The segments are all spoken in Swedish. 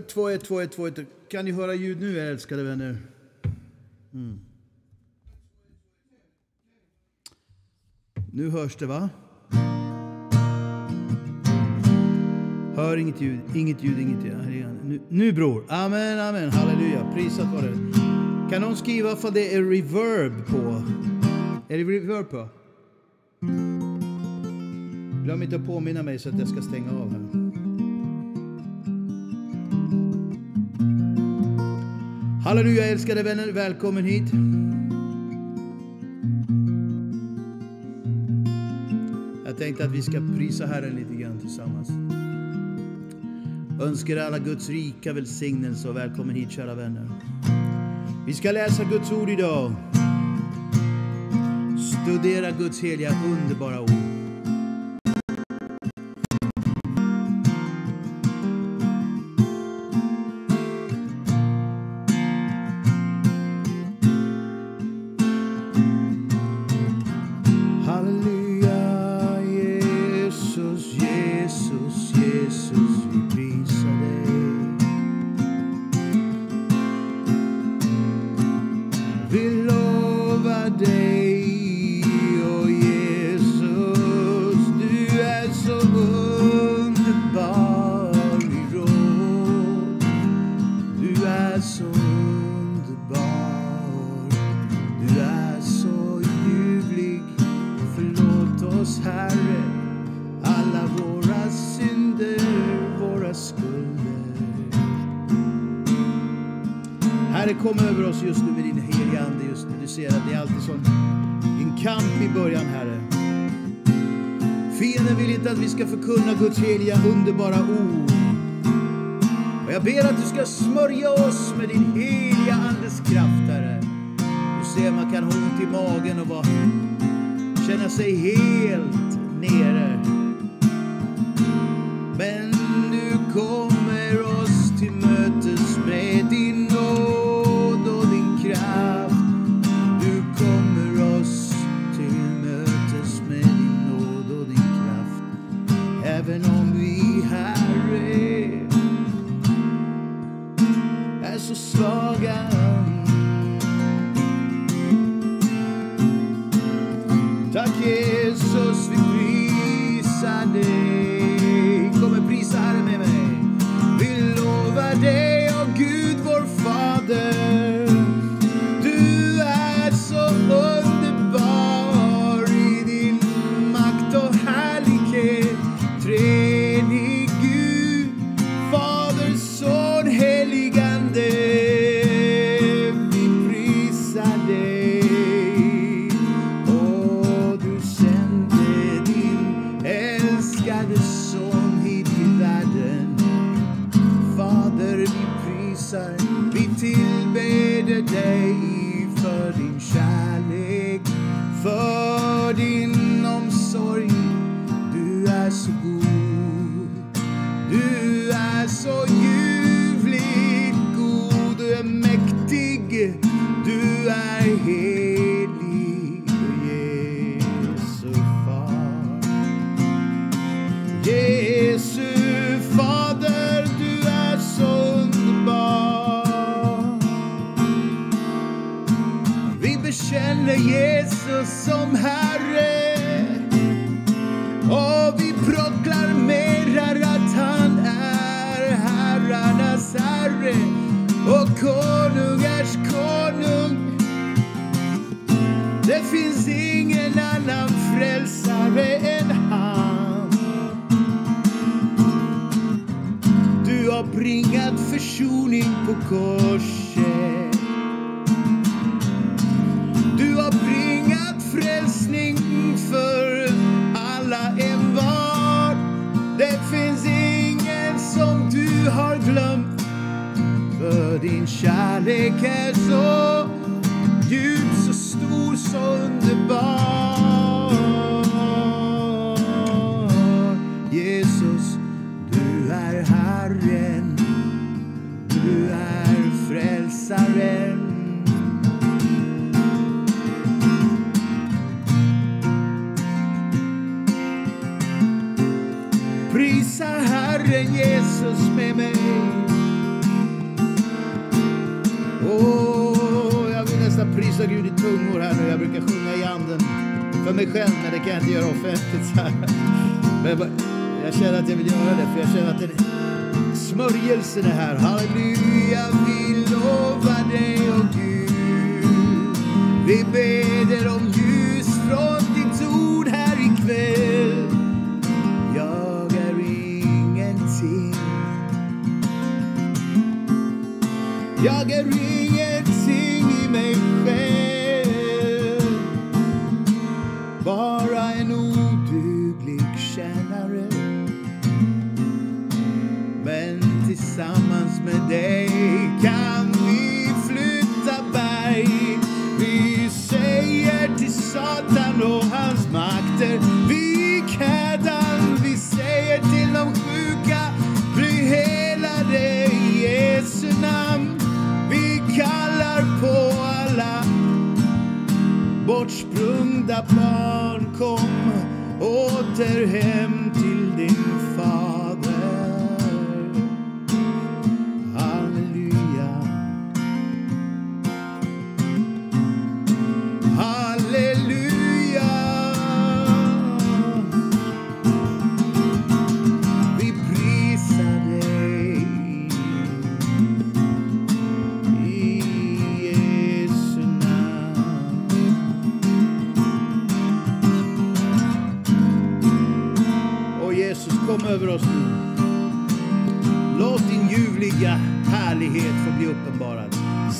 2-1, 2-1, 2-1. Kan ni höra ljud nu, älskade vänner? Mm. Nu hörs det, va? Hör inget ljud, inget ljud, inget ljud. Nu, nu bror. Amen, amen. Halleluja. Prisat vare Kan någon skriva ifall det är reverb på? Är det reverb på? Glöm inte att påminna mig så att jag ska stänga av här. Halleluja älskade vänner, välkommen hit. Jag tänkte att vi ska prisa Herren lite grann tillsammans. Önskar alla Guds rika välsignelse och välkommen hit kära vänner. Vi ska läsa Guds ord idag. Studera Guds heliga underbara ord.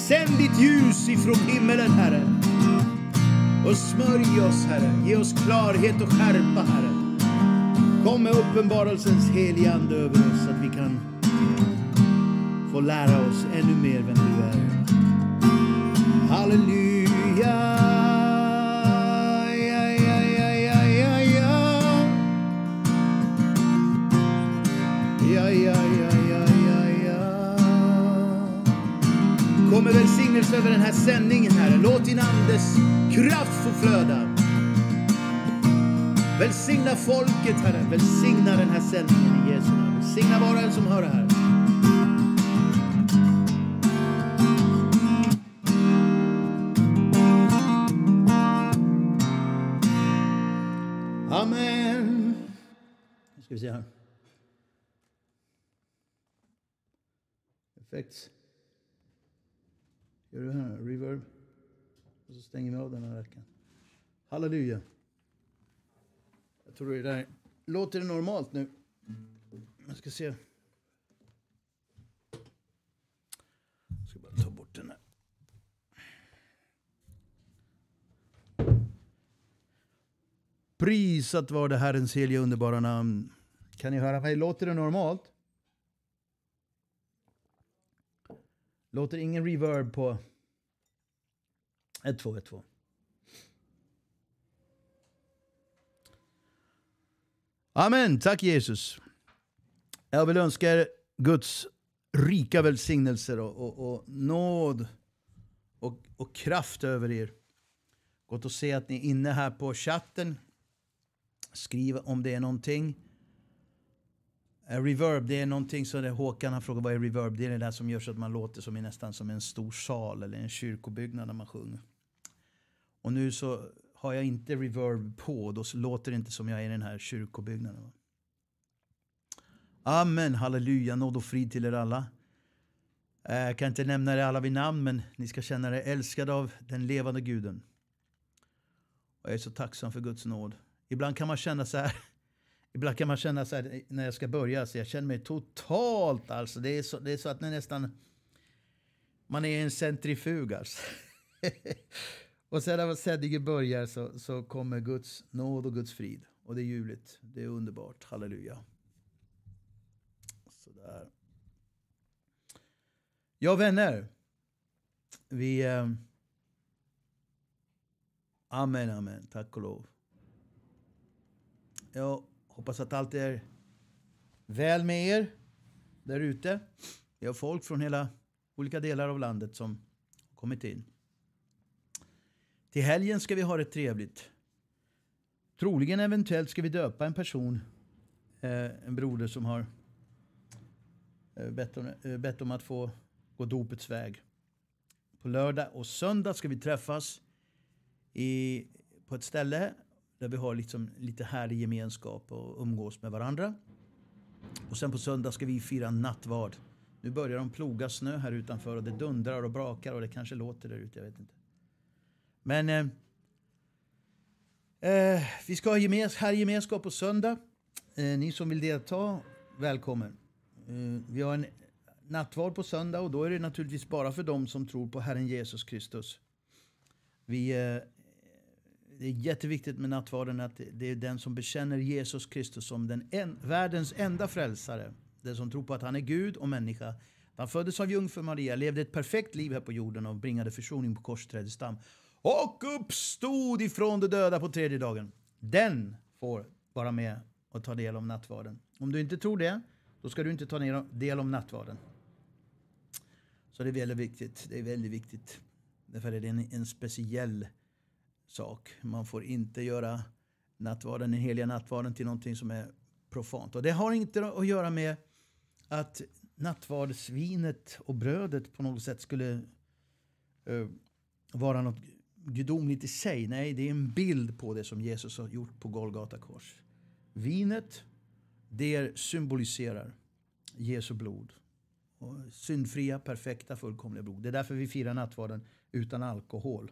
Sänd ditt ljus ifrån himmelen, Herre. Och smörj oss, Herre. Ge oss klarhet och skärpa, Herre. Kom med uppenbarelsens heliga Ande över oss så att vi kan få lära oss ännu mer vem du är. Halleluja. kommer välsignelse över den här sändningen, Herre. Låt din Andes kraft få flöda. Välsigna folket, Herre. Välsigna den här sändningen i Jesu namn. Välsigna var och en som hör det här. Amen. Nu ska vi se här. Perfekt. Gör du här Reverb. Och så stänger vi av den här rackaren. Halleluja. Jag tror det där. Låter det normalt nu? Jag ska se. Jag ska bara ta bort den här. Prisat var det Herrens heliga underbara namn. Kan ni höra mig? Låter det normalt? Låter ingen reverb på 1212. Amen, tack Jesus. Jag vill önska er Guds rika välsignelser och, och, och nåd och, och, kraft över er. Gott att se att ni är inne här på chatten. Skriv om det är någonting. Eh, reverb, det är någonting som Håkan har frågat vad är reverb? Det är det där som gör så att man låter som i nästan som en stor sal eller en kyrkobyggnad när man sjunger. Och nu så har jag inte reverb på, då låter det inte som jag är i den här kyrkobyggnaden. Amen, halleluja, nåd och frid till er alla. Eh, jag kan inte nämna er alla vid namn, men ni ska känna er älskade av den levande guden. Och jag är så tacksam för Guds nåd. Ibland kan man känna så här Ibland kan man känna så här när jag ska börja, så jag känner mig totalt alltså. Det är så, det är så att man nästan... Man är en centrifug alltså. och sen när sändningen börjar så, så kommer Guds nåd och Guds frid. Och det är ljuvligt. Det är underbart. Halleluja. Sådär. Ja, vänner. Vi... Eh, amen, amen. Tack och lov. Ja, Hoppas att allt är väl med er där ute. Vi har folk från hela olika delar av landet som har kommit in. Till helgen ska vi ha det trevligt. Troligen eventuellt ska vi döpa en person, eh, en broder som har eh, bett, om, eh, bett om att få gå dopets väg. På lördag och söndag ska vi träffas i, på ett ställe där vi har liksom lite härlig gemenskap och umgås med varandra. Och sen på söndag ska vi fira nattvard. Nu börjar de ploga snö här utanför och det dundrar och brakar och det kanske låter där ute, jag vet inte. Men eh, eh vi ska ha gemens här gemenskap på söndag. Eh, ni som vill delta, välkommen. Eh, vi har en nattvard på söndag och då är det naturligtvis bara för dem som tror på Herren Jesus Kristus. Vi eh, det är jätteviktigt med nattvarden att det är den som bekänner Jesus Kristus som den en, världens enda frälsare. Den som tror på att han är Gud och människa. Han föddes av jungfru Maria, levde ett perfekt liv här på jorden och bringade försoning på korsträdets stam. Och uppstod ifrån de döda på tredje dagen. Den får vara med och ta del av nattvarden. Om du inte tror det, då ska du inte ta del av nattvarden. Så det är väldigt viktigt. Det är väldigt viktigt. Därför är det en, en speciell sak. Man får inte göra nattvarden, den heliga nattvarden till någonting som är profant. Och det har inte att göra med att nattvardsvinet och brödet på något sätt skulle uh, vara något gudomligt i sig. Nej, det är en bild på det som Jesus har gjort på Golgata kors. Vinet, det symboliserar Jesu blod. Och syndfria, perfekta, fullkomliga blod. Det är därför vi firar nattvarden utan alkohol.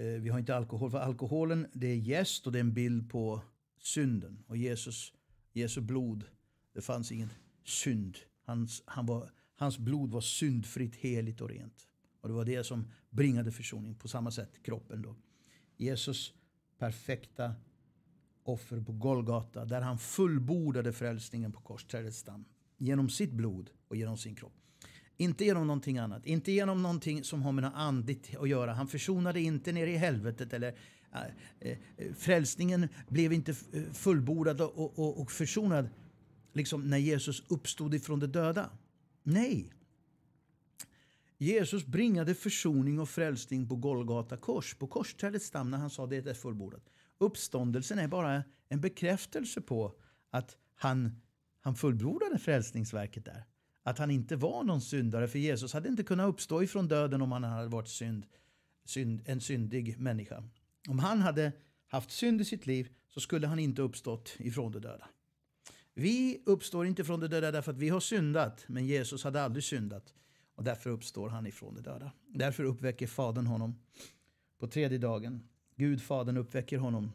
Eh, vi har inte alkohol, för alkoholen det är gäst och det är en bild på synden. Och Jesus, Jesu blod, det fanns ingen synd. Hans, han var, hans blod var syndfritt, heligt och rent. Och det var det som bringade försoning, på samma sätt kroppen då. Jesus perfekta offer på Golgata där han fullbordade frälsningen på korsträdets stam genom sitt blod och genom sin kropp. Inte genom någonting annat, inte genom någonting som har med något andligt att göra. Han försonade inte ner i helvetet eller äh, äh frälsningen blev inte äh, fullbordad och, och, och försonad liksom när Jesus uppstod ifrån de döda. Nej. Jesus bringade försoning och frälsning på Golgata kors, på korsträdets stam när han sa det är fullbordat. Uppståndelsen är bara en bekräftelse på att han, han fullbordade frälsningsverket där att han inte var någon syndare. För Jesus hade inte kunnat uppstå ifrån döden om han hade varit synd, synd, en syndig människa. Om han hade haft synd i sitt liv så skulle han inte uppstått ifrån de döda. Vi uppstår inte från de döda därför att vi har syndat, men Jesus hade aldrig syndat. Och därför uppstår han ifrån de döda. Därför uppväcker Fadern honom på tredje dagen. Gud, Fadern, uppväcker honom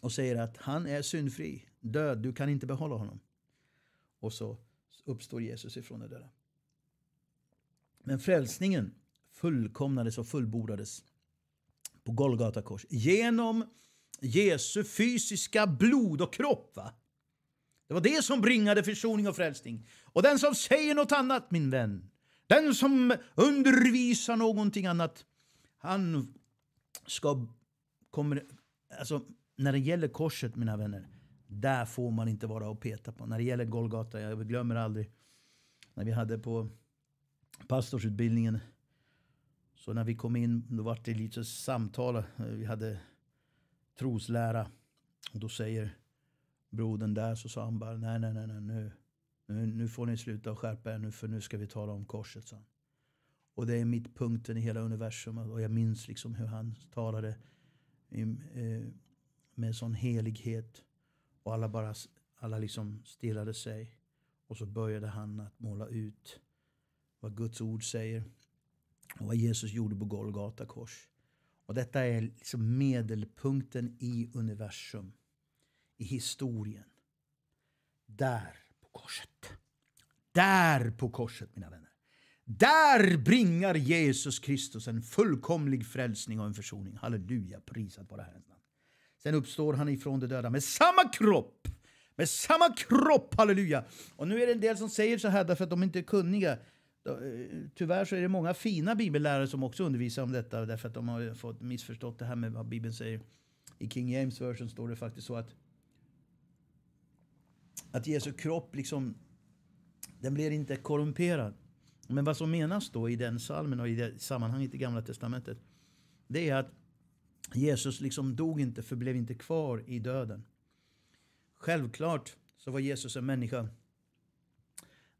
och säger att han är syndfri, död, du kan inte behålla honom. Och så uppstår Jesus ifrån det där. Men frälsningen fullkomnades och fullbordades på Golgata kors genom Jesu fysiska blod och kropp. Va? Det var det som bringade försoning och frälsning. Och den som säger något annat, min vän, den som undervisar någonting annat, han ska... Kommer, alltså, när det gäller korset, mina vänner, där får man inte vara och peta på. När det gäller Golgata, jag glömmer aldrig när vi hade på pastorsutbildningen. Så när vi kom in, då var det lite samtal. Vi hade troslära. Och då säger brodern där, så sa han bara nej, nej, nej, nej nu, nu, nu får ni sluta och skärpa er nu för nu ska vi tala om korset. Så. Och det är mittpunkten i hela universum. Och jag minns liksom hur han talade eh, med sån helighet. Och alla, bara, alla liksom stillade sig. Och så började han att måla ut vad Guds ord säger och vad Jesus gjorde på Golgata kors. Och detta är liksom medelpunkten i universum, i historien. Där på korset. Där på korset, mina vänner. Där bringar Jesus Kristus en fullkomlig frälsning och en försoning. Halleluja, prisad vare Herren. Sen uppstår han ifrån de döda med samma kropp. Med samma kropp, halleluja! Och nu är det en del som säger så här därför att de inte är kunniga. Eh, tyvärr så är det många fina bibellärare som också undervisar om detta därför att de har fått missförstått det här med vad Bibeln säger. I King James version står det faktiskt så att att Jesu kropp liksom, den blir inte korrumperad. Men vad som menas då i den salmen och i det sammanhanget i Gamla Testamentet, det är att Jesus liksom dog inte, förblev inte kvar i döden. Självklart så var Jesus en människa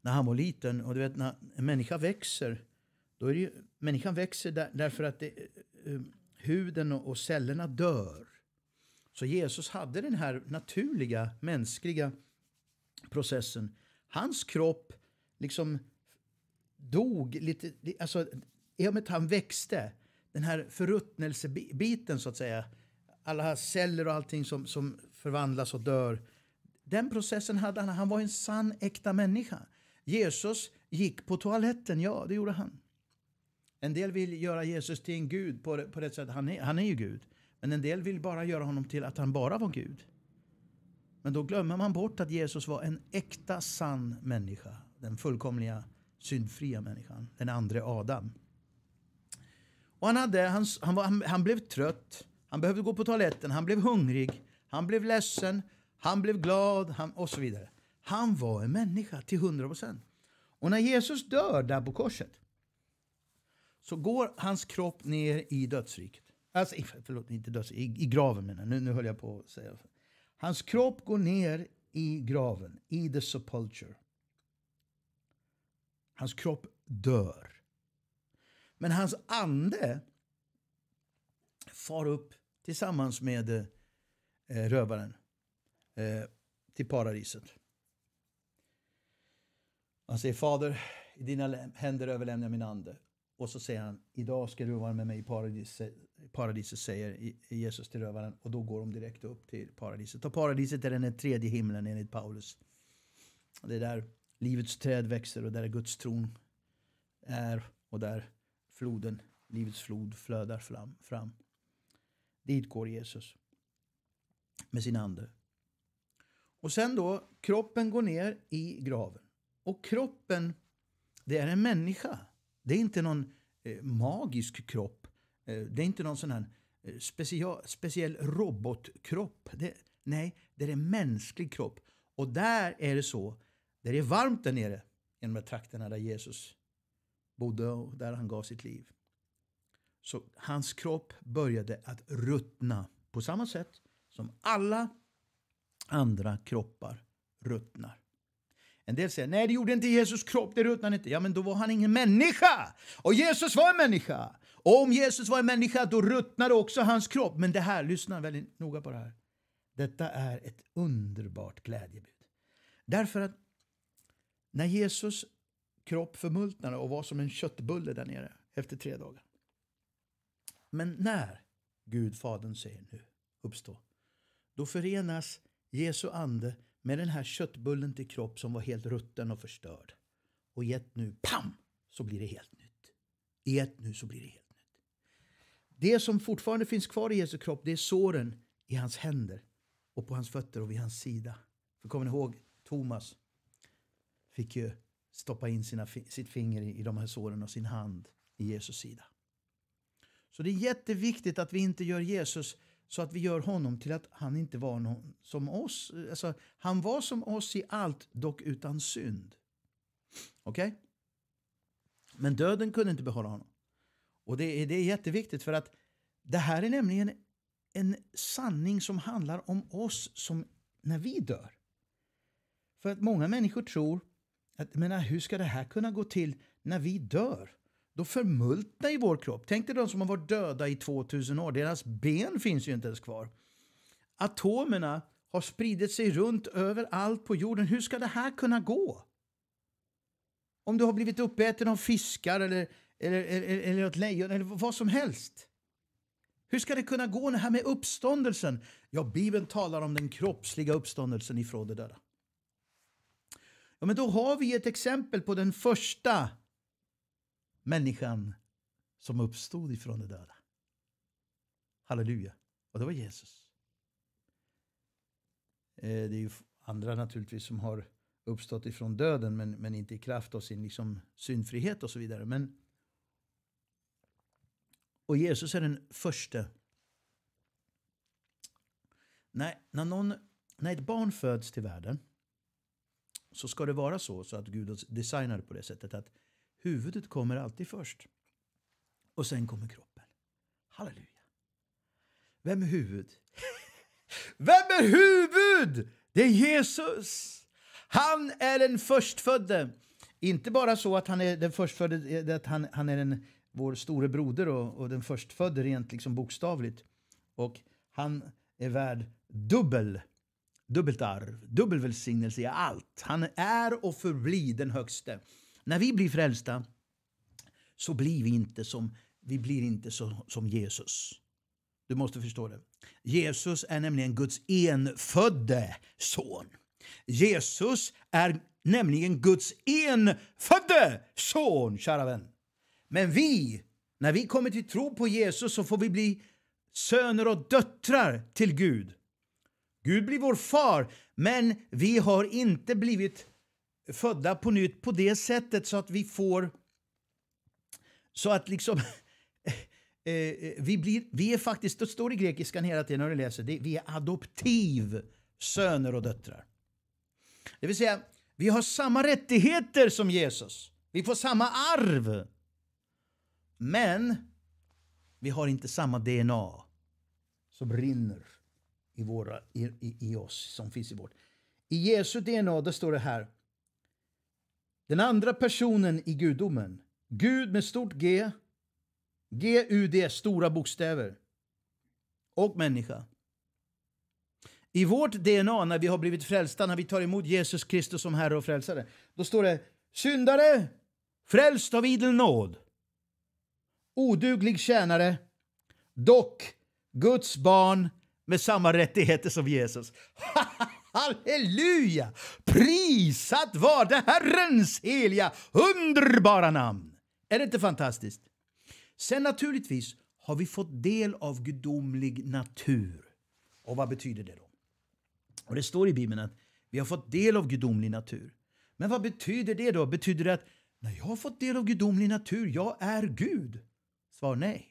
när han var liten. Och du vet, när en människa växer, då är det ju, människan växer där, därför att det, eh, eh, huden och, och cellerna dör. Så Jesus hade den här naturliga, mänskliga processen. Hans kropp liksom dog lite, alltså, i och med att han växte den här förruttnelsebiten så att säga. Alla här celler och allting som, som förvandlas och dör. Den processen hade han. Han var en sann äkta människa. Jesus gick på toaletten, ja det gjorde han. En del vill göra Jesus till en gud på, på det sättet, han är, han är ju gud. Men en del vill bara göra honom till att han bara var gud. Men då glömmer man bort att Jesus var en äkta sann människa. Den fullkomliga syndfria människan, den andra Adam. Och han, hade, han, han, var, han, han, blev trött, han behövde gå på toaletten, han blev hungrig, han blev ledsen, han blev glad han, och så vidare. Han var en människa till 100 procent. Och när Jesus dör där på korset så går hans kropp ner i dödsriket. Alltså, förlåt, inte dödsriket, i, i graven menar nu, nu höll jag på att säga. Hans kropp går ner i graven, i the sepulture. Hans kropp dör. Men hans ande far upp tillsammans med eh, rövaren eh, till paradiset. Han säger Fader, i dina händer överlämnar jag min ande. Och så säger han, idag ska du vara med mig i paradiset, paradiset säger Jesus till rövaren. Och då går de direkt upp till paradiset. Och paradiset är den tredje himlen enligt Paulus. Det är där livets träd växer och där Guds tron är och där floden, livets flod flödar fram. fram. Dit går Jesus med sin ande. Och sen då, kroppen går ner i graven. Och kroppen, det är en människa. Det är inte någon eh, magisk kropp. Eh, det är inte någon sån här eh, special, speciell robotkropp. Det, nej, det är en mänsklig kropp. Och där är det så, där det är varmt där nere, i de här trakterna där Jesus bodde och där han gav sitt liv. Så hans kropp började att ruttna på samma sätt som alla andra kroppar ruttnar. En del säger nej det gjorde inte Jesus kropp, det ruttnade inte. Ja men då var han ingen människa! Och Jesus var en människa! Och om Jesus var en människa då ruttnade också hans kropp. Men det här, lyssna väldigt noga på det här. Detta är ett underbart glädjebud. Därför att när Jesus kropp förmultnade och var som en köttbulle där nere efter tre dagar. Men när Gudfadern säger nu uppstå, då förenas Jesu ande med den här köttbullen till kropp som var helt rutten och förstörd. Och i ett nu, pam, så blir det helt nytt. I ett nu så blir det helt nytt. Det som fortfarande finns kvar i Jesu kropp, det är såren i hans händer och på hans fötter och vid hans sida. För kommer ni ihåg, Thomas fick ju stoppa in sina, sitt finger i, de här såren och sin hand i Jesus sida. Så det är jätteviktigt att vi inte gör Jesus så att vi gör honom till att han inte var någon som oss. Alltså, han var som oss i allt, dock utan synd. Okej? Okay? Men döden kunde inte behålla honom. Och det är, det är jätteviktigt för att det här är nämligen en sanning som handlar om oss som när vi dör. För att många människor tror jag menar, äh, hur ska det här kunna gå till när vi dör? Då förmultnar ju vår kropp. Tänk dig de som har varit döda i 2000 år. Deras ben finns ju inte ens kvar. Atomerna har spridit sig runt överallt på jorden. Hur ska det här kunna gå? Om du har blivit uppäten av fiskar eller, eller, eller, eller ett lejon eller vad som helst. Hur ska det kunna gå det här med uppståndelsen? Ja, Bibeln talar om den kroppsliga uppståndelsen ifrån det döda. Ja, men då har vi ett exempel på den första människan som uppstod ifrån de döda. Halleluja. Och det var Jesus. Eh, det är ju andra naturligtvis som har uppstått ifrån döden men, men inte i kraft av sin liksom, syndfrihet och så vidare. Men, och Jesus är den första. Nej, när, någon, när ett barn föds till världen så ska det vara så, så att Gud designar det på det sättet att huvudet kommer alltid först. Och sen kommer kroppen. Halleluja. Vem är huvud? Vem är huvud? Det är Jesus! Han är den förstfödde. Inte bara så att han är den förstfödde, eh, att han, han är den, vår store broder och, och den förstfödde rent liksom bokstavligt. Och han är värd dubbel dubbelt arv, dubbel välsignelse i allt. Han är och förblir den högste. När vi blir frälsta så blir vi inte som, vi blir inte så, som Jesus. Du måste förstå det. Jesus är nämligen Guds enfödde son. Jesus är nämligen Guds enfödde son, kära vän. Men vi, när vi kommer till tro på Jesus så får vi bli söner och döttrar till Gud. Gud blir vår far, men vi har inte blivit födda på nytt på det sättet så att vi får... Så att liksom... Eh, eh, vi, blir, vi är faktiskt, det står i grekiskan hela tiden när du läser, det, vi är adoptiv söner och döttrar. Det vill säga, vi har samma rättigheter som Jesus. Vi får samma arv. Men vi har inte samma DNA som brinner i, våra, i, i, i oss, som finns i vårt. I Jesu DNA där står det här. Den andra personen i gudomen, Gud med stort G, G-U-D, stora bokstäver, och människa. I vårt DNA, när vi har blivit frälsta, när vi tar emot Jesus Kristus som Herre och Frälsare, då står det syndare, frälst av idel nåd, oduglig tjänare, dock Guds barn med samma rättigheter som Jesus. Halleluja! Prisat vare Herrens heliga underbara namn! Är det inte fantastiskt? Sen naturligtvis har vi fått del av gudomlig natur. Och vad betyder det då? Och Det står i Bibeln att vi har fått del av gudomlig natur. Men vad betyder det då? Betyder det att när jag har fått del av gudomlig natur, jag är Gud? Svar nej.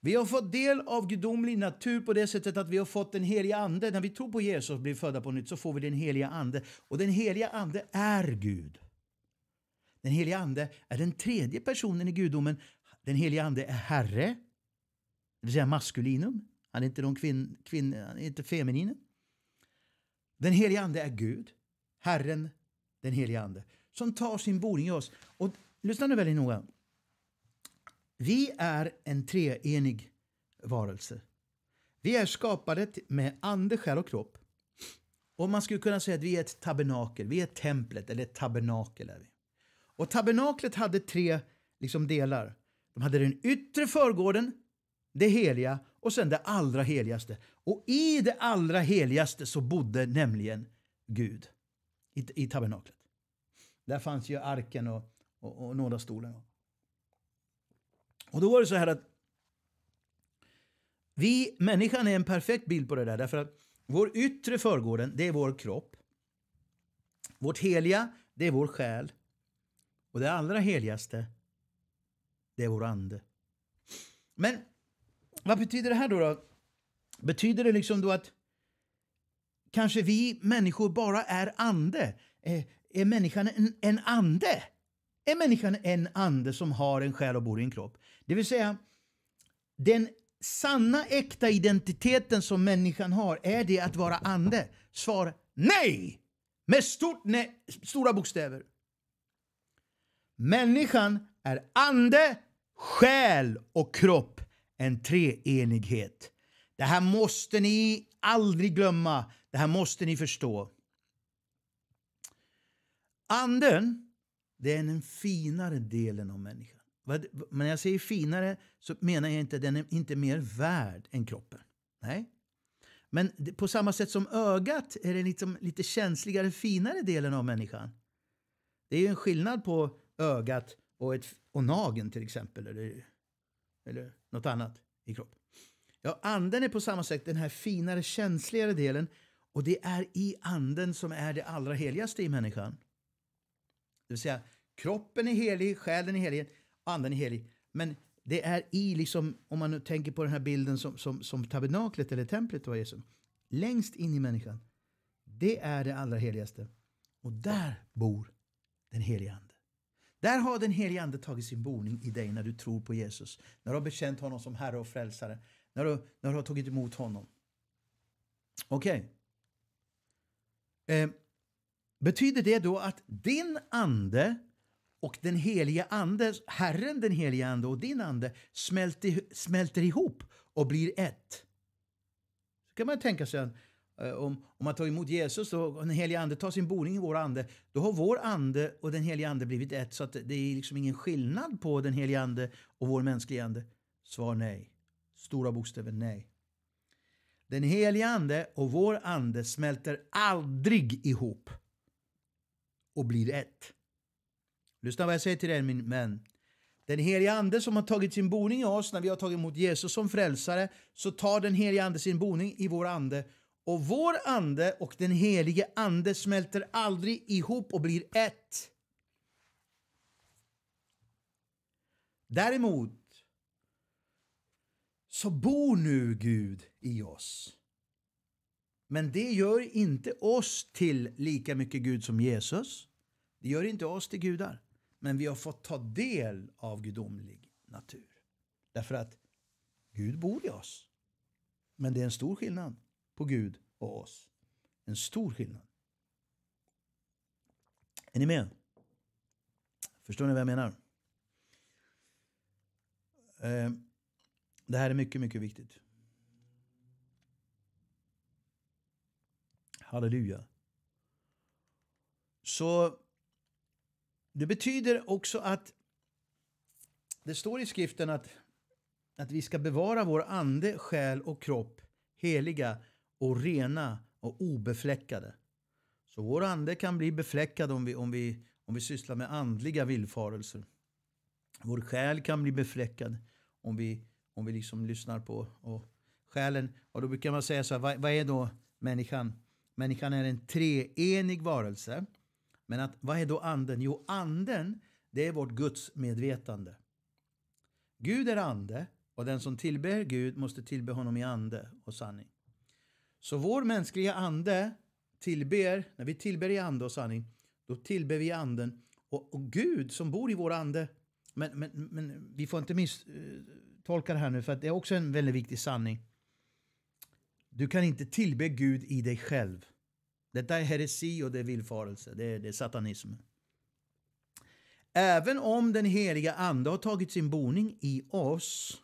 Vi har fått del av gudomlig natur på det sättet att vi har fått den heliga ande. När vi tror på Jesus och blir födda på nytt så får vi den heliga ande. Och den heliga ande är Gud. Den heliga ande är den tredje personen i gudomen. Den heliga ande är Herre, det vill säga maskulinum. Han är inte, någon kvinn, kvinn, han är inte femininen. Den heliga ande är Gud, Herren, den heliga ande, som tar sin boning i oss. Och lyssna nu väldigt noga. Vi är en treenig varelse. Vi är skapade med ande, själ och kropp. Och man skulle kunna säga att vi är ett tabernakel. Vi är templet, eller tabernakel är vi. Och tabernaklet hade tre liksom, delar. De hade den yttre förgården, det heliga och sen det allra heligaste. Och i det allra heligaste så bodde nämligen Gud i, i tabernaklet. Där fanns ju arken och, och, och några stolar. Och då var det så här att vi, människan är en perfekt bild på det där. Därför att vår yttre förgården, det är vår kropp. Vårt heliga, det är vår själ. Och det allra heligaste, det är vår ande. Men vad betyder det här då? då? Betyder det liksom då att kanske vi människor bara är ande? Är, eh, är människan en, en ande? Är människan en ande som har en själ och bor i en kropp? Det vill säga, den sanna äkta identiteten som människan har, är det att vara ande? Svar nej! Med stort nej, stora bokstäver. Människan är ande, själ och kropp. En treenighet. Det här måste ni aldrig glömma. Det här måste ni förstå. Anden, det är den finare delen av människan. Vad, men när jag säger finare så menar jag inte att den är inte mer värd än kroppen. Nej. Men på samma sätt som ögat är den liksom lite känsligare, finare delen av människan. Det är ju en skillnad på ögat och, ett, och nagen till exempel. Eller, eller något annat i kroppen. Ja, anden är på samma sätt den här finare, känsligare delen. Och det är i anden som är det allra heligaste i människan. Det vill säga, kroppen är helig, själen är helig anden är helig. Men det är i, liksom, om man nu tänker på den här bilden som, som, som tabernaklet eller templet var Jesus. Längst in i människan. Det är det allra heligaste. Och där bor den helige ande. Där har den helige ande tagit sin boning i dig när du tror på Jesus. När du har bekänt honom som herre och frälsare. När du, när du har tagit emot honom. Okej. Okay. Eh, betyder det då att din ande och den heliga ande, Herren den heliga ande och din ande smälter, smälter ihop och blir ett. Så kan man tänka sig att eh, om, om man tar emot Jesus och den helige ande tar sin boning i vår ande, då har vår ande och den helige ande blivit ett så att det är liksom ingen skillnad på den helige ande och vår mänskliga ande. Svar nej. Stora bokstäver nej. Den helige ande och vår ande smälter aldrig ihop och blir ett. Lyssna vad jag säger till er, min vän. Den helige ande som har tagit sin boning i oss när vi har tagit emot Jesus som frälsare, så tar den helige ande sin boning i vår ande. Och vår ande och den helige ande smälter aldrig ihop och blir ett. Däremot så bor nu Gud i oss. Men det gör inte oss till lika mycket Gud som Jesus. Det gör inte oss till gudar. Men vi har fått ta del av gudomlig natur. Därför att Gud bor i oss. Men det är en stor skillnad på Gud och oss. En stor skillnad. Är ni med? Förstår ni vad jag menar? Eh, det här är mycket, mycket viktigt. Halleluja. Så det betyder också att det står i skriften att, att vi ska bevara vår ande, själ och kropp heliga och rena och obefläckade. Så vår ande kan bli befläckad om vi, om vi, om vi sysslar med andliga villfarelser. Vår själ kan bli befläckad om vi, om vi liksom lyssnar på och själen. Och då brukar man säga så här, vad, vad är då människan? Människan är en treenig varelse. Men att, vad är då anden? Jo, anden, det är vårt Guds medvetande. Gud är ande och den som tillber Gud måste tillbe honom i ande och sanning. Så vår mänskliga ande tillber, när vi tillber i ande och sanning, då tillber vi anden och, och Gud som bor i vår ande. Men, men, men vi får inte misstolka eh, det här nu för att det är också en väldigt viktig sanning. Du kan inte tillbe Gud i dig själv. Detta är heresi och det är villfarelse, det är, det är satanism. Även om den heliga ande har tagit sin boning i oss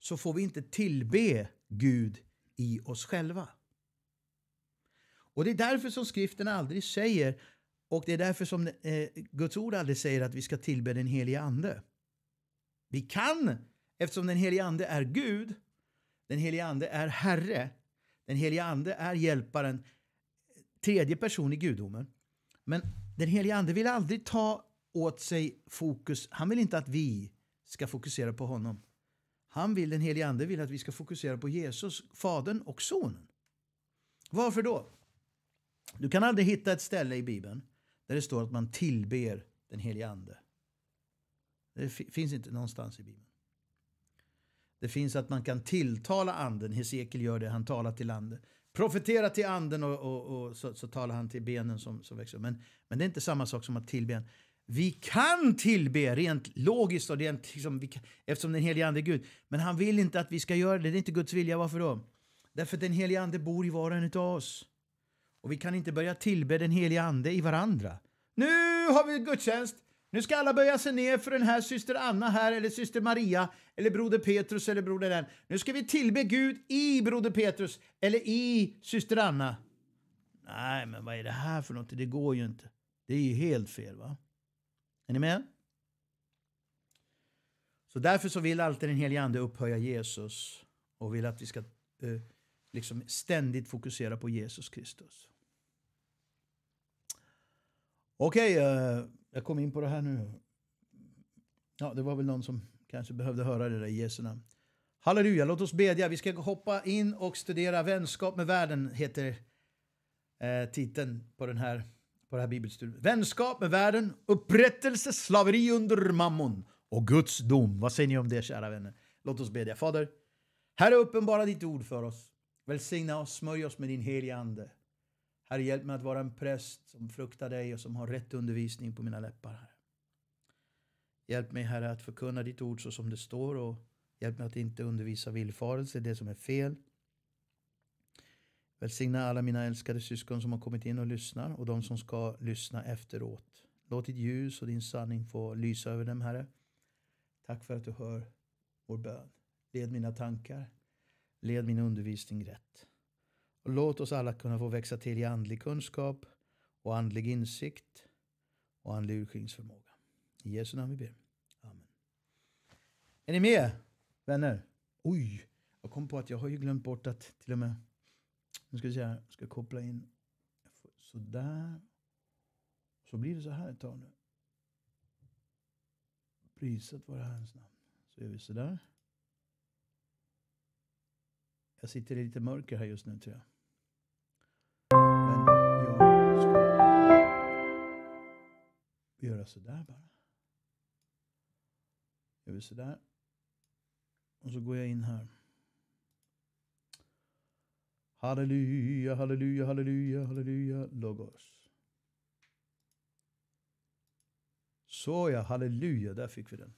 så får vi inte tillbe Gud i oss själva. Och Det är därför som skriften aldrig säger och det är därför som eh, Guds ord aldrig säger att vi ska tillbe den heliga ande. Vi kan, eftersom den heliga ande är Gud, den heliga ande är Herre, den heliga ande är hjälparen, tredje person i gudomen. Men den helige ande vill aldrig ta åt sig fokus. Han vill inte att vi ska fokusera på honom. Han vill, den helige ande vill att vi ska fokusera på Jesus, Fadern och Sonen. Varför då? Du kan aldrig hitta ett ställe i Bibeln där det står att man tillber den helige ande. Det finns inte någonstans i Bibeln. Det finns att man kan tilltala anden. Hesekiel gör det, han talar till anden. Profetera till anden och, och, och så, så, talar han till benen som, som växer upp. Men, men det är inte samma sak som att tillbe Vi kan tillbe rent logiskt och rent, liksom, vi kan, eftersom den helige ande är Gud. Men han vill inte att vi ska göra det. Det är inte Guds vilja. Varför då? Därför att den helige ande bor i var och en av oss. Och vi kan inte börja tillbe den helige ande i varandra. Nu har vi gudstjänst. Nu ska alla böja sig ner för den här syster Anna här, eller syster Maria, eller broder Petrus eller broder den. Nu ska vi tillbe Gud i broder Petrus eller i syster Anna. Nej, men vad är det här för något? Det går ju inte. Det är ju helt fel, va? Är ni med? Så därför så vill alltid den helige Ande upphöja Jesus och vill att vi ska eh, liksom ständigt fokusera på Jesus Kristus. Okej. Okay, eh, jag kom in på det här nu. Ja, det var väl någon som kanske behövde höra det där i Jesu namn. Halleluja, låt oss bedja. Vi ska hoppa in och studera Vänskap med världen, heter eh, titeln på, den här, på det här bibelstudiet. Vänskap med världen, upprättelse, slaveri under mammon och Guds dom. Vad säger ni om det, kära vänner? Låt oss bedja. Fader, Herre, uppenbara ditt ord för oss. Välsigna oss, smörj oss med din helige Ande. Herre, hjälp mig att vara en präst som fruktar dig och som har rätt undervisning på mina läppar, Herre. Hjälp mig, Herre, att förkunna ditt ord så som det står och hjälp mig att inte undervisa villfarelse, det som är fel. Välsigna alla mina älskade syskon som har kommit in och lyssnar och de som ska lyssna efteråt. Låt ditt ljus och din sanning få lysa över dem, Herre. Tack för att du hör vår bön. Led mina tankar. Led min undervisning rätt. Och låt oss alla kunna få växa till i andlig kunskap och andlig insikt och andlig urskiljningsförmåga. I Jesu namn vi ber. Amen. Är ni med, vänner? Oj, jag kom på att jag har ju glömt bort att till och med... Nu ska vi se här, jag ska koppla in sådär. Så blir det så här ett tag nu. Prisat vare Herrens namn. Så gör vi sådär. Jag sitter i lite mörker här just nu tror jag. göra sådär bara. Jag gör sådär. Och så går jag in här. Halleluja, halleluja, halleluja, halleluja, logos. Så ja, halleluja, där fick vi den.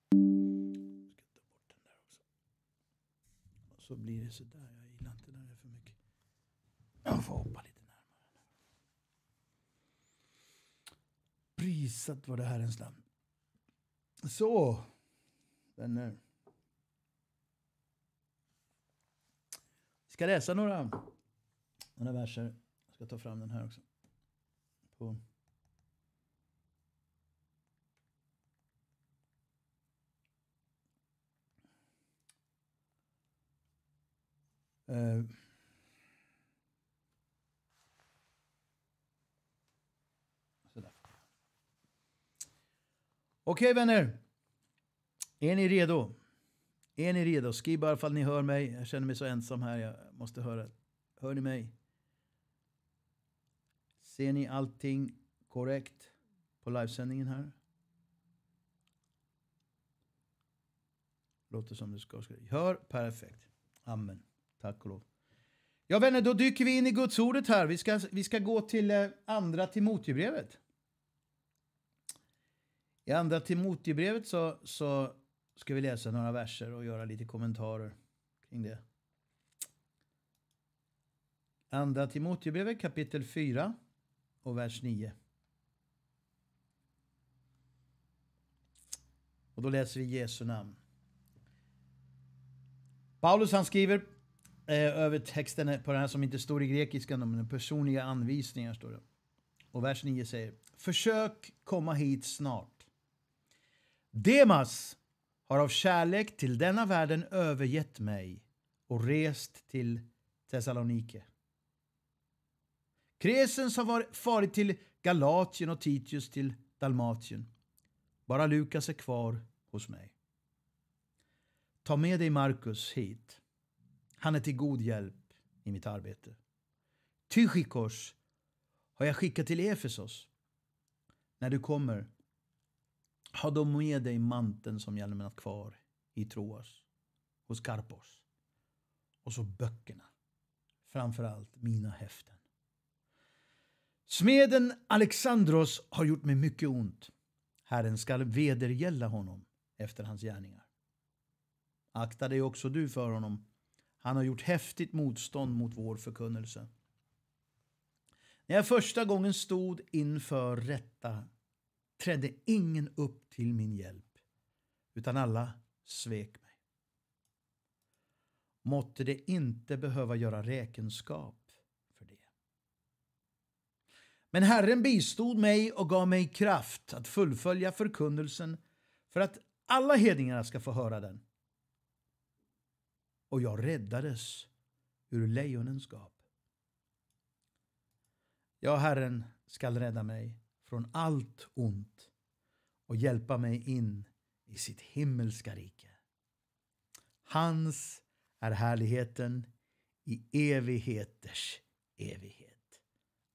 ska ta bort den där också. Och så blir det sådär, jag gillar inte när det är för mycket. Jag får hoppa gissat var det Herrens ens namn. Så, vänner. Vi ska läsa några, några verser. Jag ska ta fram den här också. På. Uh. Okej vänner. Är ni redo? Är ni redo? Skriv bara ifall ni hör mig. Jag känner mig så ensam här. Jag måste höra. Hör ni mig? Ser ni allting korrekt på livesändningen här? Låter som det ska. Hör perfekt. Amen. Tack och lov. Ja vänner, då dyker vi in i Guds ordet här. Vi ska, vi ska gå till eh, andra Timoteusbrevet. I andra Timoteubrevet så, så ska vi läsa några verser och göra lite kommentarer kring det. Andra Timoteubrevet kapitel 4 och vers 9. Och då läser vi Jesu namn. Paulus han skriver eh, över texten på den här som inte står i grekiska, men personliga anvisningar står det. Och vers 9 säger Försök komma hit snart Demas har av kärlek till denna världen övergett mig och rest till Thessalonike. Kresens har farit till Galatien och Titius till Dalmatien. Bara Lukas är kvar hos mig. Ta med dig Markus hit. Han är till god hjälp i mitt arbete. Tychikos har jag skickat till Efesos. När du kommer ha då med dig manteln som jag lämnat kvar i Troas, hos Karpos. Och så böckerna. Framförallt mina häften. Smeden Alexandros har gjort mig mycket ont. Herren skall vedergälla honom efter hans gärningar. Akta dig också du för honom. Han har gjort häftigt motstånd mot vår förkunnelse. När jag första gången stod inför rätta trädde ingen upp till min hjälp, utan alla svek mig. Måtte det inte behöva göra räkenskap för det. Men Herren bistod mig och gav mig kraft att fullfölja förkunnelsen för att alla hedningarna ska få höra den. Och jag räddades ur lejonens gap. Ja, Herren skall rädda mig från allt ont och hjälpa mig in i sitt himmelska rike. Hans är härligheten i evigheters evighet.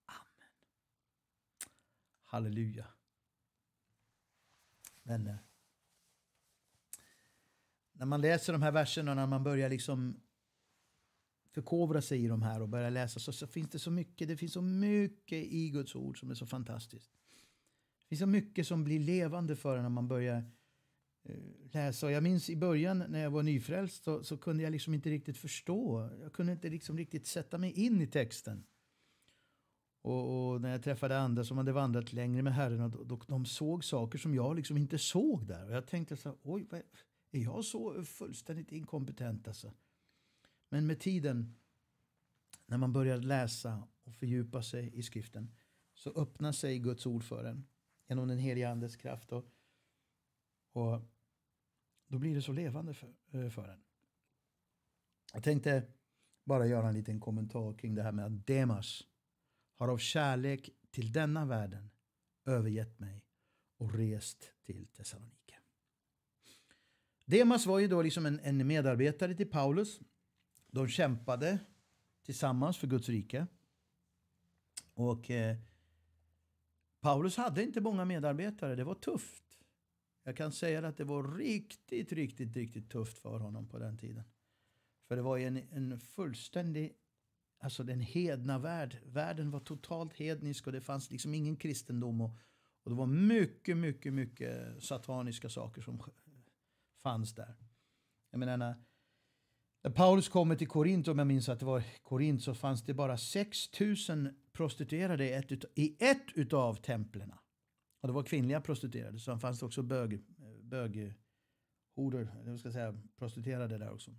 Amen. Halleluja. Vänner. När man läser de här verserna, när man börjar liksom förkovra sig i de här och börjar läsa så, så, finns det så mycket. Det finns så mycket i Guds ord som är så fantastiskt finns så mycket som blir levande för en när man börjar eh, läsa. Och jag minns i början när jag var nyfrälst så, så, kunde jag liksom inte riktigt förstå. Jag kunde inte liksom riktigt sätta mig in i texten. Och, och, när jag träffade andra som hade vandrat längre med Herren och, och de såg saker som jag liksom inte såg där. Och jag tänkte så här, oj, vad, är jag så fullständigt inkompetent alltså? Men med tiden, när man börjar läsa och fördjupa sig i skriften, så öppnar sig Guds ord för en genom den heliga andes kraft. Och, och då blir det så levande för, eh, för en. Jag tänkte bara göra en liten kommentar kring det här med att Demas har av kärlek till denna världen övergett mig och rest till Thessalonike. Demas var ju då liksom en, en medarbetare till Paulus. De kämpade tillsammans för Guds rike. Och eh, Paulus hade inte många medarbetare. Det var tufft. Jag kan säga att det var riktigt, riktigt, riktigt tufft för honom på den tiden. För det var en, en fullständig... Alltså den hedna värld. Världen var totalt hednisk och det fanns liksom ingen kristendom. Och, och det var mycket, mycket, mycket sataniska saker som fanns där. Jag menar, när, när Paulus kommer till Korint, om jag minns att det var Korint, så fanns det bara 6000 prostituerade i ett, utav, i ett utav templerna. Och det var kvinnliga prostituerade, så det fanns också bög, böghoror, eller ska jag säga, prostituerade där också.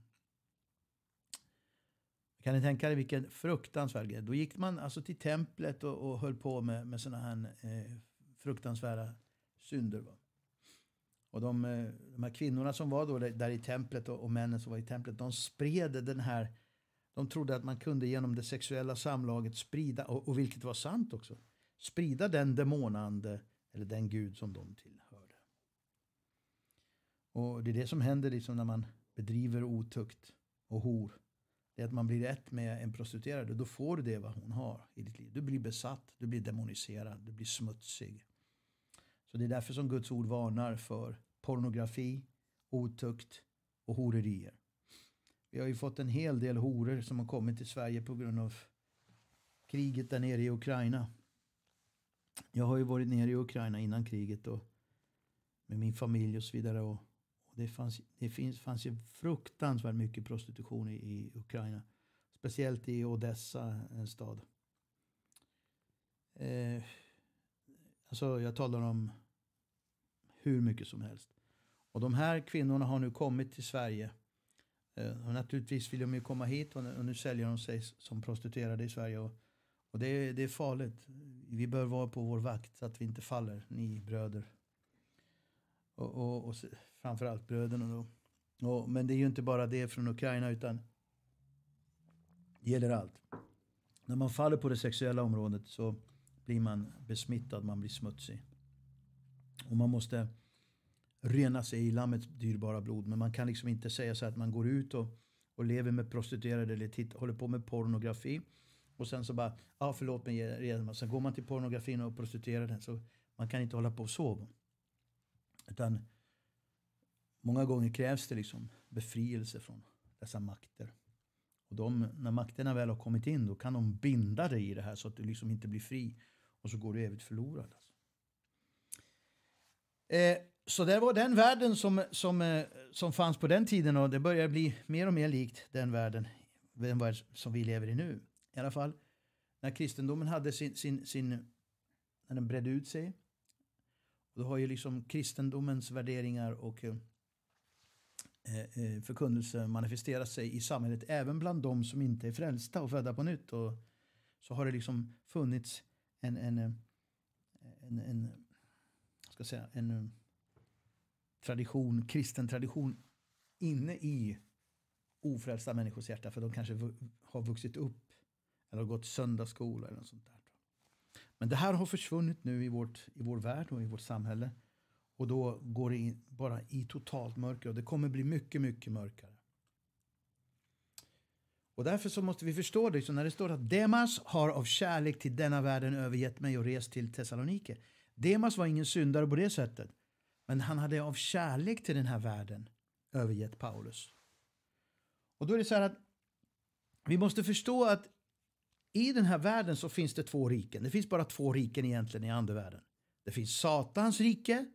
Kan ni tänka er vilken fruktansvärd grej? Då gick man alltså till templet och, och höll på med, med sådana här eh, fruktansvärda synder. Va? Och de, eh, de här kvinnorna som var då där i templet och, och männen som var i templet, de spred den här de trodde att man kunde genom det sexuella samlaget sprida, och, och vilket var sant också, sprida den demonande eller den gud som de tillhörde. Och det är det som händer liksom när man bedriver otukt och hor. Det är att man blir ett med en prostituerad och då får du det vad hon har i ditt liv. Du blir besatt, du blir demoniserad, du blir smutsig. Så det är därför som Guds ord varnar för pornografi, otukt och horerier. Vi har ju fått en hel del horor som har kommit till Sverige på grund av kriget där nere i Ukraina. Jag har ju varit nere i Ukraina innan kriget och med min familj och så vidare. Och, och det fanns, det finns, fanns ju fruktansvärt mycket prostitution i, i Ukraina. Speciellt i Odessa, en stad. Eh, alltså jag talar om hur mycket som helst. Och de här kvinnorna har nu kommit till Sverige Eh, och naturligtvis vill de ju komma hit och nu, säljer de sig som prostituerade i Sverige. Och, och det, är, det är farligt. Vi bör vara på vår vakt så att vi inte faller, ni bröder. Och, och, och framförallt bröderna då. Och, men det är ju inte bara det från Ukraina utan det gäller allt. När man faller på det sexuella området så blir man besmittad, man blir smutsig. Och man måste rena sig i Lammets dyrbara blod. Men man kan liksom inte säga så att man går ut och, och lever med prostituerade eller titt, håller på med pornografi. Och sen så bara, ja ah, förlåt mig Sen går man till pornografin och prostituerar den. Så man kan inte hålla på så. Utan många gånger krävs det liksom befrielse från dessa makter. Och de, när makterna väl har kommit in då kan de binda dig i det här så att du liksom inte blir fri. Och så går du evigt förlorad. Alltså. Eh, så det var den världen som, som, eh, som fanns på den tiden och det börjar bli mer och mer likt den världen, den värld som vi lever i nu. I alla fall när kristendomen hade sin, sin, sin när den bredde ut sig. Då har ju liksom kristendomens värderingar och eh, eh, eh förkunnelse manifesterat sig i samhället även bland de som inte är frälsta och födda på nytt. Och så har det liksom funnits en, en, en, en ska säga, en tradition, kristen tradition inne i ofrälsta människors hjärta för de kanske har vuxit upp eller har gått söndagsskola eller något sånt där. Men det här har försvunnit nu i, vårt, i vår värld och i vårt samhälle. Och då går det in, bara i totalt mörker och det kommer bli mycket, mycket mörkare. Och därför så måste vi förstå det. Så när det står att Demas har av kärlek till denna världen övergett mig och rest till Thessalonike. Demas var ingen syndare på det sättet. Men han hade av kärlek till den här världen övergett Paulus. Och då är det så här att vi måste förstå att i den här världen så finns det två riken. Det finns bara två riken egentligen i andevärlden. Det finns Satans rike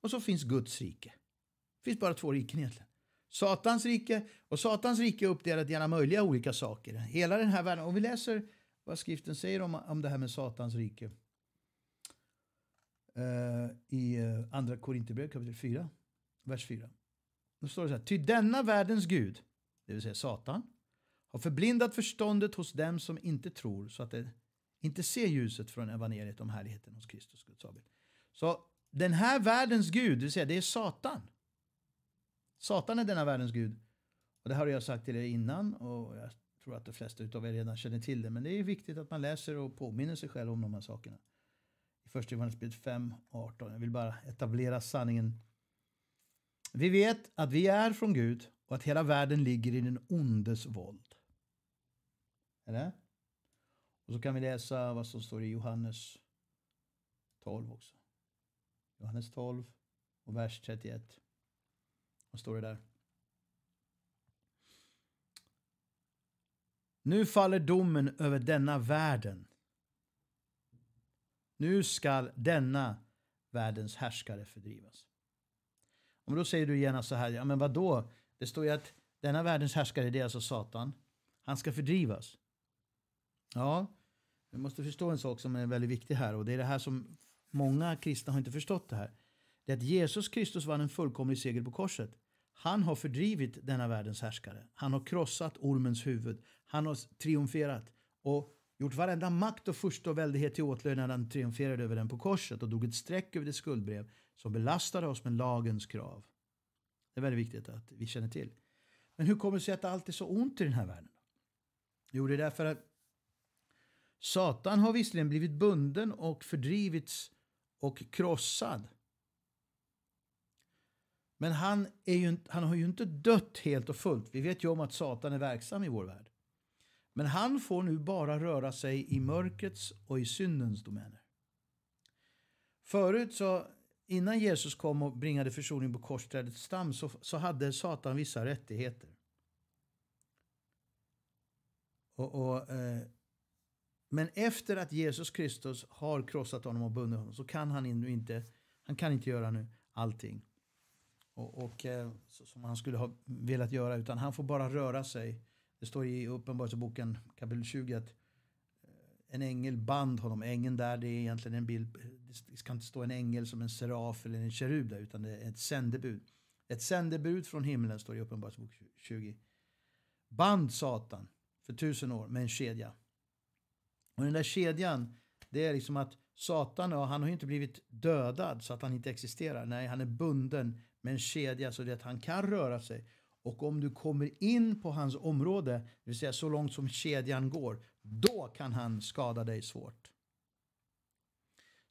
och så finns Guds rike. Det finns bara två riken egentligen. Satans rike och Satans rike är uppdelat i alla möjliga olika saker. Hela den här världen, om vi läser vad skriften säger om, om det här med Satans rike Eh, i eh, Andra Korinthierbrevet kapitel 4, vers 4. Då står det så här. Ty denna världens gud, det vill säga Satan, har förblindat förståndet hos dem som inte tror så att de inte ser ljuset från evangeliet om härligheten hos Kristus, Guds avbild. Så den här världens gud, det vill säga det är Satan. Satan är denna världens gud. Och det har jag sagt till er innan och jag tror att de flesta av er redan känner till det. Men det är viktigt att man läser och påminner sig själv om de här sakerna. Första Johannesbrevet 5, 18. Jag vill bara etablera sanningen. Vi vet att vi är från Gud och att hela världen ligger i den ondes våld. Eller? Och så kan vi läsa vad som står i Johannes 12 också. Johannes 12 och vers 31. Vad står det där? Nu faller domen över denna världen. Nu skall denna världens härskare fördrivas. Om då säger du gärna så här, ja men vadå? Det står ju att denna världens härskare, det är alltså Satan, han ska fördrivas. Ja, vi måste förstå en sak som är väldigt viktig här och det är det här som många kristna har inte förstått det här. Det är att Jesus Kristus vann en fullkomlig seger på korset. Han har fördrivit denna världens härskare. Han har krossat ormens huvud. Han har triumferat. Och gjort varenda makt och första och väldighet till åtlöje när han triumferade över den på korset och drog ett streck över det skuldbrev som belastade oss med lagens krav. Det är väldigt viktigt att vi känner till. Men hur kommer det sig att allt är så ont i den här världen? Jo, det är därför att Satan har visserligen blivit bunden och fördrivits och krossad. Men han, är ju, han har ju inte dött helt och fullt. Vi vet ju om att Satan är verksam i vår värld. Men han får nu bara röra sig i mörkrets och i syndens domäner. Förut, så, innan Jesus kom och bringade försoning på korsträdets stam, så, så hade Satan vissa rättigheter. Och, och, eh, men efter att Jesus Kristus har krossat honom och bundit honom så kan han nu inte, han kan inte göra nu allting. Och, och eh, så, som han skulle ha velat göra, utan han får bara röra sig det står i Uppenbarelseboken kapitel 20 att eh, en ängel band honom. Ängeln där, det är egentligen en bild. Det ska inte stå en ängel som en seraf eller en kerub där, utan det är ett sändebud. Ett sändebud från himlen står i Uppenbarelseboken 20. Band Satan för tusen år med en kedja. Och den där kedjan, det är liksom att Satan, ja, han har ju inte blivit dödad så att han inte existerar. Nej, han är bunden med en kedja så det att han kan röra sig. Och om du kommer in på hans område, det vill säga så långt som kedjan går, då kan han skada dig svårt.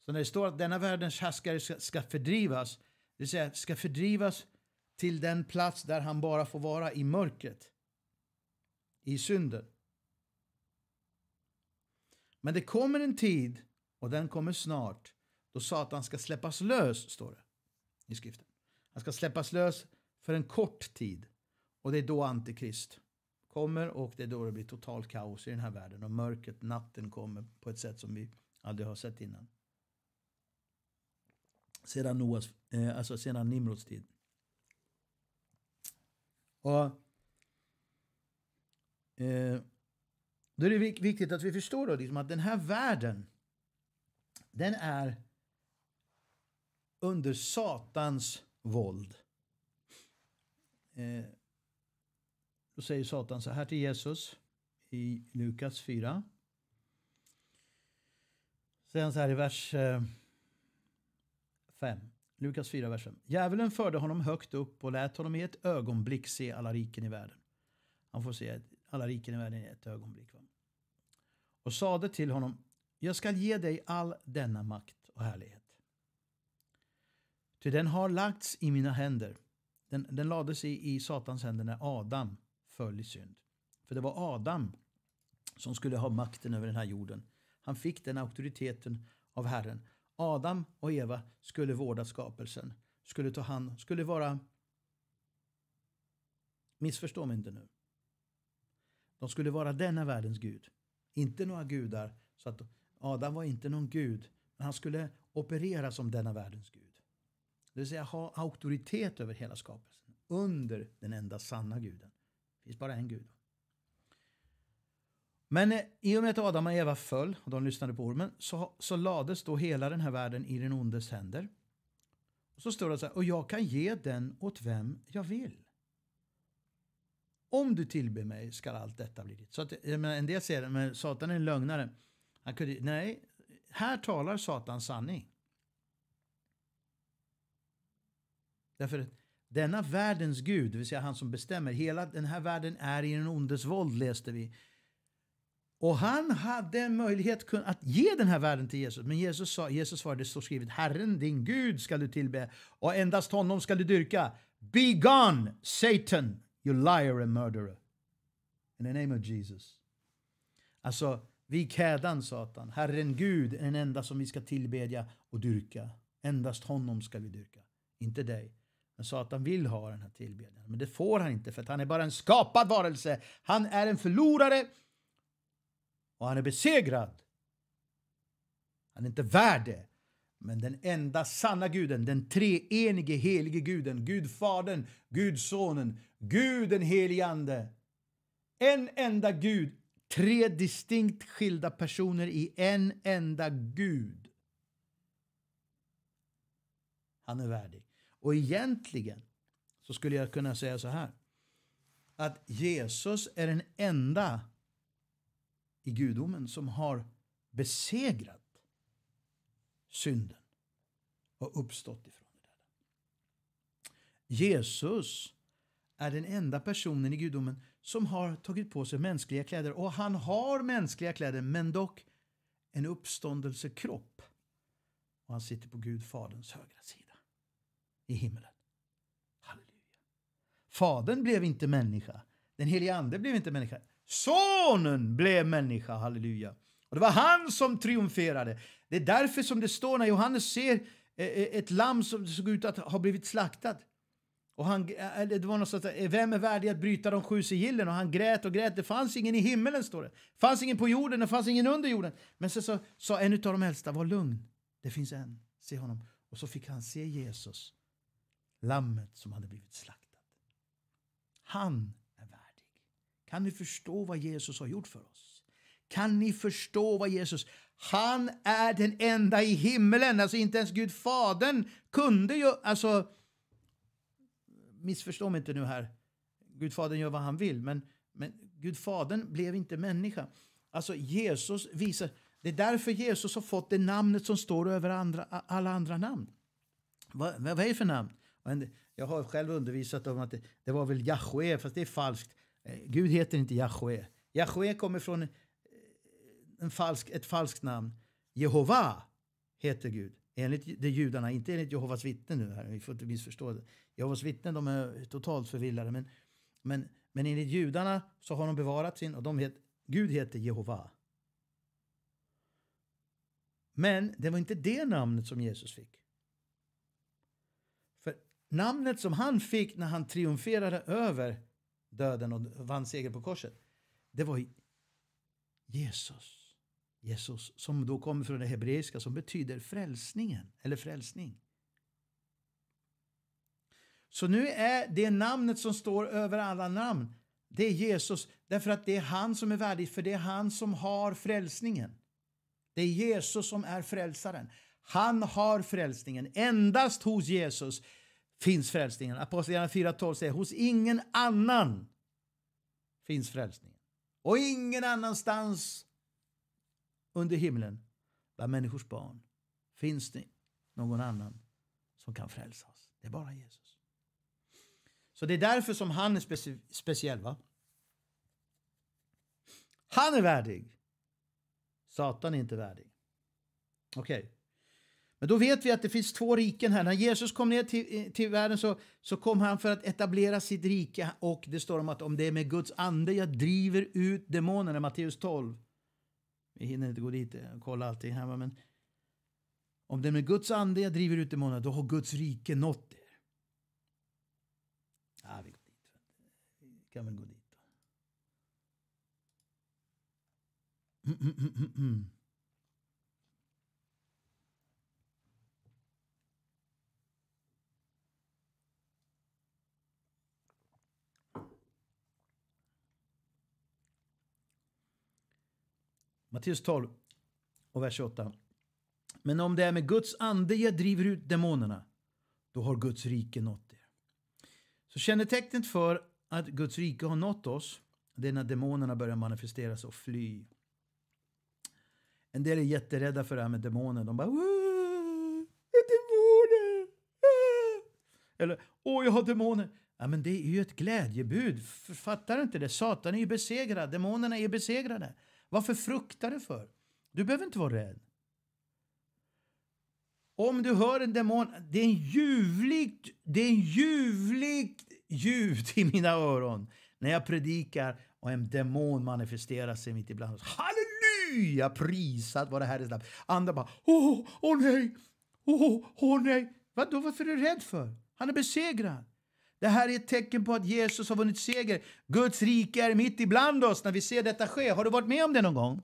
Så när det står att denna världens härskare ska fördrivas, det vill säga ska fördrivas till den plats där han bara får vara i mörkret, i synden. Men det kommer en tid, och den kommer snart, då Satan ska släppas lös, står det i skriften. Han ska släppas lös för en kort tid. Och det är då Antikrist kommer och det är då det blir totalt kaos i den här världen och mörkret, natten kommer på ett sätt som vi aldrig har sett innan. Sedan, Noas, eh, alltså sedan Nimrods tid. Och, eh, då är det viktigt att vi förstår då, liksom att den här världen den är under Satans våld. Eh, då säger Satan så här till Jesus i Lukas 4. Sen så här i vers 5. Eh, Lukas 4, vers 5. Djävulen förde honom högt upp och lät honom i ett ögonblick se alla riken i världen. Han får se alla riken i världen i ett ögonblick. Och sade till honom, jag ska ge dig all denna makt och härlighet. Ty den har lagts i mina händer. Den, den lades i, i Satans händer när Adam föll i synd. För det var Adam som skulle ha makten över den här jorden. Han fick den auktoriteten av Herren. Adam och Eva skulle vårda skapelsen, skulle ta hand, skulle vara... Missförstå mig inte nu. De skulle vara denna världens gud, inte några gudar. Så att Adam var inte någon gud, men han skulle operera som denna världens gud. Det vill säga ha auktoritet över hela skapelsen, under den enda sanna guden finns bara en gud. Men eh, i och med att Adam och Eva föll och de lyssnade på ormen så, så lades då hela den här världen i den ondes händer. så står det så här, och jag kan ge den åt vem jag vill. Om du tillber mig skall allt detta bli ditt. Så att, en del säger det, men Satan är en lögnare. Han kunde, nej, här talar Satan sanning. Därför att denna världens gud, det vill säga han som bestämmer, hela den här världen är i den ondes våld läste vi. Och han hade en möjlighet att ge den här världen till Jesus. Men Jesus, sa, Jesus svarade, det står skrivet, Herren din Gud ska du tillbe och endast honom ska du dyrka. Be gone Satan, you liar and murderer. In the name of Jesus. Alltså, vik hädan Satan. Herren Gud är den enda som vi ska tillbedja och dyrka. Endast honom ska vi dyrka, inte dig. Men Satan vill ha den här tillbedjan, men det får han inte för att han är bara en skapad varelse. Han är en förlorare och han är besegrad. Han är inte värd det. Men den enda sanna guden, den treenige helige guden, Gud Fadern, Gud Sonen, Gud den helige Ande. En enda gud, tre distinkt skilda personer i en enda gud. Han är värdig. Och egentligen så skulle jag kunna säga så här. Att Jesus är den enda i gudomen som har besegrat synden och uppstått ifrån det Jesus är den enda personen i gudomen som har tagit på sig mänskliga kläder. Och han har mänskliga kläder, men dock en uppståndelsekropp. Och han sitter på Gud Faderns högra sida i himlen. Halleluja. Fadern blev inte människa. Den helige ande blev inte människa. Sonen blev människa, halleluja. Och det var han som triumferade. Det är därför som det står när Johannes ser eh, eh, ett lamm som såg ut att ha blivit slaktat. Och han, eh, det var något sånt där, vem är värdig att bryta de sju sigillen? Och han grät och grät. Det fanns ingen i himmelen, står det. Det fanns ingen på jorden, det fanns ingen under jorden. Men sen så sa en av de äldsta, var lugn, det finns en. Se honom. Och så fick han se Jesus lammet som hade blivit slaktat. Han är värdig. Kan ni förstå vad Jesus har gjort för oss? Kan ni förstå vad Jesus... Han är den enda i himmelen. Alltså inte ens Gud Fadern kunde ju... Alltså, missförstå mig inte nu här. Gud Fadern gör vad han vill, men, men Gud Fadern blev inte människa. Alltså Jesus visar... Det är därför Jesus har fått det namnet som står över andra, alla andra namn. Vad, vad är det för namn? Men jag har själv undervisat om att det, det var väl Jahwe, fast det är falskt. Eh, Gud heter inte Jahwe. Jahwe kommer från eh, en falsk, ett falskt namn. Jehova heter Gud, enligt de judarna, inte enligt Jehovas vittnen. Nu här. Vi får inte missförstå det. Jehovas vittnen de är totalt förvillade. Men, men, men enligt judarna så har de bevarat sin och de het, Gud heter Jehova. Men det var inte det namnet som Jesus fick namnet som han fick när han triumferade över döden och vann seger på korset, det var Jesus. Jesus, som då kommer från det hebreiska som betyder frälsningen, eller frälsning. Så nu är det namnet som står över alla namn, det är Jesus, därför att det är han som är värdig, för det är han som har frälsningen. Det är Jesus som är frälsaren. Han har frälsningen. Endast hos Jesus finns frälsningen. Apostlagärningarna 4.12 säger hos ingen annan finns frälsningen. Och ingen annanstans under himlen bland människors barn finns det någon annan som kan frälsas. Det är bara Jesus. Så det är därför som han är speci speciell. Va? Han är värdig. Satan är inte värdig. Okej. Okay. Men då vet vi att det finns två riken här. När Jesus kom ner till, eh, till världen så, så kom han för att etablera sitt rike och det står om att om det är med Guds ande jag driver ut demonerna, Matteus 12. Vi hinner inte gå dit eh, och kolla allting här men om det är med Guds ande jag driver ut demonerna då har Guds rike nått er. Ja, vi, går dit. kan väl gå dit. Mm, mm, mm, mm, mm. Matteus 12 och vers 8. Men om det är med Guds ande jag driver ut demonerna, då har Guds rike nått er. Så kännetecknet för att Guds rike har nått oss, det är när demonerna börjar manifesteras och fly. En del är jätterädda för det här med demoner. De bara Åh, det är demoner! Ah! Eller åh, jag har demoner. Ja, men det är ju ett glädjebud. Fattar du inte det? Satan är ju besegrad. Demonerna är besegrade. Varför fruktar du för? Du behöver inte vara rädd. Om du hör en demon, det är en ljuvligt, det är en ljuvligt ljud i mina öron när jag predikar och en demon manifesterar sig mitt ibland oss. Halleluja! Prisad vare Herrens namn. Andra bara, åh, oh, oh, nej, åh, oh, åh nej. Vadå, varför är du rädd för? Han är besegrad. Det här är ett tecken på att Jesus har vunnit seger. Guds rike är mitt ibland oss när vi ser detta ske. Har du varit med om det någon gång?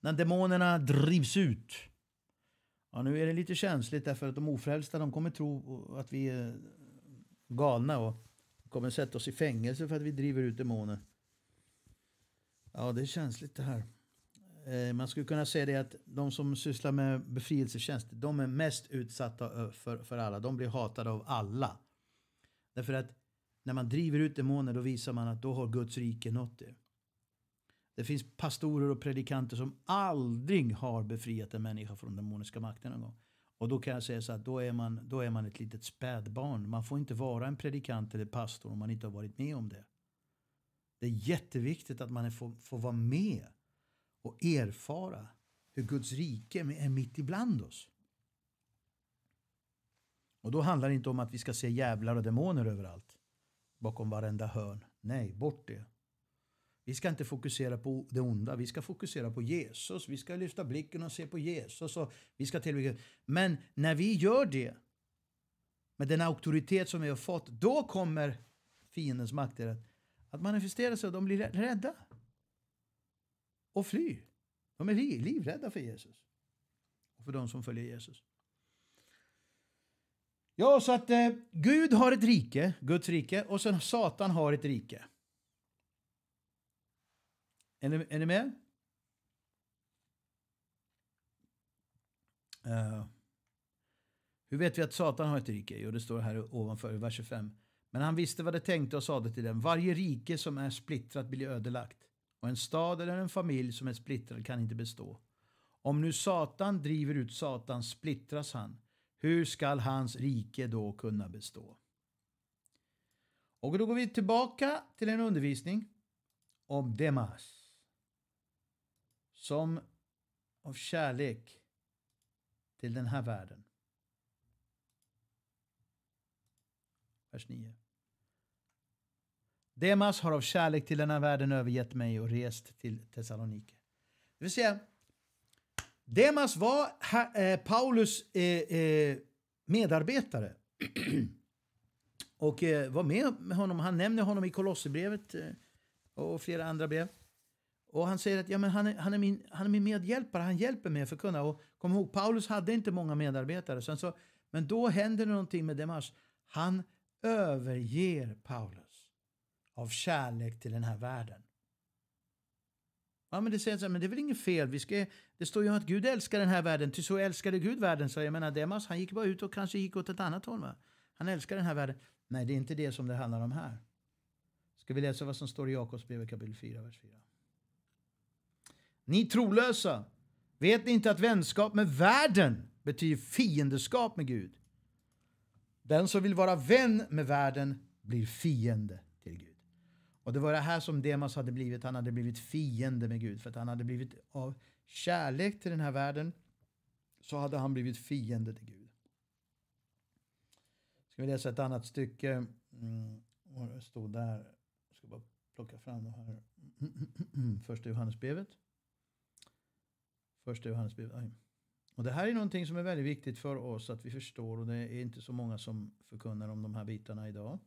När demonerna drivs ut. Ja, nu är det lite känsligt därför att de ofrälsta de kommer tro att vi är galna och kommer sätta oss i fängelse för att vi driver ut demoner. Ja, det är känsligt det här. Eh, man skulle kunna säga det att de som sysslar med befrielsetjänst, de är mest utsatta för, för alla. De blir hatade av alla. Därför att när man driver ut demoner då visar man att då har Guds rike nått er. Det finns pastorer och predikanter som aldrig har befriat en människa från demoniska makten någon gång. Och då kan jag säga så att då är man, då är man ett litet spädbarn. Man får inte vara en predikant eller pastor om man inte har varit med om det. Det är jätteviktigt att man får, får vara med och erfara hur Guds rike är mitt ibland oss. Och då handlar det inte om att vi ska se jävlar och demoner överallt. Bakom varenda hörn. Nej, bort det. Vi ska inte fokusera på det onda, vi ska fokusera på Jesus. Vi ska lyfta blicken och se på Jesus. Och vi ska tillbaka. Men när vi gör det, med den auktoritet som vi har fått, då kommer fiendens makter att manifestera sig och de blir rädda. Och fly. De är livrädda för Jesus. Och för de som följer Jesus. Ja, så att eh, Gud har ett rike, Guds rike, och sen Satan har ett rike. Är ni, är ni med? Uh, hur vet vi att Satan har ett rike? Jo, det står här ovanför, vers 25. Men han visste vad det tänkte och sade till dem. Varje rike som är splittrat blir ödelagt. Och en stad eller en familj som är splittrad kan inte bestå. Om nu Satan driver ut Satan splittras han. Hur skall hans rike då kunna bestå? Och då går vi tillbaka till en undervisning om Demas. Som av kärlek till den här världen. Vers 9. Demas har av kärlek till den här världen övergett mig och rest till Thessalonike. Det vill säga, Demas var eh, Paulus eh, eh, medarbetare och var med, med honom. Han nämner honom i Kolosserbrevet och flera andra brev. Och han säger att ja, men han, är, han, är min, han är min medhjälpare, han hjälper mig att förkunna. Och kom ihåg, Paulus hade inte många medarbetare. Sen så, men då händer det någonting med Demas. Han överger Paulus av kärlek till den här världen. Ja, men det säger så här, men det är väl inget fel. Vi ska, det står ju att Gud älskar den här världen, ty så älskade Gud världen. Så jag menar, Demas, han gick bara ut och kanske gick åt ett annat håll. Va? Han älskar den här världen. Nej, det är inte det som det handlar om här. Ska vi läsa vad som står i Jakobsbrevet kapitel 4, vers 4. Ni trolösa, vet ni inte att vänskap med världen betyder fiendeskap med Gud? Den som vill vara vän med världen blir fiende och det var det här som Demas hade blivit. Han hade blivit fiende med Gud för att han hade blivit av kärlek till den här världen så hade han blivit fiende till Gud. Ska vi läsa ett annat stycke? Mm, det stod där. Jag ska bara plocka fram det här. Första Johannesbrevet. Första Johannesbrevet. Aj. Och det här är någonting som är väldigt viktigt för oss att vi förstår och det är inte så många som förkunnar om de här bitarna idag.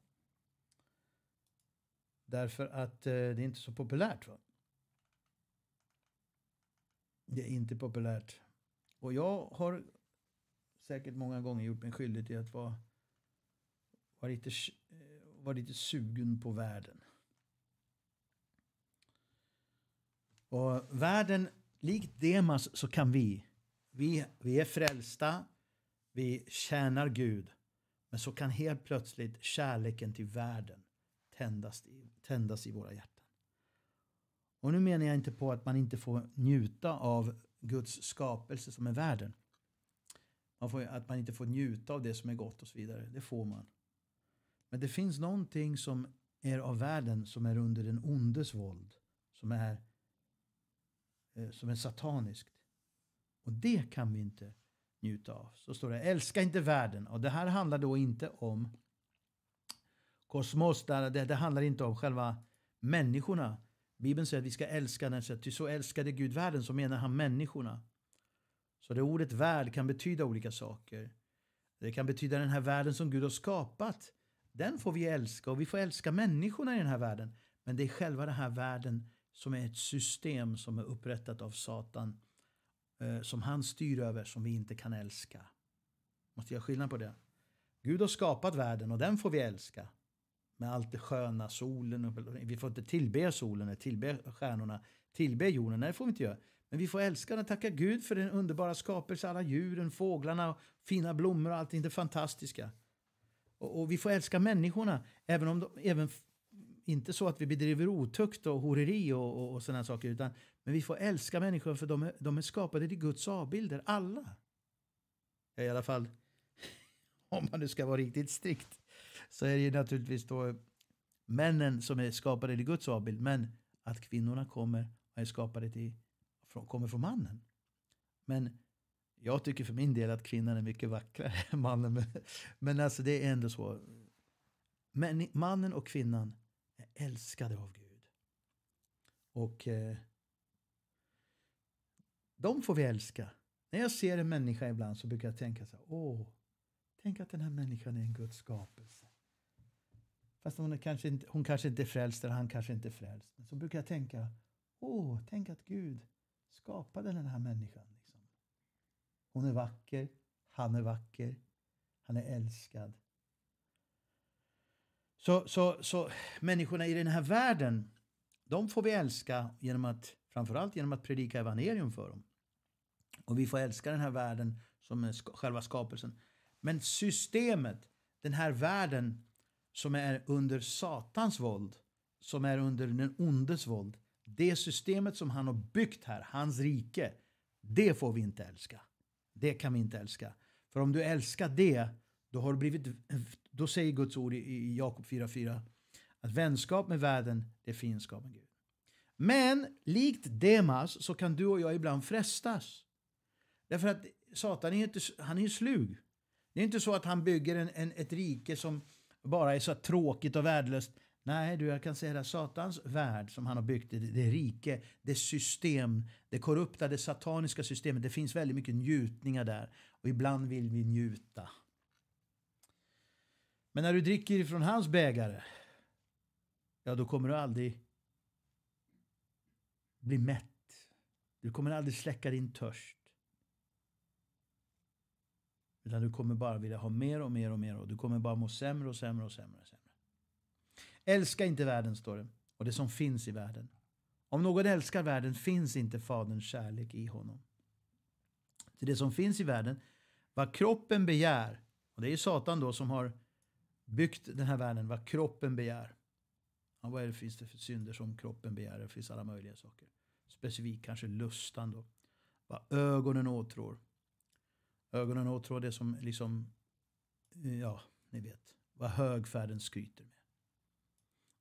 Därför att eh, det är inte så populärt. Va? Det är inte populärt. Och jag har säkert många gånger gjort mig skyldig till att vara, vara, lite, eh, vara lite sugen på världen. Och världen, likt Demas så kan vi. Vi, vi är frälsta, vi tjänar Gud. Men så kan helt plötsligt kärleken till världen tändas i, tändas i våra hjärtan. Och nu menar jag inte på att man inte får njuta av Guds skapelse som är världen. Man får, att man inte får njuta av det som är gott och så vidare. Det får man. Men det finns någonting som är av världen som är under den ondes våld. Som är, eh, som är sataniskt. Och det kan vi inte njuta av. Så står det, älska inte världen. Och det här handlar då inte om kosmos, där det, det handlar inte om själva människorna. Bibeln säger att vi ska älska den, ty så älskade Gud världen, så menar han människorna. Så det ordet värld kan betyda olika saker. Det kan betyda den här världen som Gud har skapat. Den får vi älska och vi får älska människorna i den här världen. Men det är själva den här världen som är ett system som är upprättat av Satan. Eh, som han styr över, som vi inte kan älska. Måste jag skillnad på det? Gud har skapat världen och den får vi älska med allt det sköna, solen. vi får inte tillbe solen, tillbe stjärnorna, tillbe jorden. Nej, det får vi inte göra. Men vi får älska den, tacka Gud för den underbara skapelsen, alla djuren, fåglarna, fina blommor och allting det fantastiska. Och, och vi får älska människorna, även om de, även, inte så att vi bedriver otukt och horeri och, och, och sådana saker, utan men vi får älska människor för de är, de är skapade till Guds avbilder, alla. Ja, I alla fall om man nu ska vara riktigt strikt så är det ju naturligtvis då männen som är skapade till Guds avbild. Men att kvinnorna kommer och är skapade till, från, kommer från mannen. Men jag tycker för min del att kvinnan är mycket vackrare än mannen. Men, men alltså det är ändå så. Men, mannen och kvinnan är älskade av Gud. Och eh, de får vi älska. När jag ser en människa ibland så brukar jag tänka så här. Åh, tänk att den här människan är en Guds skapelse. Fast hon, är kanske inte, hon kanske inte är frälst eller han kanske inte är frälst. Men så brukar jag tänka, åh, tänk att Gud skapade den här människan. Liksom. Hon är vacker, han är vacker, han är älskad. Så, så, så människorna i den här världen, de får vi älska genom att, framförallt genom att predika evangelium för dem. Och vi får älska den här världen som är själva skapelsen. Men systemet, den här världen, som är under Satans våld, som är under den ondes våld. Det systemet som han har byggt här, hans rike, det får vi inte älska. Det kan vi inte älska. För om du älskar det, då, har du blivit, då säger Guds ord i Jakob 4.4 att vänskap med världen, det är fiendskap med Gud. Men likt Demas så kan du och jag ibland frestas. Därför att Satan är ju, inte, han är slug. Det är inte så att han bygger en, en, ett rike som bara är så tråkigt och värdelöst. Nej, du, jag kan säga det. Satans värld som han har byggt, det, det rike, det system, det korrupta, det sataniska systemet. Det finns väldigt mycket njutningar där och ibland vill vi njuta. Men när du dricker ifrån hans bägare, ja, då kommer du aldrig bli mätt. Du kommer aldrig släcka din törst. Utan du kommer bara vilja ha mer och mer och mer och du kommer bara må sämre och sämre och sämre. Och sämre. Älska inte världen, står det, och det som finns i världen. Om någon älskar världen finns inte Faderns kärlek i honom. Till det som finns i världen, vad kroppen begär, och det är ju Satan då som har byggt den här världen, vad kroppen begär. Ja, vad är det, finns det för synder som kroppen begär? Det finns alla möjliga saker. Specifikt kanske lustan då. Vad ögonen åtrår. Ögonen åtrå det som liksom, eh, ja, ni vet, vad högfärden skryter med.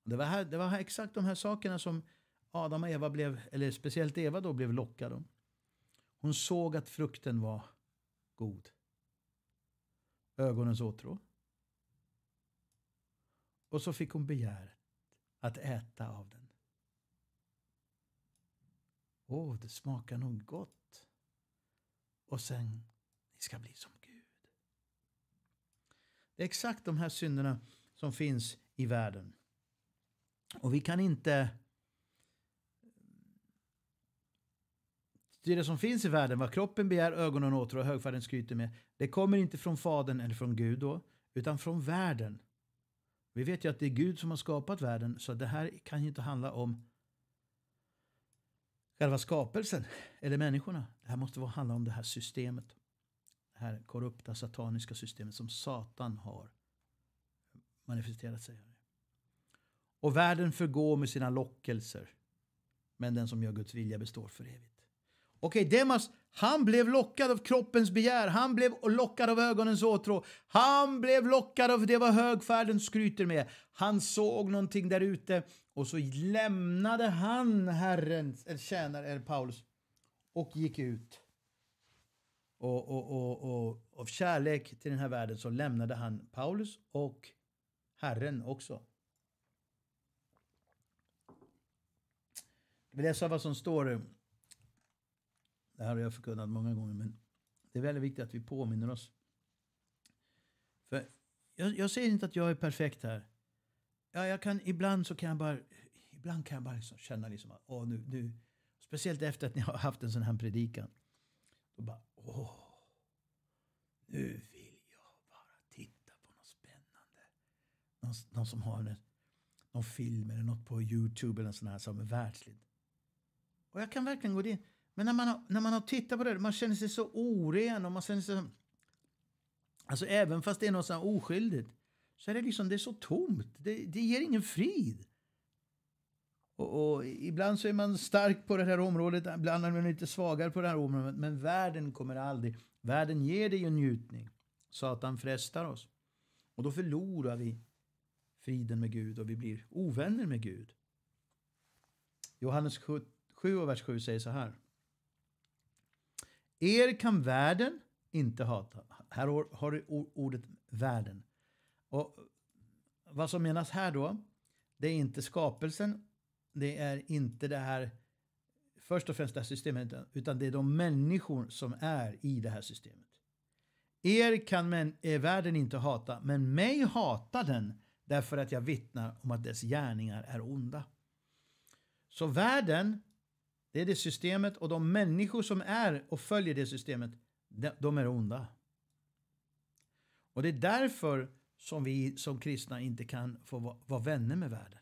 Det var, här, det var här, exakt de här sakerna som Adam och Eva blev, eller speciellt Eva då, blev lockade om. Hon såg att frukten var god. Ögonens åtrå. Och så fick hon begäret att äta av den. Åh, oh, det smakar nog gott. Och sen ni ska bli som Gud. Det är exakt de här synderna som finns i världen. Och vi kan inte... Det, det som finns i världen, vad kroppen begär, ögonen åter och högfärden skryter med, det kommer inte från Fadern eller från Gud då, utan från världen. Vi vet ju att det är Gud som har skapat världen, så det här kan ju inte handla om själva skapelsen eller människorna. Det här måste handla om det här systemet här korrupta sataniska systemet som Satan har manifesterat sig. Här. Och världen förgår med sina lockelser. Men den som gör Guds vilja består för evigt. Okej, okay, Demas, han blev lockad av kroppens begär. Han blev lockad av ögonens åtrå. Han blev lockad av det vad högfärden skryter med. Han såg någonting där ute och så lämnade han Herrens, eller tjänare, eller Paulus, och gick ut. Och, och, och, och av kärlek till den här världen så lämnade han Paulus och Herren också. Vi läser vad som står. Det här har jag förkunnat många gånger, men det är väldigt viktigt att vi påminner oss. För jag, jag säger inte att jag är perfekt här. Ja, jag kan, ibland så kan jag bara, ibland kan jag bara liksom känna liksom, åh, nu, nu, speciellt efter att ni har haft en sån här predikan. Och bara, åh, nu vill jag bara titta på något spännande. Någon, någon som har en, någon film eller något på Youtube eller sån här som är världsligt. Och jag kan verkligen gå dit. Men när man, har, när man har tittat på det, man känner sig så oren och man känner sig... Alltså även fast det är något sånt oskyldigt så är det liksom, det är så tomt. Det, det ger ingen frid. Och, och, ibland så är man stark på det här området, ibland är man lite svagare på det här området. Men världen kommer aldrig... Världen ger dig en njutning. Satan frestar oss. Och då förlorar vi friden med Gud och vi blir ovänner med Gud. Johannes 7, 7 och vers 7 säger så här. Er kan världen inte hata. Här har du ordet världen. Och vad som menas här då, det är inte skapelsen det är inte det här först och främst det här systemet, utan det är de människor som är i det här systemet. Er kan men, er världen inte hata, men mig hatar den därför att jag vittnar om att dess gärningar är onda. Så världen, det är det systemet och de människor som är och följer det systemet, de, de är onda. Och det är därför som vi som kristna inte kan få vara, vara vänner med världen.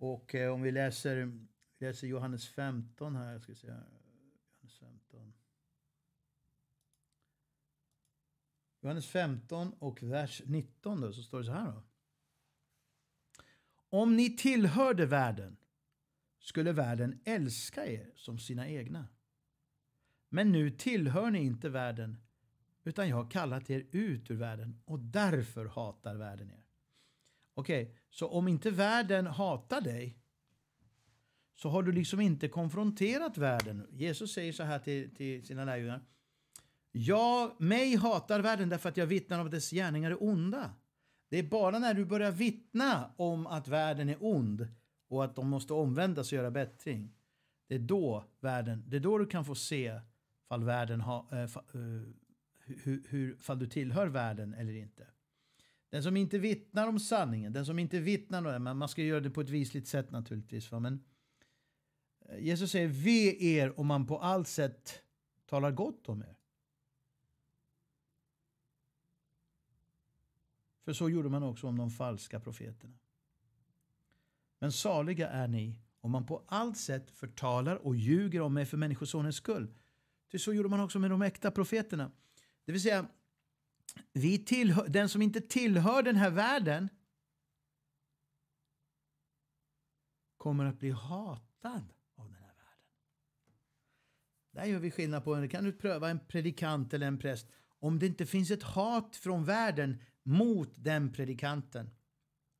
Och eh, om vi läser, läser Johannes 15 här, ska vi se. Johannes 15. Johannes 15 och vers 19 då, så står det så här då. Om ni tillhörde världen skulle världen älska er som sina egna. Men nu tillhör ni inte världen, utan jag har kallat er ut ur världen och därför hatar världen er. Okej, okay, så om inte världen hatar dig så har du liksom inte konfronterat världen. Jesus säger så här till, till sina lärjungar. Ja, mig hatar världen därför att jag vittnar om att dess gärningar är onda. Det är bara när du börjar vittna om att världen är ond och att de måste omvändas och göra bättring. Det är då världen, det är då du kan få se fall världen ha, äh, fa, äh, eh, hur, hur, fall du tillhör världen eller inte. Den som inte vittnar om sanningen, den som inte vittnar om det, men man ska göra det på ett visligt sätt naturligtvis. Va? Men eh, Jesus säger ve er om man på allt sätt talar gott om er. För så gjorde man också om de falska profeterna. Men saliga är ni om man på allt sätt förtalar och ljuger om mig för Människosonens skull. Ty så gjorde man också med de äkta profeterna. Det vill säga, vi tillhör, den som inte tillhör den här världen kommer att bli hatad av den här världen. Där gör vi skillnad på, det kan du pröva en predikant eller en präst, om det inte finns ett hat från världen mot den predikanten,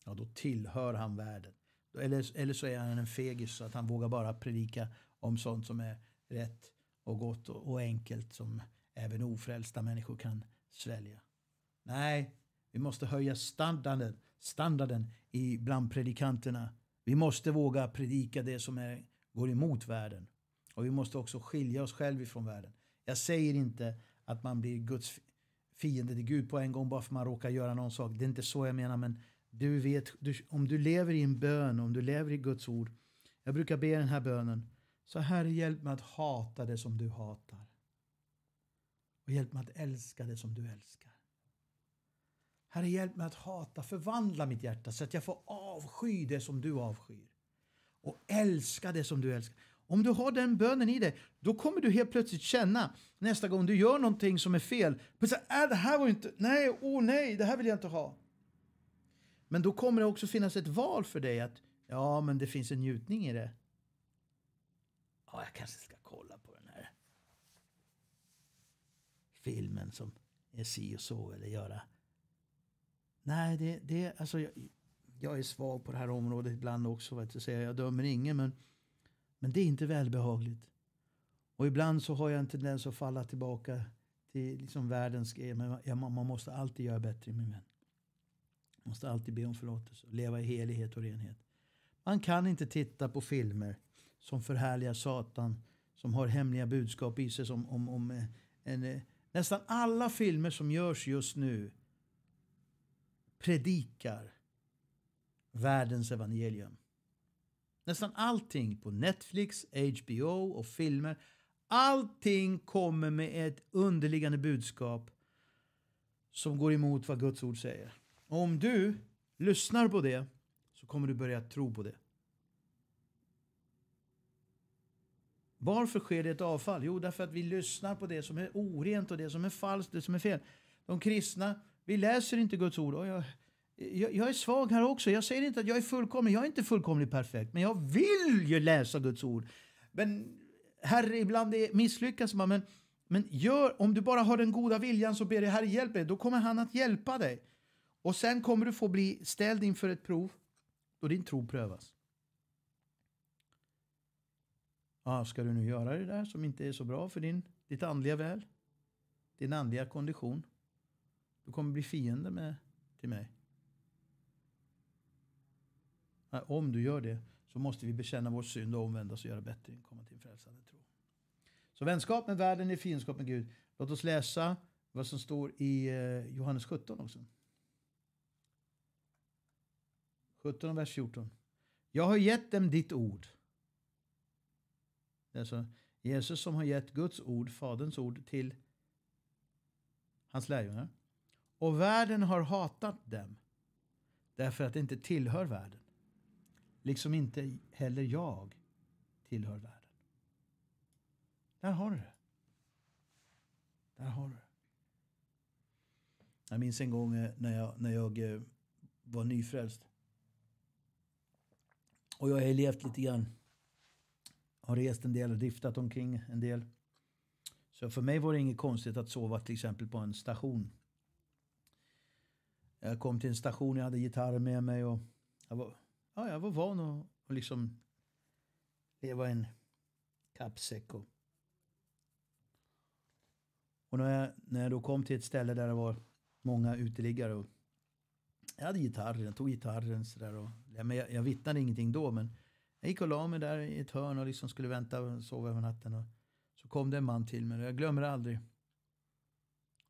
ja då tillhör han världen. Eller, eller så är han en fegis så att han vågar bara predika om sånt som är rätt och gott och, och enkelt som även ofrälsta människor kan svälja. Nej, vi måste höja standarden, standarden bland predikanterna. Vi måste våga predika det som är, går emot världen. Och vi måste också skilja oss själva ifrån världen. Jag säger inte att man blir Guds fiende till Gud på en gång bara för att man råkar göra någon sak. Det är inte så jag menar. Men du vet, du, om du lever i en bön, om du lever i Guds ord. Jag brukar be den här bönen. Så Herre, hjälp mig att hata det som du hatar. Och hjälp mig att älska det som du älskar. Herre, hjälp mig att hata, förvandla mitt hjärta så att jag får avsky det som du avskyr och älska det som du älskar. Om du har den bönen i dig, då kommer du helt plötsligt känna nästa gång du gör någonting som är fel. Plötsligt, äh, det här var inte, nej, åh oh, nej, det här vill jag inte ha. Men då kommer det också finnas ett val för dig att ja, men det finns en njutning i det. Ja, jag kanske ska kolla på den här filmen som är si och så eller göra Nej, det, det, alltså jag, jag är svag på det här området ibland också. Vet du, säga. Jag dömer ingen, men, men det är inte välbehagligt. Och ibland så har jag en tendens att falla tillbaka till liksom världens grejer. Men jag, man måste alltid göra bättre, min vän. Man måste alltid be om förlåtelse och leva i helighet och renhet. Man kan inte titta på filmer som förhärligar Satan, som har hemliga budskap i sig. Som, om, om eh, en, en, eh, nästan alla filmer som görs just nu predikar världens evangelium. Nästan allting på Netflix, HBO och filmer. Allting kommer med ett underliggande budskap som går emot vad Guds ord säger. Och om du lyssnar på det så kommer du börja tro på det. Varför sker det ett avfall? Jo, därför att vi lyssnar på det som är orent och det som är falskt, det som är fel. De kristna vi läser inte Guds ord. Och jag, jag, jag, är svag här också. Jag säger inte att jag är fullkomlig. Jag är inte fullkomligt perfekt. Men jag vill ju läsa Guds ord. Men Herre, ibland är, misslyckas man. Men, men gör, om du bara har den goda viljan så ber dig Herre hjälp dig. Då kommer han att hjälpa dig. Och sen kommer du få bli ställd inför ett prov då din tro prövas. Ah, ska du nu göra det där som inte är så bra för din, ditt andliga väl? Din andliga kondition? Du kommer bli fiende med, till mig. Om du gör det så måste vi bekänna vår synd och omvända oss och göra bättring, komma till en frälsande tro. Så vänskap med världen är fiendskap med Gud. Låt oss läsa vad som står i eh, Johannes 17 också. 17 vers 14. Jag har gett dem ditt ord. Det är alltså Jesus som har gett Guds ord, Faderns ord, till hans lärjungar. Och världen har hatat dem därför att det inte tillhör världen. Liksom inte heller jag tillhör världen. Där har du det. Där har du det. Jag minns en gång eh, när jag, när jag eh, var nyfrälst. Och jag har levt lite grann. Har rest en del och driftat omkring en del. Så för mig var det inget konstigt att sova till exempel på en station. Jag kom till en station, jag hade gitarr med mig och jag var, ja, jag var van att och liksom leva i en kappsäck. Och, och, när, jag, när jag då kom till ett ställe där det var många uteliggare och jag hade gitarren, jag tog gitarren sådär och ja, men jag, jag vittnade ingenting då men jag gick och la mig där i ett hörn och liksom skulle vänta och sova över natten. Och så kom det en man till mig och jag glömmer det aldrig.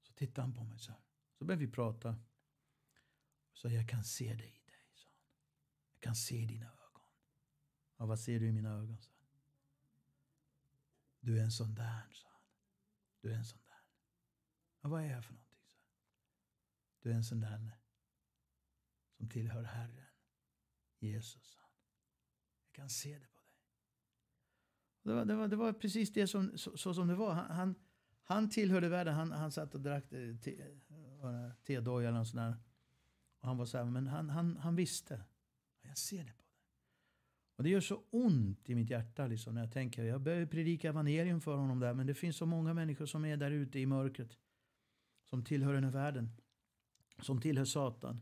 Så tittade han på mig så här. Så började vi prata. Så jag kan se dig i dig, sa han. Jag kan se dina ögon. Och vad ser du i mina ögon, sa han. Du är en sån där, sa han. Du är en sån där. Och vad är jag för någonting, sa han. Du är en sån där som tillhör Herren. Jesus, sa han. Jag kan se det på dig. Det var, det var, det var precis det som, så, så, som det var. han, han han tillhörde världen. Han, han satt och drack tedoja eh, te, eller eh, något sånt där han var så här, men han, han, han visste. Jag ser det på dig. Och det gör så ont i mitt hjärta liksom, när jag tänker. Jag behöver predika evangelium för honom där. Men det finns så många människor som är där ute i mörkret. Som tillhör den här världen. Som tillhör Satan.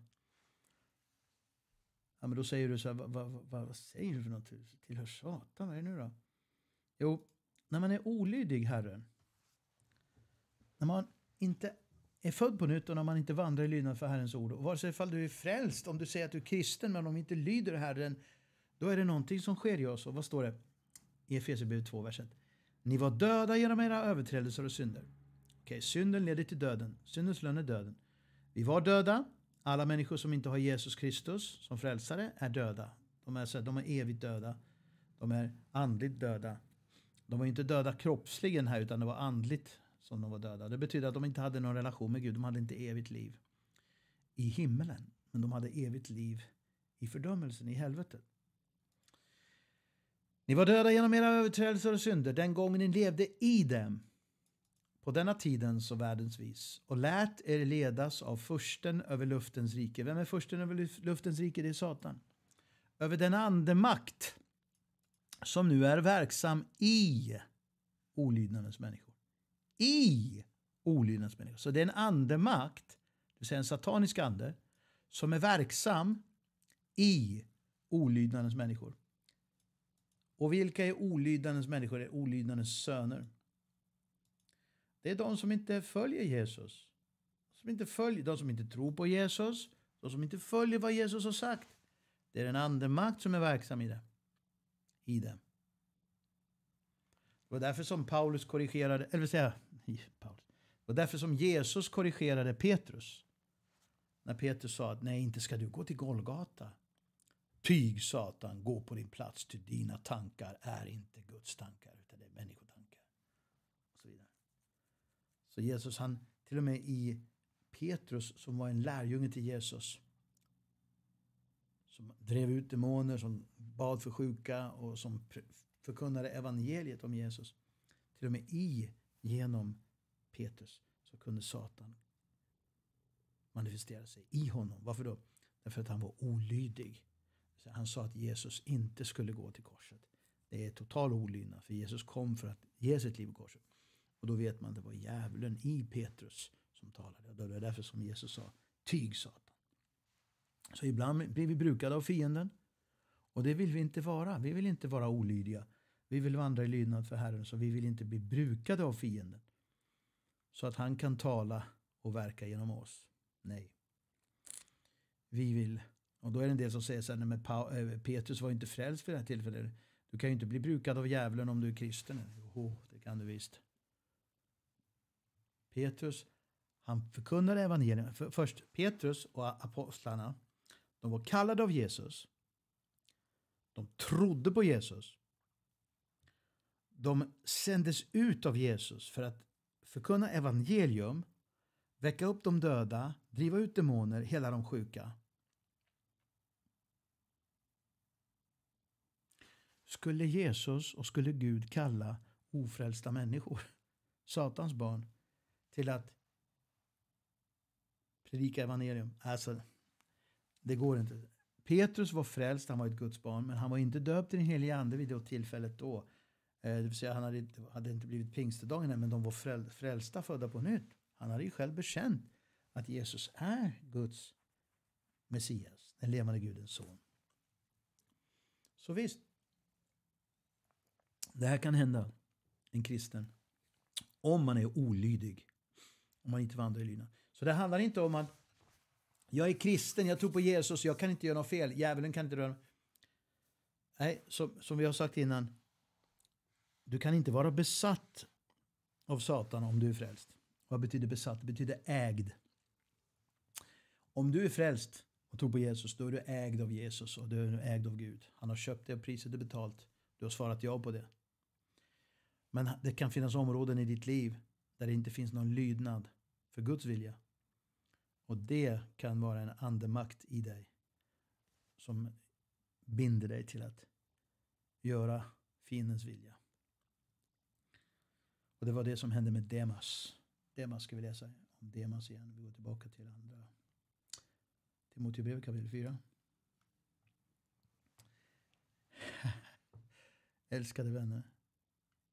Ja, men då säger du så här, vad, vad, vad, vad säger du för något? Tillhör Satan? Vad är det nu då? Jo, när man är olydig Herren. När man inte är född på nytt och när man inte vandrar i lydnad för Herrens ord. Och vare sig fall du är frälst, om du säger att du är kristen men om inte lyder Herren, då är det någonting som sker i oss. Och vad står det? I Efesierbrevet 2, vers 1. Ni var döda genom era överträdelser och synder. Okej, okay, synden leder till döden. Syndens lön är döden. Vi var döda. Alla människor som inte har Jesus Kristus som frälsare är döda. De är, så, de är evigt döda. De är andligt döda. De var inte döda kroppsligen här, utan det var andligt som de var döda. Det betyder att de inte hade någon relation med Gud, de hade inte evigt liv i himmelen, men de hade evigt liv i fördömelsen, i helvetet. Ni var döda genom era överträdelser och synder den gången ni levde i dem på denna tidens och världens vis och lät er ledas av försten över luftens rike. Vem är försten över luftens rike? Det är Satan. Över den andemakt som nu är verksam i olydnadens människor i olydnadens människa. Så det är en andemakt, det vill säga en satanisk ande, som är verksam i olydnadens människor. Och vilka är olydnadens människor? Det är olydnadens söner. Det är de som inte följer Jesus. De som inte, följer, de som inte tror på Jesus, de som inte följer vad Jesus har sagt. Det är en andemakt som är verksam i det. I det. Det var därför som Paulus korrigerade, eller vill säga Paulus. Det var därför som Jesus korrigerade Petrus. När Petrus sa att nej, inte ska du gå till Golgata. Tyg Satan, gå på din plats, ty dina tankar är inte Guds tankar, utan det är människotankar. Och så vidare. Så Jesus, han till och med i Petrus, som var en lärjunge till Jesus, som drev ut demoner, som bad för sjuka och som förkunnade evangeliet om Jesus. Till och med i genom Petrus så kunde Satan manifestera sig i honom. Varför då? Därför att han var olydig. han sa att Jesus inte skulle gå till korset. Det är total olydnad, för Jesus kom för att ge sitt liv i korset. Och då vet man att det var djävulen i Petrus som talade. Och det var därför som Jesus sa tyg Satan. Så ibland blir vi brukade av fienden. Och det vill vi inte vara. Vi vill inte vara olydiga. Vi vill vandra i lydnad för Herren så vi vill inte bli brukade av fienden. Så att han kan tala och verka genom oss. Nej. Vi vill, och då är det en del som säger så här, men eh, Petrus var inte frälst vid det här tillfället. Du kan ju inte bli brukad av djävulen om du är kristen. Jo, det kan du visst. Petrus, han förkunnade evangeliet. För, först Petrus och apostlarna, de var kallade av Jesus. De trodde på Jesus de sändes ut av Jesus för att förkunna evangelium, väcka upp de döda, driva ut demoner, hela de sjuka. Skulle Jesus och skulle Gud kalla ofrälsta människor, Satans barn, till att predika evangelium? Alltså, det går inte. Petrus var frälst, han var ett Guds barn, men han var inte döpt i den helige ande vid det tillfället då. Eh, det vill säga han hade, hade inte blivit pingstdagen men de var fräl, frälsta, födda på nytt. Han hade ju själv bekänt att Jesus är Guds Messias, den levande Gudens son. Så visst, det här kan hända en kristen om man är olydig. Om man inte vandrar i lydnad. Så det handlar inte om att jag är kristen, jag tror på Jesus, jag kan inte göra något fel, djävulen kan inte röra mig. Nej, som, som vi har sagt innan, du kan inte vara besatt av Satan om du är frälst. Vad betyder besatt? Det betyder ägd. Om du är frälst och tror på Jesus, då är du ägd av Jesus och du är ägd av Gud. Han har köpt dig och priset är betalt. Du har svarat ja på det. Men det kan finnas områden i ditt liv där det inte finns någon lydnad för Guds vilja. Och det kan vara en andemakt i dig som binder dig till att göra fiendens vilja. Och det var det som hände med Demas. Demas ska vi läsa om Demas igen. Vi går tillbaka till andra Till Timoteusbrevet kapitel 4. Älskade vänner.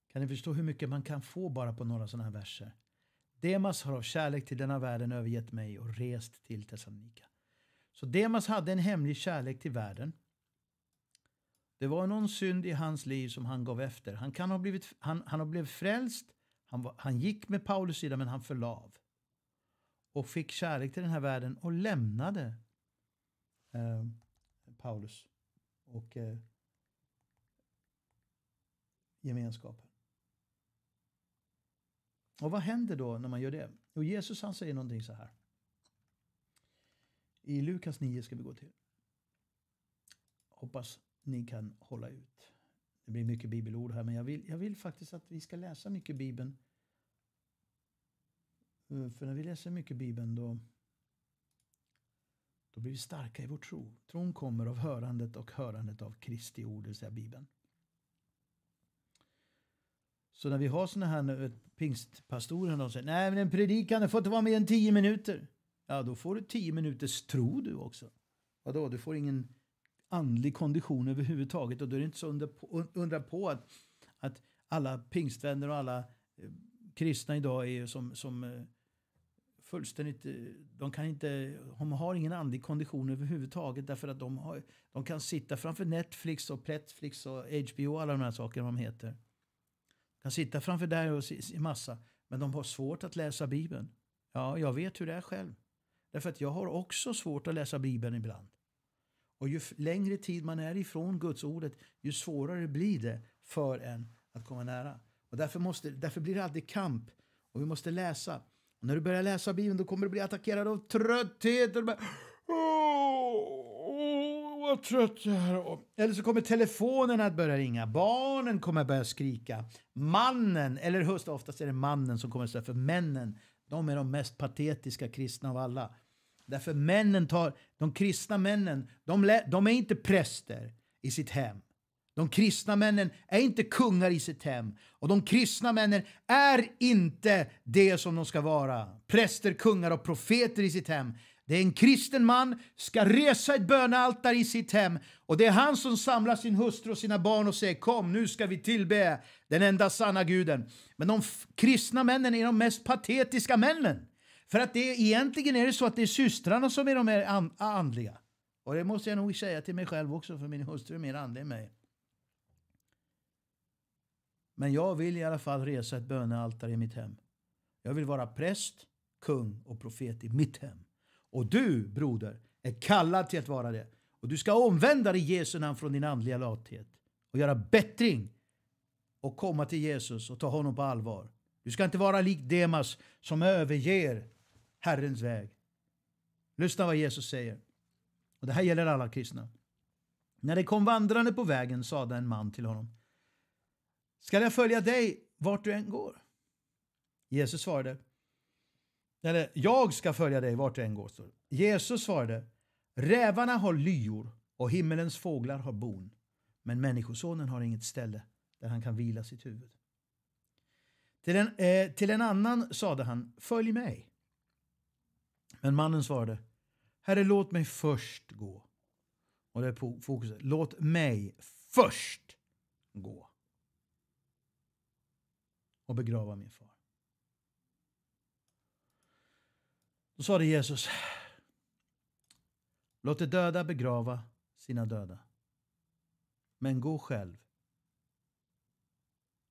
Kan ni förstå hur mycket man kan få bara på några sådana här verser? Demas har av kärlek till denna världen övergett mig och rest till Thessalonika. Så Demas hade en hemlig kärlek till världen. Det var någon synd i hans liv som han gav efter. Han, kan ha blivit, han, han har blivit frälst han, var, han gick med Paulus sida men han föll av. Och fick kärlek till den här världen och lämnade eh, Paulus och eh, gemenskapen. Och vad händer då när man gör det? Jo Jesus han säger någonting så här. I Lukas 9 ska vi gå till. Hoppas ni kan hålla ut. Det blir mycket bibelord här men jag vill, jag vill faktiskt att vi ska läsa mycket Bibeln Eh, för när vi läser mycket Bibeln då, då blir vi starka i vår tro. Tron kommer av hörandet och hörandet av Kristi ord, det vill säga Bibeln. Så när vi har sådana här eh, pingstpastorer, som säger nej men en predikan får inte vara mer än tio minuter. Ja, då får du tio minuters tro du också. Vadå, du får ingen andlig kondition överhuvudtaget och då är det inte så undra undra på att, att alla pingstvänner och alla eh, kristna idag är som, som fullständigt... Eh, de, kan inte, de har ingen andlig kondition överhuvudtaget därför att de, har, de kan sitta framför Netflix och Pletflix och HBO och alla de här sakerna de heter. De kan sitta framför där och se massa. Men de har svårt att läsa Bibeln. Ja, jag vet hur det är själv. Därför att jag har också svårt att läsa Bibeln ibland. Och ju längre tid man är ifrån Guds ordet, ju svårare blir det för en att komma nära. Och därför, måste, därför blir det alltid kamp. Och vi måste läsa. Och när du börjar läsa Bibeln då kommer du bli attackerad av trötthet. Och bara, oh, oh, vad trött jag är. Eller så kommer telefonen att börja ringa. Barnen kommer börja skrika. Mannen, eller hustrun, oftast är det mannen som kommer att säga för männen, de är de mest patetiska kristna av alla. Därför männen tar, de kristna männen, de, de är inte präster i sitt hem. De kristna männen är inte kungar i sitt hem och de kristna männen är inte det som de ska vara. Präster, kungar och profeter i sitt hem. Det är en kristen man ska resa ett bönealtare i sitt hem och det är han som samlar sin hustru och sina barn och säger kom nu ska vi tillbe den enda sanna guden. Men de kristna männen är de mest patetiska männen. För att det är, egentligen är det så att det är systrarna som är de mer andliga. Och det måste jag nog säga till mig själv också för min hustru är mer andlig än mig. Men jag vill i alla fall resa ett bönealtare i mitt hem. Jag vill vara präst, kung och profet i mitt hem. Och du, broder, är kallad till att vara det. Och du ska omvända dig i Jesu namn från din andliga lathet och göra bättring och komma till Jesus och ta honom på allvar. Du ska inte vara lik Demas som överger Herrens väg. Lyssna vad Jesus säger. Och Det här gäller alla kristna. När det kom vandrande på vägen sade en man till honom Ska jag följa dig vart du än går? Jesus svarade, eller jag ska följa dig vart du än går. Står. Jesus svarade, rävarna har lyor och himmelens fåglar har bon, men människosonen har inget ställe där han kan vila sitt huvud. Till en, eh, till en annan sade han, följ mig. Men mannen svarade, herre låt mig först gå. Och det är fokuset, låt mig först gå och begrava min far. Då sa det Jesus, låt de döda begrava sina döda. Men gå själv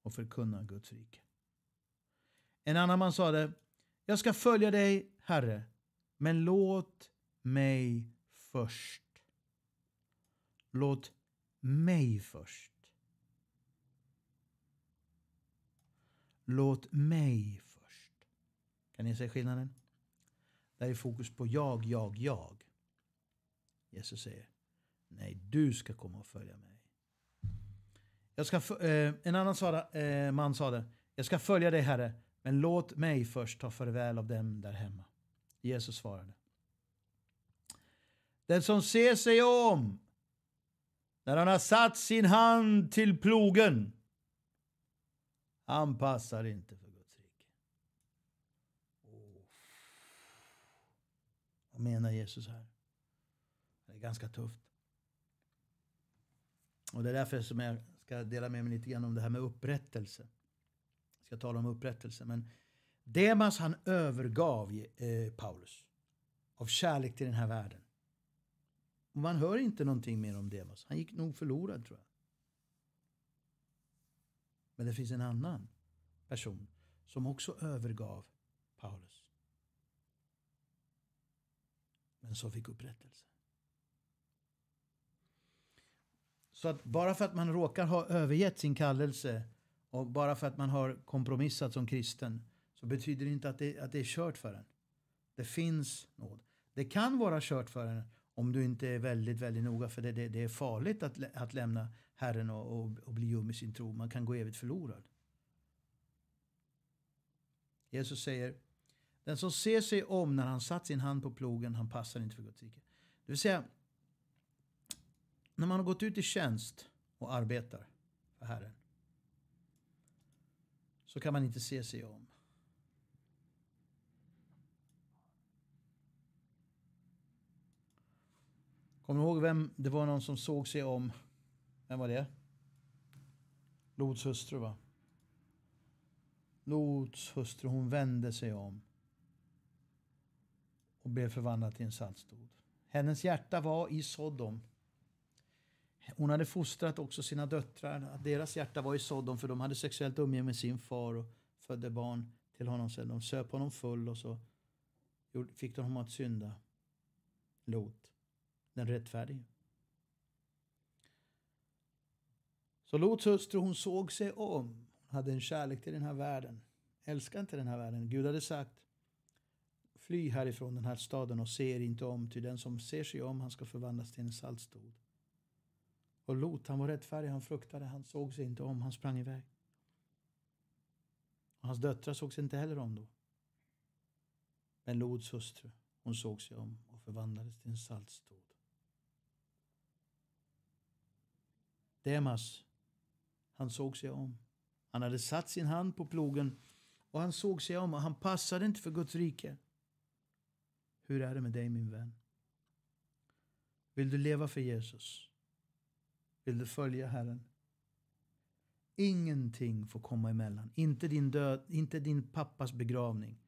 och förkunna Guds rike. En annan man sade, jag ska följa dig, Herre, men låt mig först. Låt mig först Låt mig först. Kan ni se skillnaden? Där är fokus på jag, jag, jag. Jesus säger, nej du ska komma och följa mig. Jag ska, eh, en annan svara, eh, man sade, jag ska följa dig Herre, men låt mig först ta farväl av dem där hemma. Jesus svarade. Den som ser sig om när han har satt sin hand till plogen han passar inte för Guds rike. Vad menar Jesus här? Det är ganska tufft. Och det är därför som jag ska dela med mig lite grann om det här med upprättelse. Jag ska tala om upprättelse. Men Demas han övergav eh, Paulus av kärlek till den här världen. Man hör inte någonting mer om Demas. Han gick nog förlorad tror jag. Men det finns en annan person som också övergav Paulus. Men som fick upprättelse. Så att bara för att man råkar ha övergett sin kallelse och bara för att man har kompromissat som kristen så betyder det inte att det, att det är kört för en. Det finns nåd. Det kan vara kört för en om du inte är väldigt, väldigt noga för det, det, det är farligt att, att lämna Herren och, och, och bli ljum i sin tro. Man kan gå evigt förlorad. Jesus säger, den som ser sig om när han satt sin hand på plogen, han passar inte för Guds rike. Det vill säga, när man har gått ut i tjänst och arbetar för Herren så kan man inte se sig om. Kommer du ihåg vem det var någon som såg sig om vem var det? Lots hustru va? Lots hustru, hon vände sig om och blev förvandlad till en saltstod. Hennes hjärta var i Sodom. Hon hade fostrat också sina döttrar. Deras hjärta var i Sodom för de hade sexuellt umgänge med sin far och födde barn till honom. Sen de söp honom full och så fick de honom att synda. Lot, den rättfärdige. Så Lots hustru hon såg sig om, hade en kärlek till den här världen, Älskar inte den här världen. Gud hade sagt fly härifrån den här staden och se er inte om, ty den som ser sig om han ska förvandlas till en saltstod. Och Lot, han var rättfärdig, han fruktade, han såg sig inte om, han sprang iväg. Och hans döttrar såg sig inte heller om då. Men Lots hustru, hon såg sig om och förvandlades till en saltstod. Demas han såg sig om. Han hade satt sin hand på plogen och han såg sig om och han passade inte för Guds rike. Hur är det med dig min vän? Vill du leva för Jesus? Vill du följa Herren? Ingenting får komma emellan. Inte din, död, inte din pappas begravning.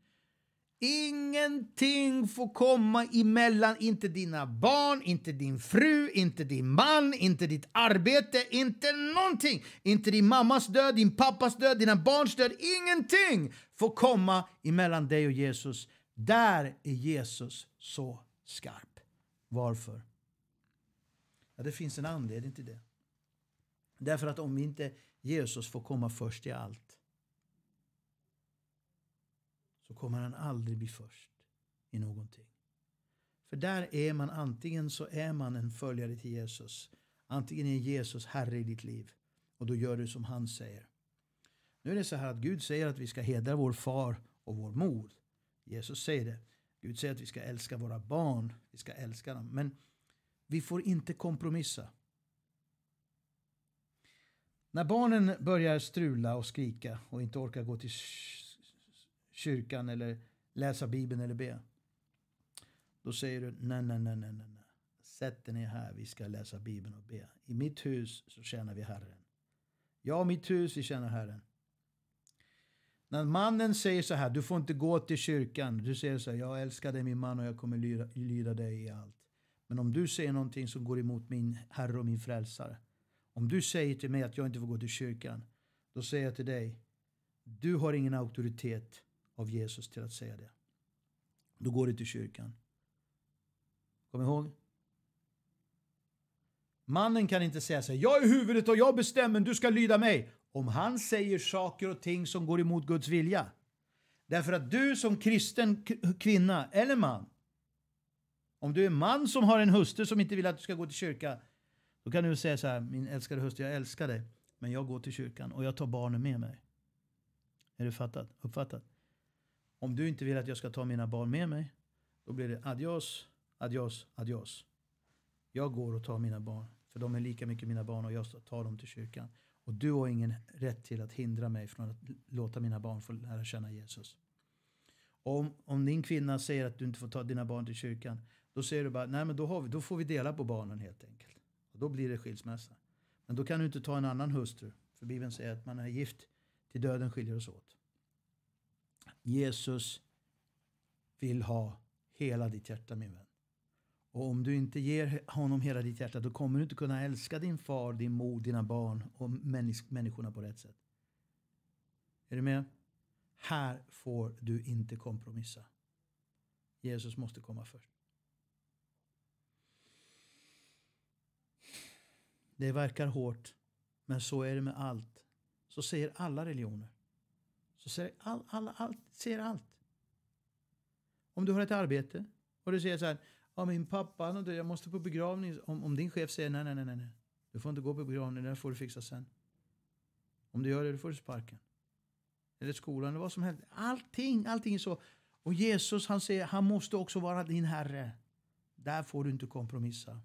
Ingenting får komma emellan. Inte dina barn, inte din fru, inte din man, inte ditt arbete, inte någonting. Inte din mammas död, din pappas död, dina barns död. Ingenting får komma emellan dig och Jesus. Där är Jesus så skarp. Varför? Ja, det finns en anledning till det. Därför att om inte Jesus får komma först i allt så kommer han aldrig bli först i någonting. För där är man antingen så är man en följare till Jesus. Antingen är Jesus Herre i ditt liv och då gör du som han säger. Nu är det så här att Gud säger att vi ska hedra vår far och vår mor. Jesus säger det. Gud säger att vi ska älska våra barn, vi ska älska dem. Men vi får inte kompromissa. När barnen börjar strula och skrika och inte orkar gå till kyrkan eller läsa Bibeln eller be. Då säger du nej, nej, nej, nej, nej. Sätt dig ner här, vi ska läsa Bibeln och be. I mitt hus så tjänar vi Herren. Jag och mitt hus, vi tjänar Herren. När mannen säger så här, du får inte gå till kyrkan. Du säger så här, jag älskar dig min man och jag kommer lyda, lyda dig i allt. Men om du säger någonting som går emot min Herre och min frälsare. Om du säger till mig att jag inte får gå till kyrkan. Då säger jag till dig, du har ingen auktoritet av Jesus till att säga det. Då går du till kyrkan. Kom ihåg. Mannen kan inte säga så här, jag är huvudet och jag bestämmer, du ska lyda mig. Om han säger saker och ting som går emot Guds vilja. Därför att du som kristen kvinna eller man, om du är man som har en hustru som inte vill att du ska gå till kyrka, då kan du säga så här, min älskade hustru, jag älskar dig, men jag går till kyrkan och jag tar barnen med mig. Är du fattat? Uppfattat? Om du inte vill att jag ska ta mina barn med mig, då blir det adios, adios, adios. Jag går och tar mina barn, för de är lika mycket mina barn och jag tar dem till kyrkan. Och du har ingen rätt till att hindra mig från att låta mina barn få lära känna Jesus. Om, om din kvinna säger att du inte får ta dina barn till kyrkan, då säger du bara, nej men då, vi, då får vi dela på barnen helt enkelt. Och då blir det skilsmässa. Men då kan du inte ta en annan hustru. För Bibeln säger att man är gift till döden skiljer oss åt. Jesus vill ha hela ditt hjärta min vän. Och om du inte ger honom hela ditt hjärta då kommer du inte kunna älska din far, din mor, dina barn och människ människorna på rätt sätt. Är du med? Här får du inte kompromissa. Jesus måste komma först. Det verkar hårt, men så är det med allt. Så säger alla religioner. Så ser all, all, allt, ser allt. Om du har ett arbete och du säger så här, ja min pappa jag måste på begravning. Om, om din chef säger nej, nej, nej, nej, du får inte gå på begravning, det får du fixa sen. Om du gör det, då får du sparken. Eller skolan eller vad som helst. Allting, allting är så. Och Jesus han säger, han måste också vara din Herre. Där får du inte kompromissa.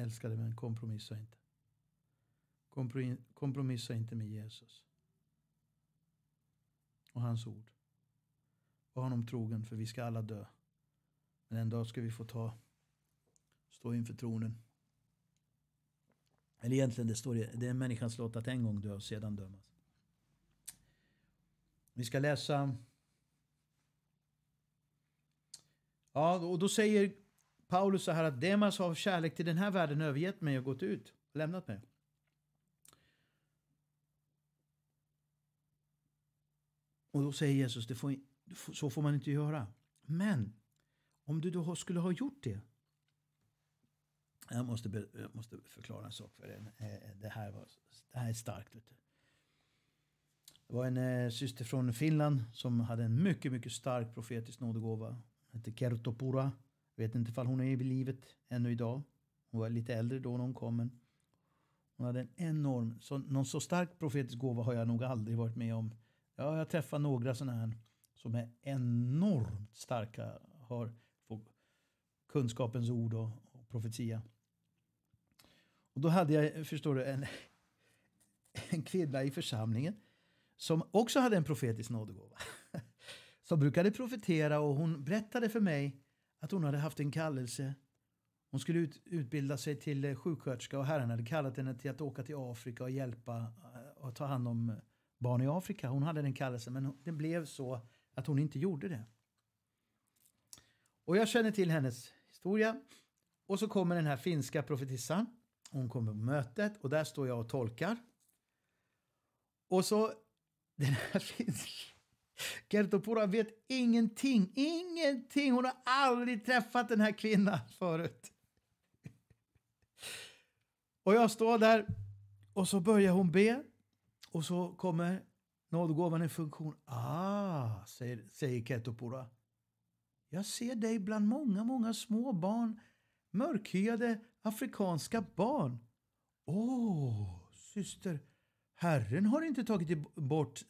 Älskade vän, kompromissa inte. Kompromissa inte med Jesus och hans ord. Var honom trogen, för vi ska alla dö. Men en dag ska vi få ta, stå inför tronen. Eller egentligen, det står det, det är människans lott att en gång dö och sedan dömas. Vi ska läsa Ja, och då säger Paulus så här att Demas har av kärlek till den här världen övergett mig och gått ut, lämnat mig. Och då säger Jesus, det får, så får man inte göra. Men om du då skulle ha gjort det. Jag måste, jag måste förklara en sak för dig. Eh, det här, var, det här är starkt. Vet du. Det var en eh, syster från Finland som hade en mycket, mycket stark profetisk nådegåva. Hon hette Kertopura. Vet inte ifall hon är vid livet ännu idag. Hon var lite äldre då när hon kom. Men hon hade en enorm, så, någon så stark profetisk gåva har jag nog aldrig varit med om. Ja, jag träffar några sådana här som är enormt starka. Har kunskapens ord och, och profetia. Och då hade jag, förstår du, en, en kvinna i församlingen som också hade en profetisk nådegåva. Som brukade profetera och hon berättade för mig att hon hade haft en kallelse. Hon skulle ut, utbilda sig till eh, sjuksköterska och herren hade kallat henne till att åka till Afrika och hjälpa eh, och ta hand om eh, barn i Afrika. Hon hade den kallelsen men det blev så att hon inte gjorde det. Och jag känner till hennes historia. Och så kommer den här finska profetissan. Hon kommer på mötet och där står jag och tolkar. Och så den här finska Kertopura vet ingenting, ingenting. Hon har aldrig träffat den här kvinnan förut. Och jag står där och så börjar hon be och så kommer nådgåvan i funktion. Ah, säger, säger Ketopura. Jag ser dig bland många, många små barn, mörkhyade afrikanska barn. Åh, oh, syster, Herren har inte tagit bort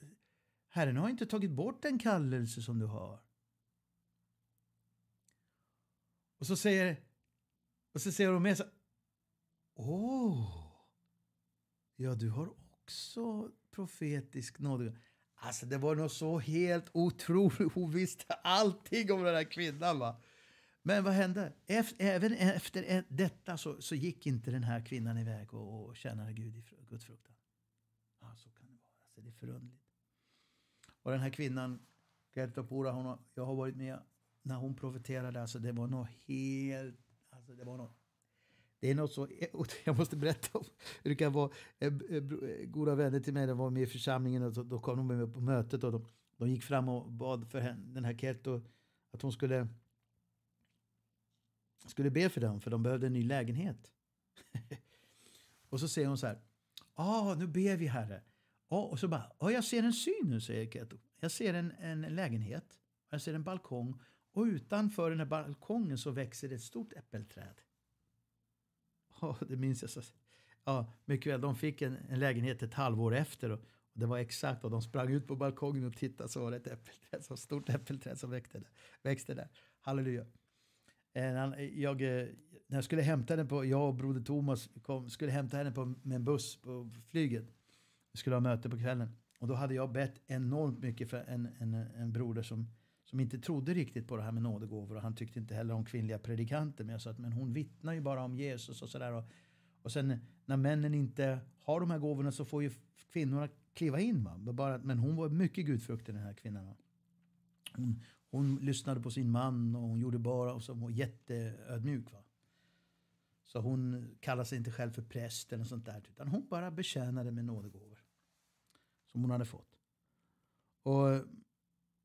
Herren har inte tagit bort den kallelse som du har. Och så säger, och så säger Romesa, Åh, oh, ja du har också profetisk nåd. Alltså det var nog så helt otroligt, hon visste allting om den här kvinnan. Va? Men vad hände? Efter, även efter detta så, så, gick inte den här kvinnan iväg och, och tjänade Gud i Guds fruktan. Ja, så kan det vara. Alltså, det är förundligt. Och den här kvinnan, Gertopura, hon har, jag har varit med när hon profeterade, alltså det var något helt... Alltså det var något det är något så, jag måste berätta om hur det kan vara. Eh, eh, eh, goda vänner till mig de var med i församlingen och då kom de med på mötet och de, de gick fram och bad för henne, den här Kerto att hon skulle, skulle be för dem för de behövde en ny lägenhet. och så säger hon så här. Ja, ah, nu ber vi Herre och så bara, ja, jag ser en syn nu, säger Keto. Jag ser en, en lägenhet, jag ser en balkong och utanför den här balkongen så växer det ett stort äppelträd. Ja, det minns jag. Så. Ja, mycket väl, de fick en, en lägenhet ett halvår efter och, och det var exakt och de sprang ut på balkongen och tittade så var det ett äppelträd, så stort äppelträd som växte där. Växte där. Halleluja. Jag, eh, när jag skulle hämta henne på, jag och broder Thomas kom, skulle hämta henne på, med en buss på flyget vi skulle ha möte på kvällen. Och då hade jag bett enormt mycket för en, en, en broder som, som inte trodde riktigt på det här med nådegåvor. Och han tyckte inte heller om kvinnliga predikanter. Men jag sa att men hon vittnar ju bara om Jesus och sådär. Och, och sen när männen inte har de här gåvorna så får ju kvinnorna kliva in. Va? Bara, men hon var mycket gudfruktig den här kvinnan. Va? Hon, hon lyssnade på sin man och hon gjorde bara och så hon var jätteödmjuk. Va? Så hon kallade sig inte själv för präst eller sånt där. Utan hon bara betjänade med nådegåvor som hon hade fått. Och,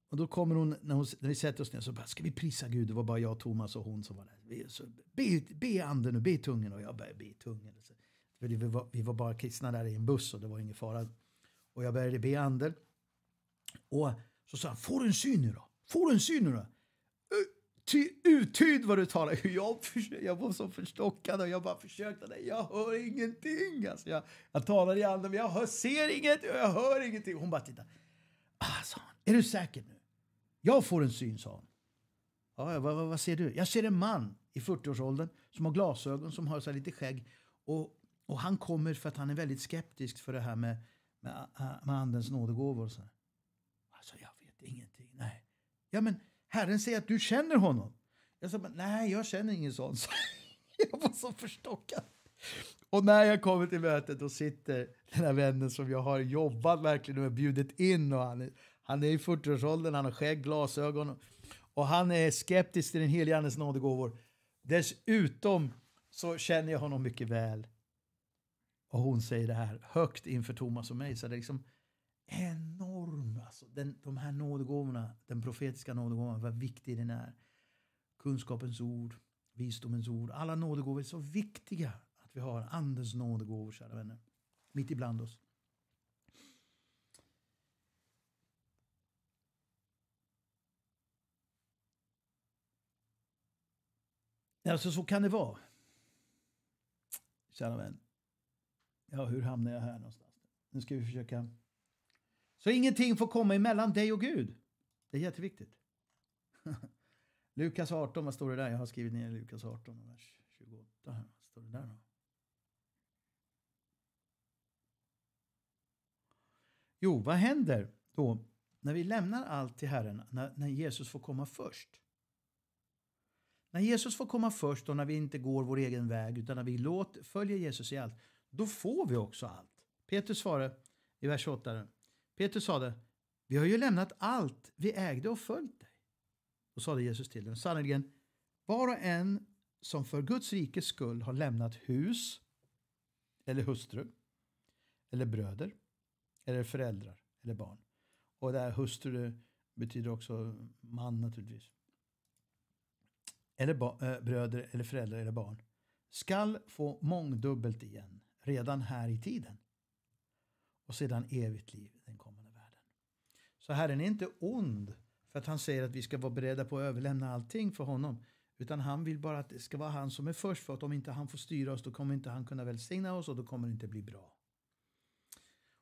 och då kommer hon, när, hon, när vi sätter oss ner, så bara, ska vi prisa Gud? Det var bara jag, Thomas och hon som var där. Vi, så, be, be anden nu, be i tungen. Och jag började be i tungen. Så, vi, var, vi var bara kristna där i en buss och det var ingen fara. Och jag började be anden. Och så sa han, får du en syn nu då? Får du en syn nu då? ty, uttyd vad du talar. Jag, jag var så förstockad och jag bara försökte. Nej, jag hör ingenting. Alltså, jag, jag talar i anden, men jag hör, ser inget och jag hör ingenting. Hon bara tittar. Ah, är du säker nu? Jag får en syn, sa hon. Ja, vad, vad, vad ser du? Jag ser en man i 40-årsåldern som har glasögon, som har så lite skägg. Och, och han kommer för att han är väldigt skeptisk för det här med, med, med andens nådegåvor. Alltså, jag vet ingenting. Nej. Ja, men... Herren säger att du känner honom. Jag sa, nej, jag känner ingen sån. Så jag var så förstockad. Och när jag kommer till mötet då sitter den här vännen som jag har jobbat verkligen med, bjudit in och han är, han är i 40-årsåldern, han har skägg, glasögon och han är skeptisk till den helige Andes nådegåvor. Dessutom så känner jag honom mycket väl. Och hon säger det här högt inför Thomas och mig. Så det liksom, enorm. Alltså, den, de här nådegåvorna, den profetiska nådegåvan, vad viktig den är. Kunskapens ord, visdomens ord. Alla nådegåvor är så viktiga att vi har Andens nådegåvor, kära vänner, mitt ibland oss. Alltså, så kan det vara. Kära vän. Ja, hur hamnar jag här någonstans? Nu ska vi försöka så ingenting får komma emellan dig och Gud. Det är jätteviktigt. Lukas 18, vad står det där? Jag har skrivit ner Lukas 18, vers 28. Vad står det där då? Jo, vad händer då när vi lämnar allt till Herren, när, när, Jesus får komma först? När Jesus får komma först och när vi inte går vår egen väg utan när vi låter, följer Jesus i allt, då får vi också allt. Petrus svarar i vers 8. Petrus sade, vi har ju lämnat allt vi ägde och följt dig. Då sade Jesus till dem, sannerligen, var och en som för Guds rikes skull har lämnat hus, eller hustru, eller bröder, eller föräldrar, eller barn. Och där hustru betyder också man naturligtvis. Eller äh, bröder, eller föräldrar, eller barn. Skall få mångdubbelt igen, redan här i tiden och sedan evigt liv i den kommande världen. Så Herren är inte ond för att han säger att vi ska vara beredda på att överlämna allting för honom. Utan han vill bara att det ska vara han som är först för att om inte han får styra oss då kommer inte han kunna välsigna oss och då kommer det inte bli bra.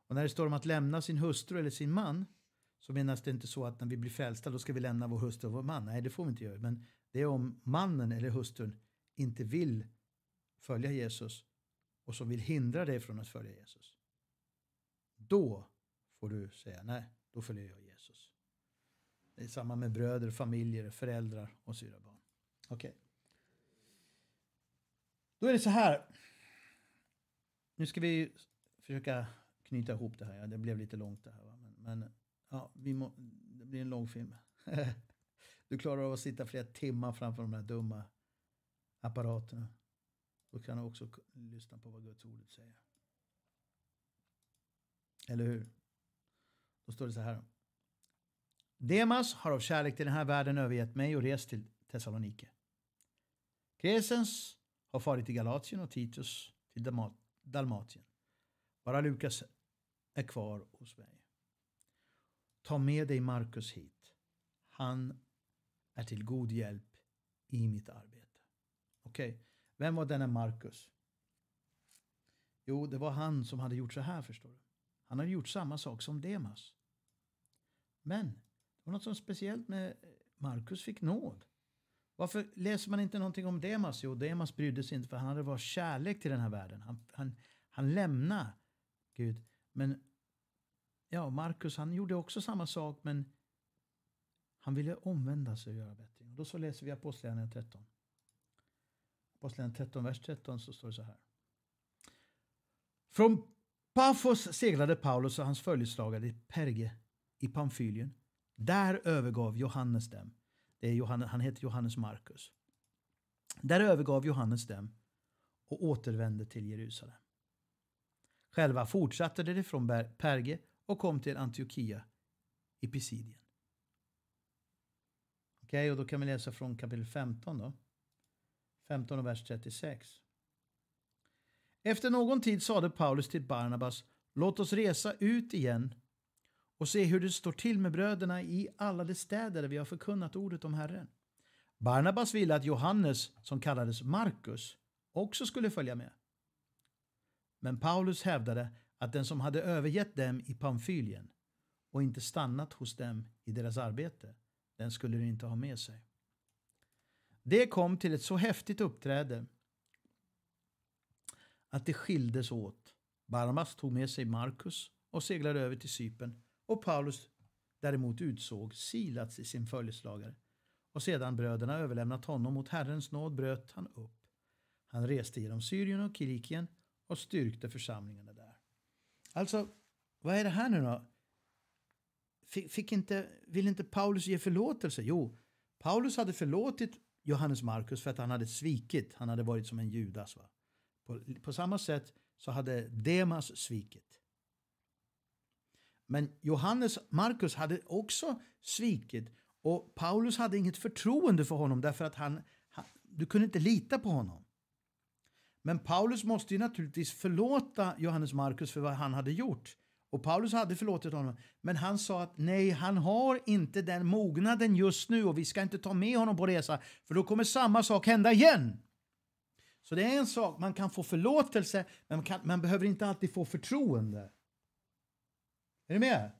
Och när det står om att lämna sin hustru eller sin man så menas det inte så att när vi blir frälsta då ska vi lämna vår hustru och vår man. Nej, det får vi inte göra. Men det är om mannen eller hustrun inte vill följa Jesus och som vill hindra dig från att följa Jesus. Då får du säga nej, då följer jag Jesus. Det är samma med bröder, familjer, föräldrar och syrabarn. Okej. Okay. Då är det så här. Nu ska vi försöka knyta ihop det här. Ja, det blev lite långt det här. Va? Men, men ja, vi må, det blir en lång film. du klarar av att sitta flera timmar framför de här dumma apparaterna. Då kan du också lyssna på vad Guds ordet säger. Eller hur? Då står det så här. Demas har av kärlek till den här världen övergett mig och rest till Thessalonike. Kresens har farit till Galatien och Titus till Dalmatien. Bara Lukas är kvar hos mig. Ta med dig Markus hit. Han är till god hjälp i mitt arbete. Okej, okay. vem var denna Markus? Jo, det var han som hade gjort så här förstår du. Han hade gjort samma sak som Demas. Men det var något som speciellt med Markus fick nåd. Varför läser man inte någonting om Demas? Jo, Demas brydde sig inte för han hade varit kärlek till den här världen. Han, han, han lämnade Gud. Men ja, Markus han gjorde också samma sak men han ville omvända sig och göra bättre. Och då så läser vi Apostlagärningarna 13. Apostlagärningarna 13, vers 13 så står det så här. Från Pafos seglade Paulus och hans följeslagare i Perge i Pamfylien. Där övergav Johannes dem. Det är Johannes, han heter Johannes Markus. Där övergav Johannes dem och återvände till Jerusalem. Själva fortsatte de från Perge och kom till Antiochia i Pisidien. Okej, okay, och då kan vi läsa från kapitel 15 då. 15 och vers 36. Efter någon tid sade Paulus till Barnabas, låt oss resa ut igen och se hur det står till med bröderna i alla de städer där vi har förkunnat ordet om Herren. Barnabas ville att Johannes, som kallades Markus, också skulle följa med. Men Paulus hävdade att den som hade övergett dem i Pamfylien och inte stannat hos dem i deras arbete, den skulle de inte ha med sig. Det kom till ett så häftigt uppträde att det skildes åt. Barmas tog med sig Markus och seglade över till Cypern och Paulus däremot utsåg Silas i sin följeslagare. Och sedan bröderna överlämnat honom mot Herrens nåd bröt han upp. Han reste genom Syrien och Kilikien och styrkte församlingarna där. Alltså, vad är det här nu då? Fick, fick inte, vill inte Paulus ge förlåtelse? Jo, Paulus hade förlåtit Johannes Markus för att han hade svikit. Han hade varit som en Judas. Va? På, på samma sätt så hade Demas svikit. Men Johannes Markus hade också svikit och Paulus hade inget förtroende för honom därför att han, han, du kunde inte lita på honom. Men Paulus måste ju naturligtvis förlåta Johannes Markus för vad han hade gjort. Och Paulus hade förlåtit honom, men han sa att nej, han har inte den mognaden just nu och vi ska inte ta med honom på resa för då kommer samma sak hända igen. Så det är en sak, man kan få förlåtelse men man, kan, man behöver inte alltid få förtroende. Är ni med?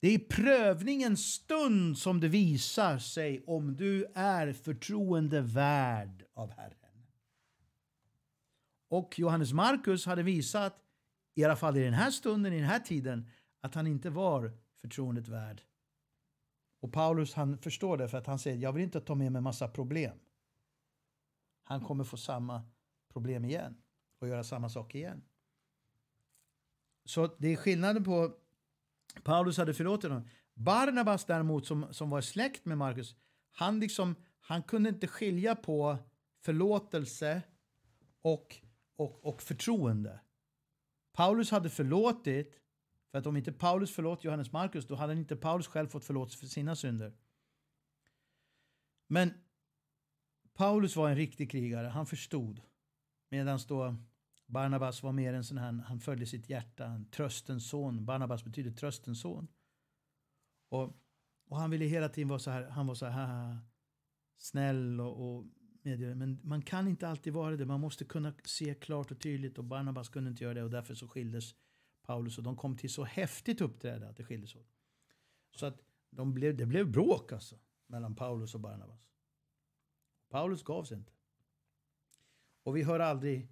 Det är i prövningens stund som det visar sig om du är förtroendevärd av Herren. Och Johannes Markus hade visat, i alla fall i den här stunden, i den här tiden, att han inte var förtroendet värd. Och Paulus han förstår det för att han säger jag vill inte ta med mig massa problem. Han kommer få samma problem igen och göra samma sak igen. Så det är skillnaden på... Paulus hade förlåtit honom. Barnabas däremot, som, som var släkt med Markus, han, liksom, han kunde inte skilja på förlåtelse och, och, och förtroende. Paulus hade förlåtit, för att om inte Paulus förlåt Johannes Markus, då hade inte Paulus själv fått förlåtelse för sina synder. Men Paulus var en riktig krigare, han förstod. Medan då Barnabas var mer en sån här, han följde sitt hjärta, en tröstens son. Barnabas betyder tröstens son. Och, och han ville hela tiden vara så här, han var så här snäll och, och medgörande. Men man kan inte alltid vara det, man måste kunna se klart och tydligt och Barnabas kunde inte göra det och därför så skildes Paulus och de kom till så häftigt uppträde att det skildes åt. Så att de blev, det blev bråk alltså mellan Paulus och Barnabas. Paulus gav sig inte. Och vi hör aldrig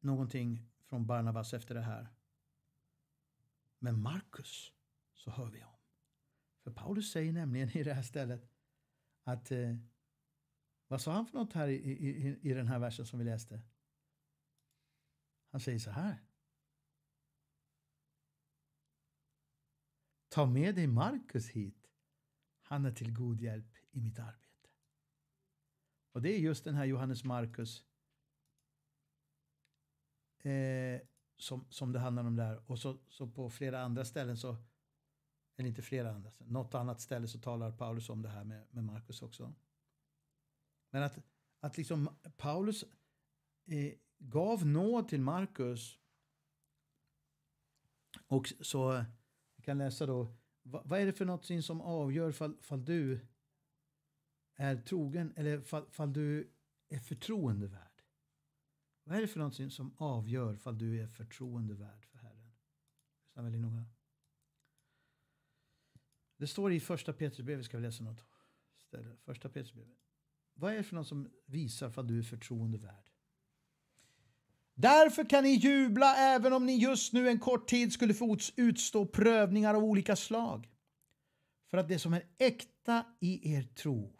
någonting från Barnabas efter det här. Men Markus så hör vi om. För Paulus säger nämligen i det här stället att eh, vad sa han för något här i, i, i den här versen som vi läste? Han säger så här. Ta med dig Markus hit. Han är till god hjälp i mitt arbete. Och det är just den här Johannes Markus eh, som, som det handlar om där. Och så, så på flera andra ställen så, eller inte flera andra, något annat ställe så talar Paulus om det här med, med Markus också. Men att, att liksom Paulus eh, gav nåd till Markus och så, vi kan läsa då, vad, vad är det för något som avgör fall, fall du är trogen eller fall, du är förtroendevärd. Vad är det för någonting som avgör fall du är förtroendevärd för Herren? Lyssna väldigt noga. Det står i första Petrusbrevet, ska vi läsa något ställe. Första Petrusbrevet. Vad är det för något som visar fall du är förtroendevärd? Därför kan ni jubla även om ni just nu en kort tid skulle få utstå prövningar av olika slag. För att det som är äkta i er tro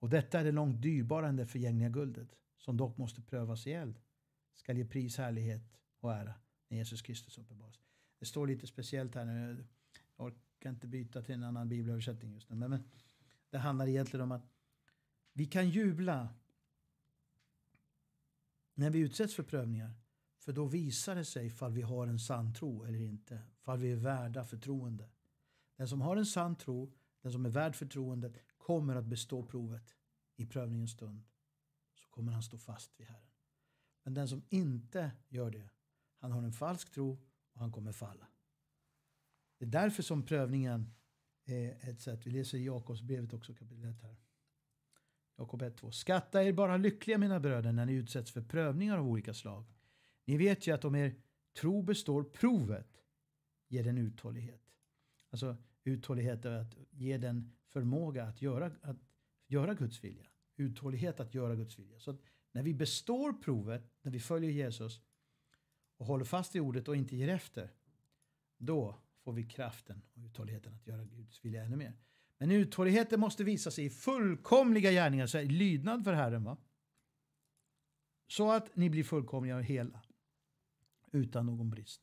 Och detta är det långt dyrbarare än det förgängliga guldet, som dock måste prövas i eld, skall ge pris, härlighet och ära när Jesus Kristus uppenbaras. Det står lite speciellt här nu. Jag orkar inte byta till en annan bibelöversättning just nu. Men, men det handlar egentligen om att vi kan jubla när vi utsätts för prövningar. För då visar det sig fall vi har en sann tro eller inte. Fall vi är värda förtroende. Den som har en sann tro, den som är värd förtroendet, kommer att bestå provet i prövningens stund så kommer han stå fast vid Herren. Men den som inte gör det, han har en falsk tro och han kommer falla. Det är därför som prövningen är ett sätt. Vi läser i Jakobsbrevet också, kapitel 1 här. Jakob 1, 2. Skatta er bara lyckliga mina bröder när ni utsätts för prövningar av olika slag. Ni vet ju att om er tro består provet ger den uthållighet. Alltså uthållighet är att ge den förmåga att göra, att göra Guds vilja. Uthållighet att göra Guds vilja. Så när vi består provet, när vi följer Jesus och håller fast i ordet och inte ger efter, då får vi kraften och uthålligheten att göra Guds vilja ännu mer. Men uthålligheten måste visa sig i fullkomliga gärningar, så lydnad för Herren. Va? Så att ni blir fullkomliga och hela, utan någon brist.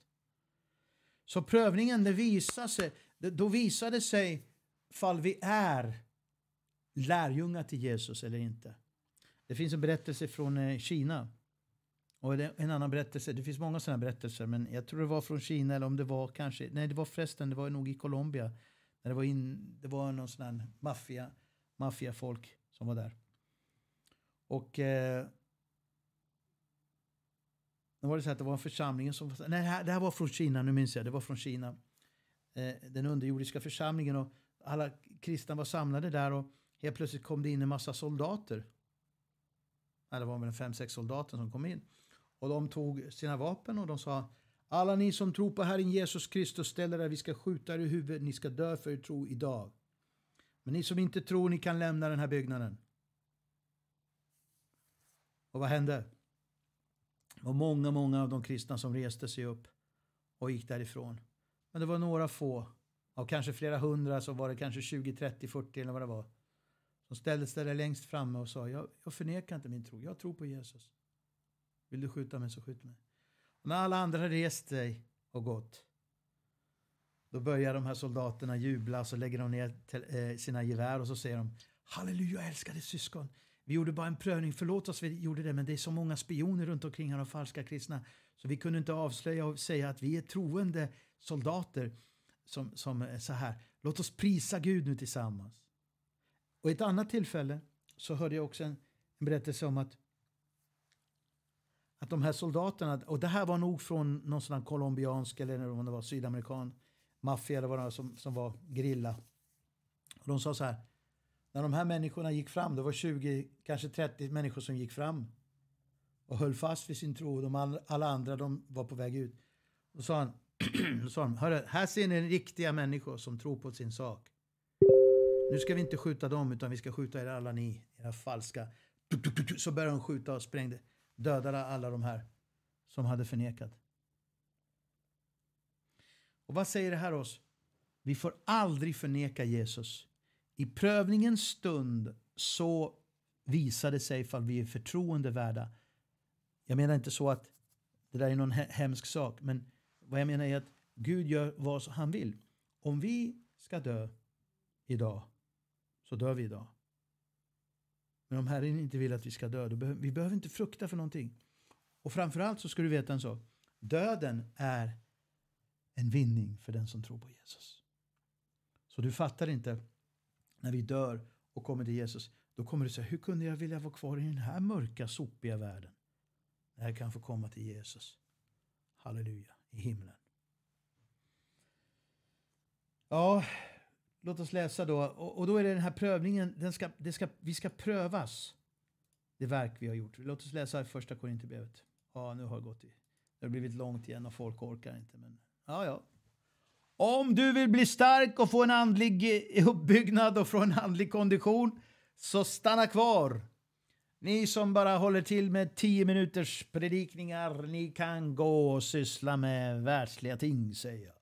Så prövningen, det visar sig, då visade sig fall vi är lärjungar till Jesus eller inte. Det finns en berättelse från eh, Kina. Och en annan berättelse, det finns många sådana berättelser, men jag tror det var från Kina eller om det var kanske, nej det var förresten, det var nog i Colombia. När det var, in, det var någon sån här maffia, maffiafolk som var där. Och eh, då var det så att det var en församling som, nej det här, det här var från Kina, nu minns jag, det var från Kina. Eh, den underjordiska församlingen och alla kristna var samlade där och helt plötsligt kom det in en massa soldater. det var väl fem, sex soldater som kom in. Och de tog sina vapen och de sa alla ni som tror på Herren Jesus Kristus ställer er, vi ska skjuta er i huvudet, ni ska dö för er tro idag. Men ni som inte tror, ni kan lämna den här byggnaden. Och vad hände? Det var många, många av de kristna som reste sig upp och gick därifrån. Men det var några få av kanske flera hundra så var det kanske 20, 30, 40 eller vad det var. Som ställde sig där längst framme och sa jag, jag förnekar inte min tro, jag tror på Jesus. Vill du skjuta mig så skjut mig. Och när alla andra har rest sig och gått då börjar de här soldaterna jubla och så lägger de ner eh, sina gevär och så säger de Halleluja älskade syskon. Vi gjorde bara en prövning, förlåt oss vi gjorde det men det är så många spioner runt omkring här och falska kristna så vi kunde inte avslöja och säga att vi är troende soldater som, som är så här. Låt oss prisa Gud nu tillsammans. Och i ett annat tillfälle så hörde jag också en, en berättelse om att att de här soldaterna, och det här var nog från någon sån här colombiansk eller om det var sydamerikan maffia eller vad det var som, som var grilla. Och de sa så här, när de här människorna gick fram, det var 20, kanske 30 människor som gick fram och höll fast vid sin tro. De alla andra de var på väg ut. Och sa han, sa de, hörru, här ser ni riktiga människor som tror på sin sak. Nu ska vi inte skjuta dem, utan vi ska skjuta er alla ni, era falska. Så började de skjuta och sprängde, dödade alla de här som hade förnekat. Och vad säger det här oss? Vi får aldrig förneka Jesus. I prövningens stund så visar det sig ifall vi är förtroendevärda. Jag menar inte så att det där är någon hemsk sak, men vad jag menar är att Gud gör vad han vill. Om vi ska dö idag, så dör vi idag. Men om Herren inte vill att vi ska dö, då behöver, vi behöver inte frukta för någonting. Och framförallt så ska du veta en sak. Döden är en vinning för den som tror på Jesus. Så du fattar inte när vi dör och kommer till Jesus. Då kommer du säga, hur kunde jag vilja vara kvar i den här mörka, sopiga världen? När jag kan få komma till Jesus. Halleluja i himlen. Ja, låt oss läsa då. Och, och då är det den här prövningen. Den ska, det ska, vi ska prövas det verk vi har gjort. Låt oss läsa första Korinthierbrevet. Ja, nu har det gått. I. Det har blivit långt igen och folk orkar inte. Men ja, ja. Om du vill bli stark och få en andlig eh, uppbyggnad och få en andlig kondition så stanna kvar ni som bara håller till med tio minuters predikningar, ni kan gå och syssla med världsliga ting, säger jag.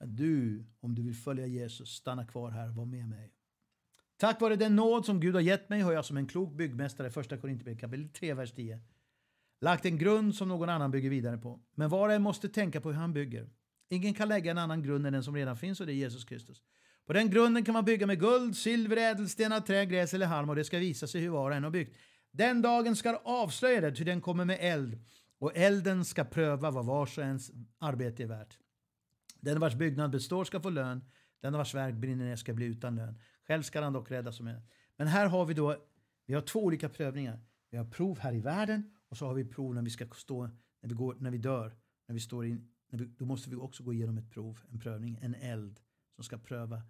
Men du, om du vill följa Jesus, stanna kvar här och var med mig. Tack vare den nåd som Gud har gett mig har jag som en klok byggmästare, första Korinthierbrevet kapitel 3, vers 10, lagt en grund som någon annan bygger vidare på. Men var och en måste tänka på hur han bygger. Ingen kan lägga en annan grund än den som redan finns och det är Jesus Kristus. På den grunden kan man bygga med guld, silver, ädelstenar, trä, gräs eller halm och det ska visa sig hur var och en har byggt. Den dagen ska avslöja det, ty den kommer med eld och elden ska pröva vad vars och ens arbete är värt. Den vars byggnad består ska få lön, den vars verk brinner ner ska bli utan lön. Själv ska han dock räddas som en. Men här har vi då, vi har två olika prövningar. Vi har prov här i världen och så har vi prov när vi ska stå, när vi, går, när vi dör. När vi står in, när vi, då måste vi också gå igenom ett prov, en prövning, en eld som ska pröva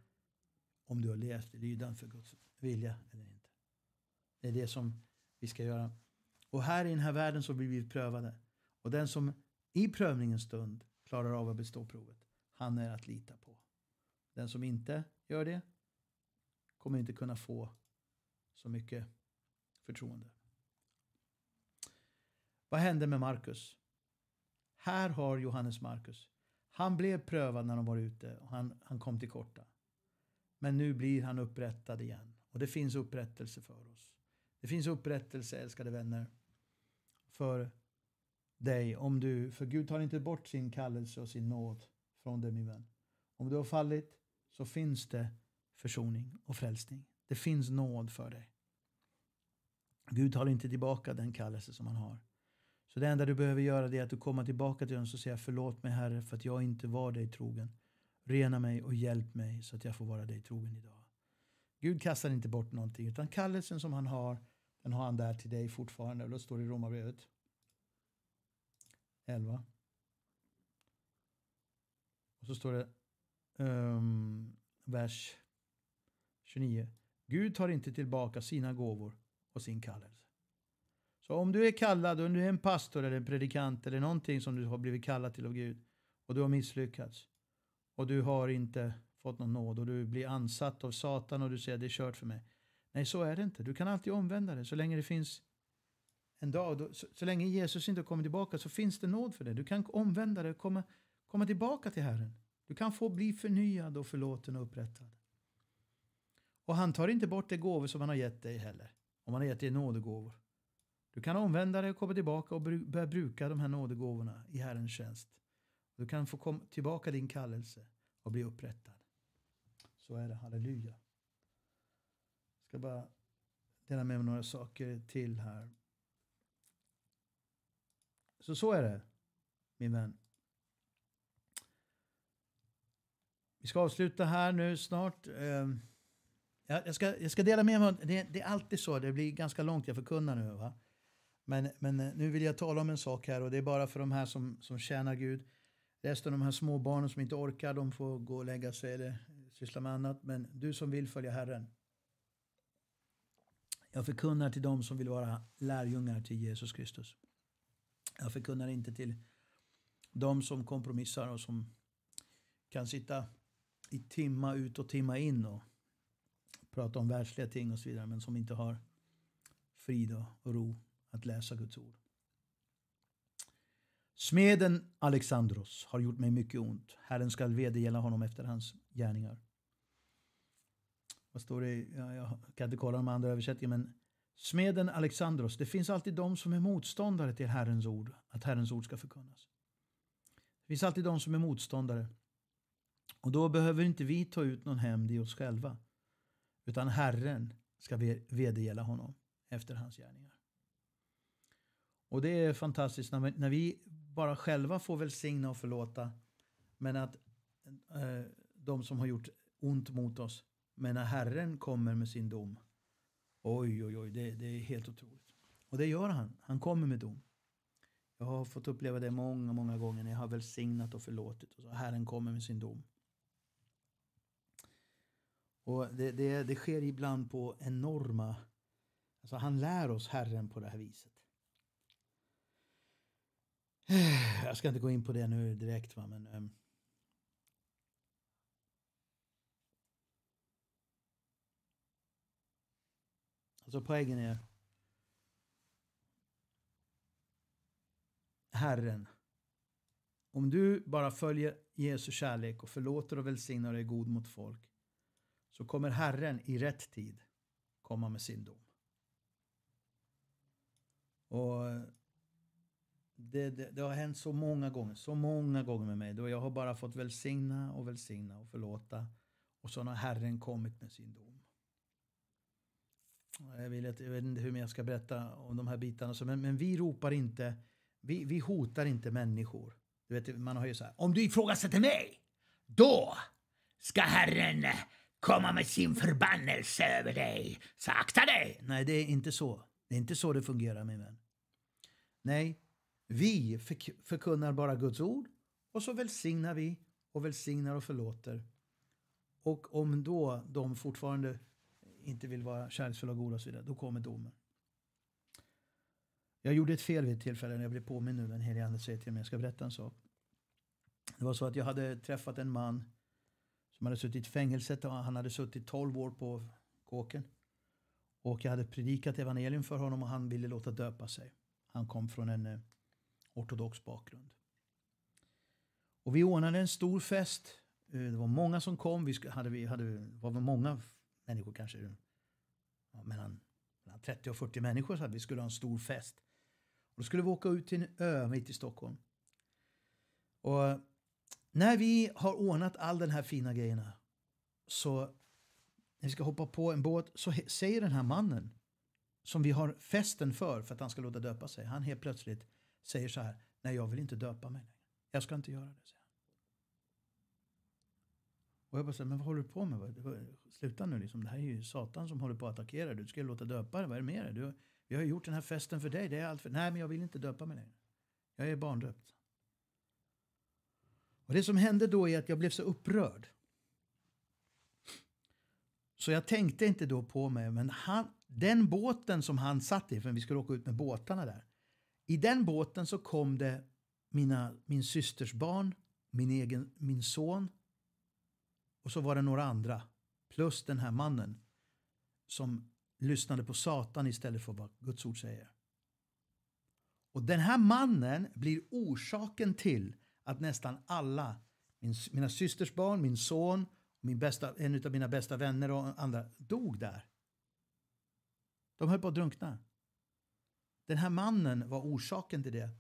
om du har levt i lydan för Guds vilja eller inte. Det är det som vi ska göra. Och här i den här världen så blir vi prövade. Och den som i prövningens stund klarar av att bestå provet, han är att lita på. Den som inte gör det kommer inte kunna få så mycket förtroende. Vad hände med Markus? Här har Johannes Markus. Han blev prövad när de var ute och han, han kom till korta. Men nu blir han upprättad igen. Och det finns upprättelse för oss. Det finns upprättelse, älskade vänner, för dig om du, för Gud tar inte bort sin kallelse och sin nåd från dig min vän. Om du har fallit så finns det försoning och frälsning. Det finns nåd för dig. Gud tar inte tillbaka den kallelse som han har. Så det enda du behöver göra är att du kommer tillbaka till honom och säger förlåt mig Herre för att jag inte var dig trogen. Rena mig och hjälp mig så att jag får vara dig trogen idag. Gud kastar inte bort någonting utan kallelsen som han har den har han där till dig fortfarande. Och då står det i Romarbrevet 11. Och så står det um, vers 29. Gud tar inte tillbaka sina gåvor och sin kallelse. Så om du är kallad, om du är en pastor eller en predikant eller någonting som du har blivit kallad till av Gud och du har misslyckats och du har inte fått någon nåd och du blir ansatt av Satan och du säger det är kört för mig. Nej, så är det inte. Du kan alltid omvända dig så länge det finns en dag. Då, så, så, länge Jesus inte kommer tillbaka så finns det nåd för det. Du kan omvända dig och komma, komma tillbaka till Herren. Du kan få bli förnyad och förlåten och upprättad. Och han tar inte bort de gåvor som han har gett dig heller. Om han har gett dig nådegåvor. Du kan omvända dig och komma tillbaka och bru börja bruka de här nådegåvorna i Herrens tjänst. Du kan få komma tillbaka din kallelse och bli upprättad. Så är det, halleluja. Jag ska bara dela med mig några saker till här. Så så är det, min vän. Vi ska avsluta här nu snart. Ehm, jag ska, jag ska dela med mig. Det, det är alltid så. Det blir ganska långt jag förkunnar nu. Va? Men, men eh, nu vill jag tala om en sak här och det är bara för de här som, som tjänar Gud. Resten av de här små barnen som inte orkar, de får gå och lägga sig eller syssla med annat. Men du som vill följa Herren. Jag förkunnar till dem som vill vara lärjungar till Jesus Kristus. Jag förkunnar inte till de som kompromissar och som kan sitta i timma ut och timma in och prata om världsliga ting och så vidare, men som inte har frid och ro att läsa Guds ord. Smeden Alexandros har gjort mig mycket ont. Herren skall vedergälla honom efter hans gärningar. Vad står det? Ja, jag kan inte kolla de andra översättningarna, men smeden Alexandros. Det finns alltid de som är motståndare till Herrens ord, att Herrens ord ska förkunnas. Det finns alltid de som är motståndare. Och då behöver inte vi ta ut någon hämnd i oss själva, utan Herren ska vedergälla honom efter hans gärningar. Och det är fantastiskt när vi, när vi bara själva får välsigna och förlåta. Men att eh, de som har gjort ont mot oss. Men när Herren kommer med sin dom. Oj, oj, oj, det, det är helt otroligt. Och det gör han. Han kommer med dom. Jag har fått uppleva det många, många gånger när jag har välsignat och förlåtit. Och så Herren kommer med sin dom. Och det, det, det sker ibland på enorma... Alltså han lär oss Herren på det här viset. Jag ska inte gå in på det nu direkt. Va? Men, um... Alltså poängen är... Herren. Om du bara följer Jesu kärlek och förlåter och välsignar och är god mot folk så kommer Herren i rätt tid komma med sin dom. Och det, det, det, har hänt så många gånger, så många gånger med mig. Då jag har bara fått välsigna och välsigna och förlåta. Och så har Herren kommit med sin dom. Jag, vill, jag vet inte hur jag ska berätta om de här bitarna. Men, men vi ropar inte, vi, vi hotar inte människor. Du vet, man har ju så här, om du ifrågasätter mig, då ska Herren komma med sin förbannelse över dig. Så akta dig! Nej, det är inte så. Det är inte så det fungerar, min vän. Nej, vi förkunnar bara Guds ord och så välsignar vi och välsignar och förlåter. Och om då de fortfarande inte vill vara kärleksfulla och goda och så vidare, då kommer domen. Jag gjorde ett fel vid ett tillfälle när jag blev påminn nu, den helige Ande säger till mig, jag ska berätta en sak. Det var så att jag hade träffat en man som hade suttit i fängelset och han hade suttit 12 år på kåken. Och jag hade predikat evangelium för honom och han ville låta döpa sig. Han kom från en eh, ortodox bakgrund. Och vi ordnade en stor fest. Eh, det var många som kom. Vi hade, vi hade, var många människor, kanske ja, mellan, mellan 30 och 40 människor, så att vi skulle ha en stor fest. Och då skulle vi åka ut till en ö mitt i Stockholm. Och eh, när vi har ordnat all den här fina grejerna så när vi ska hoppa på en båt så säger den här mannen som vi har festen för, för att han ska låta döpa sig, han helt plötsligt säger så här, nej jag vill inte döpa mig längre. Jag ska inte göra det, säger han. Och jag bara säger, men vad håller du på med? Sluta nu liksom, det här är ju Satan som håller på att attackera dig. Du ska ju låta döpa dig, vad är det med dig? vi har ju gjort den här festen för dig, det är allt för... Nej, men jag vill inte döpa mig längre. Jag är barndöpt. Och det som hände då är att jag blev så upprörd. Så jag tänkte inte då på mig, men han, den båten som han satt i, för vi skulle åka ut med båtarna där, i den båten så kom det mina, min systers barn, min egen, min son och så var det några andra plus den här mannen som lyssnade på Satan istället för vad Guds ord säger. Och den här mannen blir orsaken till att nästan alla, min, mina systers barn, min son, min bästa, en av mina bästa vänner och andra dog där. De höll på att drunkna. Den här mannen var orsaken till det.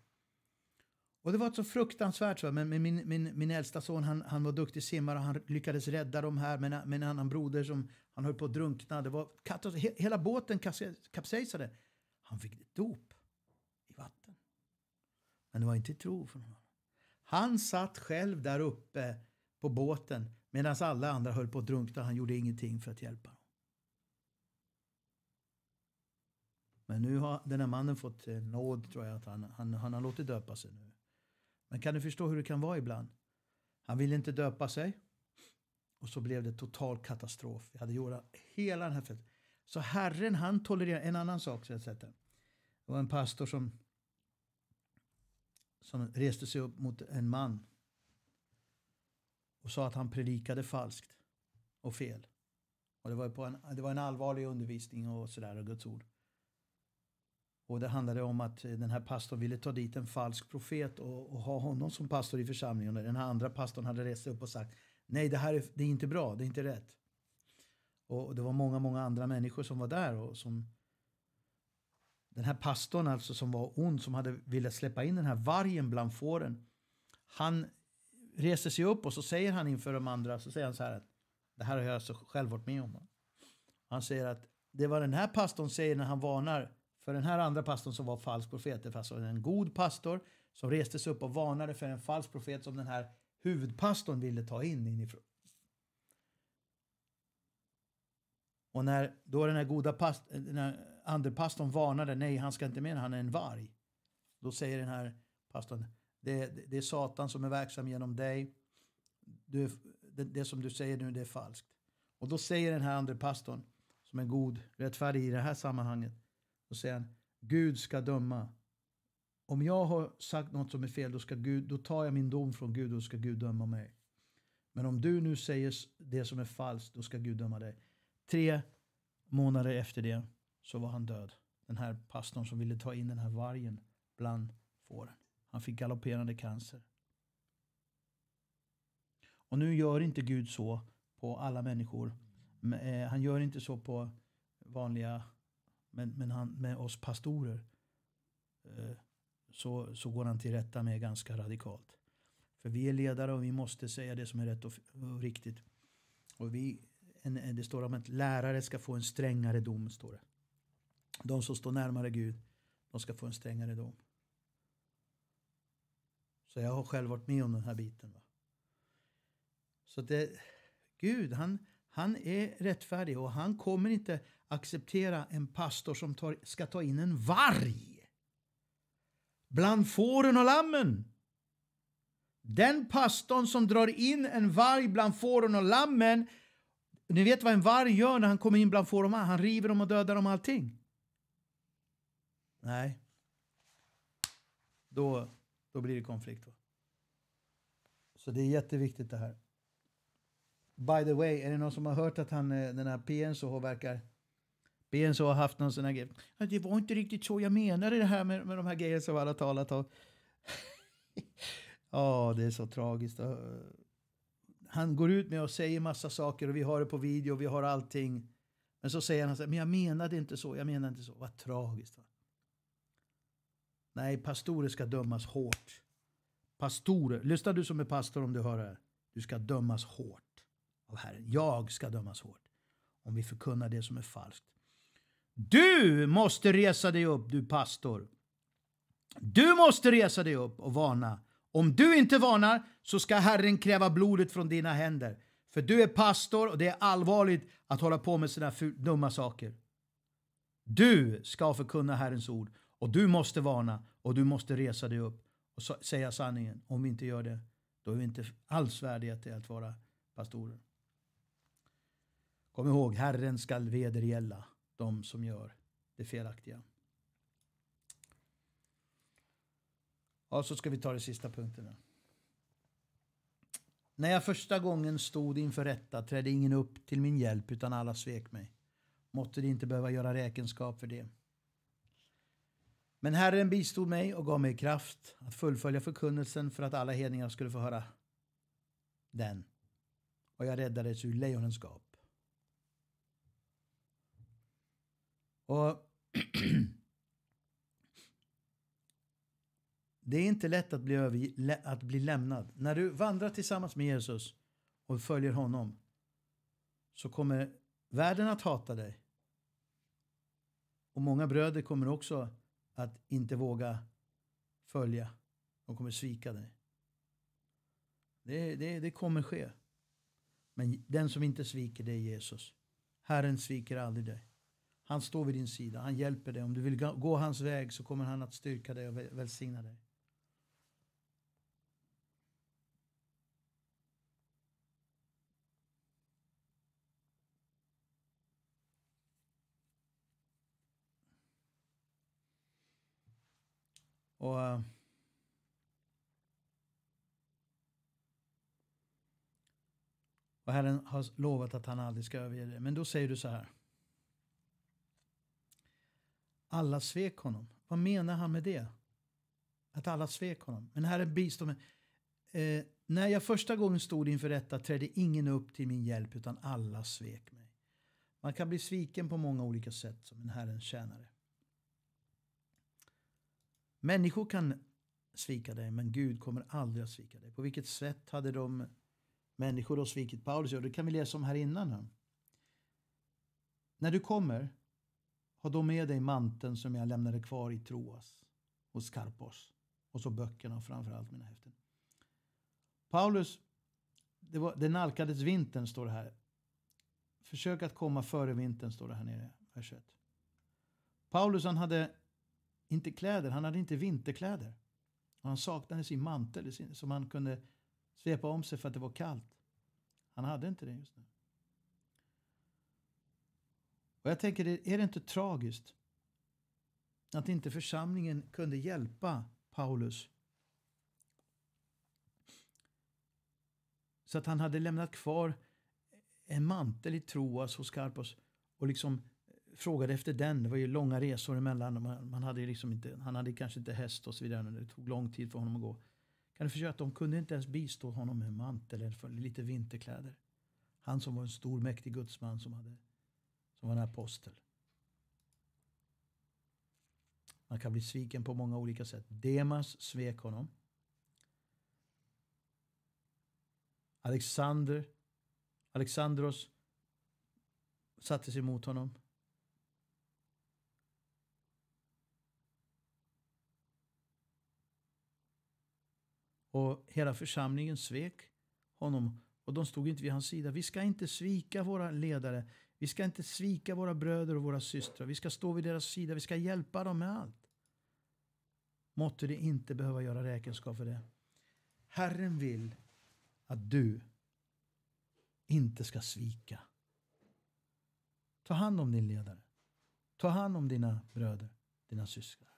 Och det var så fruktansvärt. Så, men min, min, min äldsta son han, han var duktig simmare och han lyckades rädda de här. Men, men en annan broder som han höll på att drunkna. Det var katastrof. Hela båten kapsejsade. Han fick dop i vatten. Men det var inte tro från honom. Han satt själv där uppe på båten medan alla andra höll på att drunkna. Han gjorde ingenting för att hjälpa. Men nu har den här mannen fått eh, nåd tror jag att han, han, han har låtit döpa sig nu. Men kan du förstå hur det kan vara ibland? Han ville inte döpa sig. Och så blev det total katastrof. Vi hade gjort hela den här festen. Så Herren han tolererar en annan sak. Så jag sett det. det var en pastor som, som reste sig upp mot en man och sa att han predikade falskt och fel. Och det var, på en, det var en allvarlig undervisning och sådär och Guds ord. Och det handlade om att den här pastorn ville ta dit en falsk profet och, och ha honom som pastor i församlingen. den här andra pastorn hade rest sig upp och sagt nej, det här är, det är inte bra, det är inte rätt. Och det var många, många andra människor som var där och som den här pastorn alltså som var ond, som hade velat släppa in den här vargen bland fåren. Han reser sig upp och så säger han inför de andra, så säger han så här att det här har jag alltså själv varit med om. Han säger att det var den här pastorn säger när han varnar för den här andra pastorn som var falsk profet, det var alltså en god pastor som reste sig upp och varnade för en falsk profet som den här huvudpastorn ville ta in inifrån. Och när då den här goda past, den här andre pastorn varnade, nej han ska inte med, han är en varg. Då säger den här pastorn, det, det, är Satan som är verksam genom dig. Du, det, det, som du säger nu, det är falskt. Och då säger den här andre pastorn, som är god, rättfärdig i det här sammanhanget, då säger han, Gud ska döma. Om jag har sagt något som är fel, då, ska Gud, då tar jag min dom från Gud och då ska Gud döma mig. Men om du nu säger det som är falskt, då ska Gud döma dig. Tre månader efter det så var han död. Den här pastorn som ville ta in den här vargen bland fåren. Han fick galopperande cancer. Och nu gör inte Gud så på alla människor. Eh, han gör inte så på vanliga men, men han, med oss pastorer eh, så, så går han till rätta med ganska radikalt. För vi är ledare och vi måste säga det som är rätt och, och riktigt. Och vi, en, det står om att lärare ska få en strängare dom. står det. De som står närmare Gud, de ska få en strängare dom. Så jag har själv varit med om den här biten. Va? Så det, Gud, han, han är rättfärdig och han kommer inte acceptera en pastor som tar, ska ta in en varg bland fåren och lammen. Den pastorn som drar in en varg bland fåren och lammen ni vet vad en varg gör när han kommer in bland fåren och lammen. Han river dem och dödar dem allting. Nej. Då, då blir det konflikt. Så det är jätteviktigt det här. By the way, är det någon som har hört att han, eh, den här PNSH verkar... PNSH har haft någon sån här grej. Det var inte riktigt så jag menade det här med, med de här grejerna som alla talat om. ja, oh, det är så tragiskt. Eh, han går ut med och säger massa saker och vi har det på video, vi har allting. Men så säger han så här, men jag menade inte så, jag menade inte så. Vad tragiskt. Va? Nej, pastorer ska dömas hårt. Pastorer, lyssna du som är pastor om du hör det här. Du ska dömas hårt av Herren. Jag ska dömas hårt om vi förkunnar det som är falskt. Du måste resa dig upp, du pastor. Du måste resa dig upp och varna. Om du inte varnar så ska Herren kräva blodet från dina händer. För du är pastor och det är allvarligt att hålla på med sina dumma saker. Du ska förkunna Herrens ord och du måste varna och du måste resa dig upp och säga sanningen. Om vi inte gör det, då är vi inte alls värdiga till att vara pastorer. Kom ihåg, Herren skall vedergälla de som gör det felaktiga. Ja, så ska vi ta det sista punkten. När jag första gången stod inför rätta trädde ingen upp till min hjälp utan alla svek mig. Måtte de inte behöva göra räkenskap för det. Men Herren bistod mig och gav mig kraft att fullfölja förkunnelsen för att alla hedningar skulle få höra den. Och jag räddades ur lejonens gap. Och det är inte lätt att bli, över, att bli lämnad. När du vandrar tillsammans med Jesus och följer honom så kommer världen att hata dig. Och många bröder kommer också att inte våga följa. De kommer svika dig. Det, det, det kommer ske. Men den som inte sviker, det är Jesus. Herren sviker aldrig dig. Han står vid din sida, han hjälper dig. Om du vill gå hans väg så kommer han att styrka dig och välsigna dig. Och eh, Och Herren har lovat att han aldrig ska överge dig. Men då säger du så här alla svek honom. Vad menar han med det? Att alla svek honom. Men här är biståndet. Eh, när jag första gången stod inför rätta trädde ingen upp till min hjälp utan alla svek mig. Man kan bli sviken på många olika sätt som en Herrens tjänare. Människor kan svika dig, men Gud kommer aldrig att svika dig. På vilket sätt hade de människor då svikit Paulus? det kan vi läsa om här innan. När du kommer ha då med dig manteln som jag lämnade kvar i Troas och Skarpos och så böckerna och framförallt mina häften. Paulus, det, var, det nalkades vintern står det här. Försök att komma före vintern står det här nere, vers 1. Paulus han hade inte kläder, han hade inte vinterkläder. Och han saknade sin mantel som han kunde svepa om sig för att det var kallt. Han hade inte det just nu. Och jag tänker, är det inte tragiskt att inte församlingen kunde hjälpa Paulus? Så att han hade lämnat kvar en mantel i Troas hos Karpos och liksom frågade efter den. Det var ju långa resor emellan. Man hade liksom inte, han hade kanske inte häst och så vidare. Det tog lång tid för honom att gå. Kan du förstå att de kunde inte ens bistå honom med en mantel eller lite vinterkläder? Han som var en stor mäktig gudsman som hade han var en apostel. Man kan bli sviken på många olika sätt. Demas svek honom. Alexander, Alexandros satte sig emot honom. Och hela församlingen svek honom och de stod inte vid hans sida. Vi ska inte svika våra ledare. Vi ska inte svika våra bröder och våra systrar. Vi ska stå vid deras sida. Vi ska hjälpa dem med allt. Måtte de inte behöva göra räkenskap för det. Herren vill att du inte ska svika. Ta hand om din ledare. Ta hand om dina bröder, dina syskon.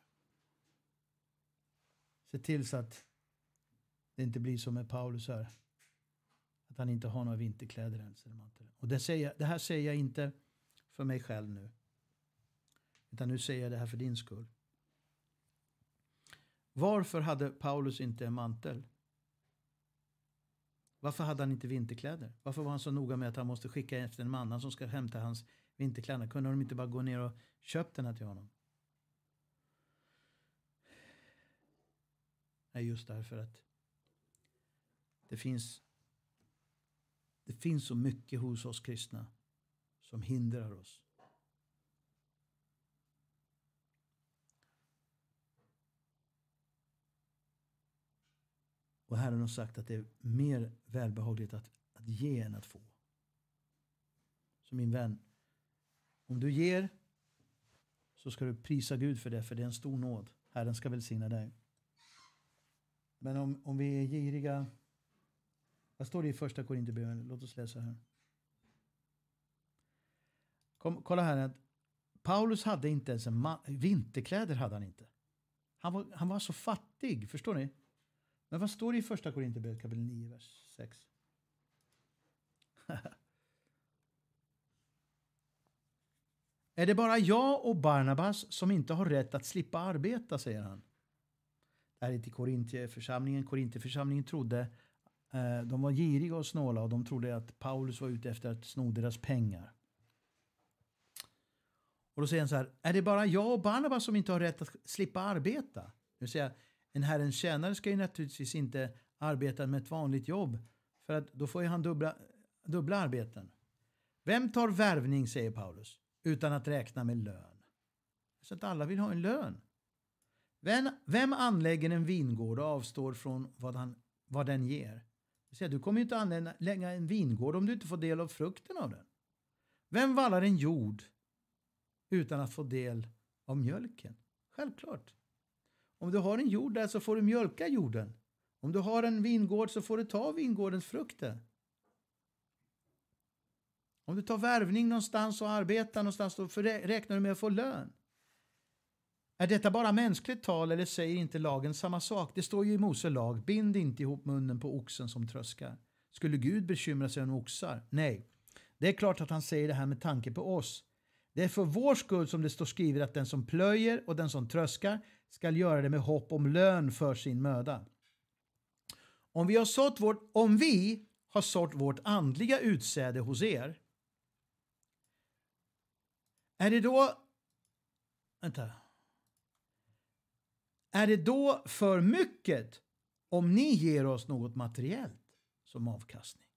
Se till så att det inte blir som med Paulus här. Att han inte har några vinterkläder ens. Och det, säger, det här säger jag inte för mig själv nu. Utan nu säger jag det här för din skull. Varför hade Paulus inte en mantel? Varför hade han inte vinterkläder? Varför var han så noga med att han måste skicka efter en man som ska hämta hans vinterkläder? Kunde de inte bara gå ner och köpa den här till honom? Nej, just därför att det finns det finns så mycket hos oss kristna som hindrar oss. Och Herren har sagt att det är mer välbehagligt att, att ge än att få. Så min vän, om du ger så ska du prisa Gud för det, för det är en stor nåd. Herren ska välsigna dig. Men om, om vi är giriga vad står det i första Korinthierbrevet? Låt oss läsa här. Kom, kolla här. Att Paulus hade inte ens en man, vinterkläder. hade Han inte. Han var, han var så fattig, förstår ni? Men vad står det i första Korinthierbrevet kapitel 9, vers 6? Är det bara jag och Barnabas som inte har rätt att slippa arbeta, säger han. Det här är till Korintieförsamlingen. Korintieförsamlingen trodde Eh, de var giriga och snåla och de trodde att Paulus var ute efter att sno deras pengar. Och då säger han så här, är det bara jag och Barnabas som inte har rätt att slippa arbeta? Det vill säga, en herrens tjänare ska ju naturligtvis inte arbeta med ett vanligt jobb för att då får ju han dubbla, dubbla arbeten. Vem tar värvning, säger Paulus, utan att räkna med lön? Så att alla vill ha en lön. Vem, vem anlägger en vingård och avstår från vad, han, vad den ger? säga, du kommer ju inte anlägga en vingård om du inte får del av frukten av den. Vem vallar en jord utan att få del av mjölken? Självklart. Om du har en jord där så får du mjölka jorden. Om du har en vingård så får du ta vingårdens frukter. Om du tar värvning någonstans och arbetar någonstans så räknar du med att få lön. Är detta bara mänskligt tal eller säger inte lagen samma sak? Det står ju i Mose lag, bind inte ihop munnen på oxen som tröskar. Skulle Gud bekymra sig om oxar? Nej. Det är klart att han säger det här med tanke på oss. Det är för vår skull som det står skrivet att den som plöjer och den som tröskar skall göra det med hopp om lön för sin möda. Om vi har sått vårt, om vi har sått vårt andliga utsäde hos er, är det då... Vänta. Är det då för mycket om ni ger oss något materiellt som avkastning?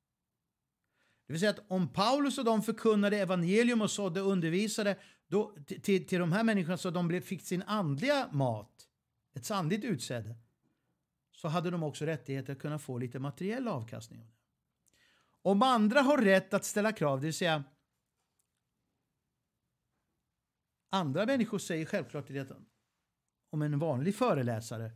Det vill säga att om Paulus och de förkunnade evangelium och sådde undervisade då, till, till de här människorna så de fick sin andliga mat, ett sandigt utsäde, så hade de också rättigheter att kunna få lite materiell avkastning. Om andra har rätt att ställa krav, det vill säga andra människor säger självklart till det om en vanlig föreläsare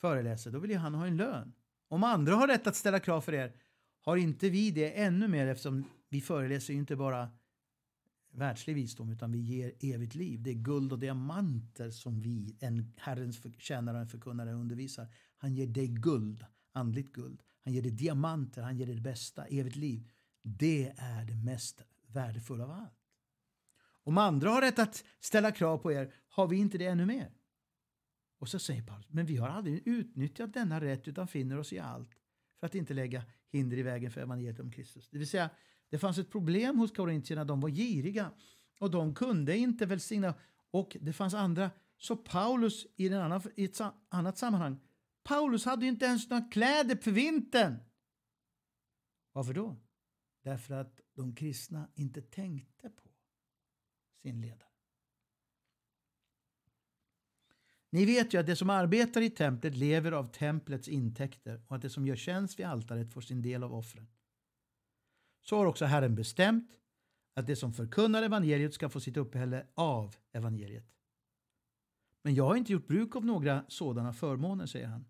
föreläser, då vill ju han ha en lön. Om andra har rätt att ställa krav för er, har inte vi det ännu mer eftersom vi föreläser ju inte bara världslig visdom utan vi ger evigt liv. Det är guld och diamanter som vi, en Herrens tjänare och en förkunnare undervisar. Han ger dig guld, andligt guld. Han ger dig diamanter, han ger dig det bästa, evigt liv. Det är det mest värdefulla av allt. Om andra har rätt att ställa krav på er, har vi inte det ännu mer? Och så säger Paulus, men vi har aldrig utnyttjat denna rätt utan finner oss i allt för att inte lägga hinder i vägen för evangeliet om Kristus. Det vill säga, det fanns ett problem hos korintierna, de var giriga och de kunde inte välsigna och det fanns andra. Så Paulus i, en annan, i ett annat sammanhang, Paulus hade ju inte ens några kläder för vintern. Varför då? Därför att de kristna inte tänkte på sin ledare. Ni vet ju att det som arbetar i templet lever av templets intäkter och att det som gör tjänst vid altaret får sin del av offren. Så har också Herren bestämt att det som förkunnar evangeliet ska få sitt uppehälle av evangeliet. Men jag har inte gjort bruk av några sådana förmåner, säger han.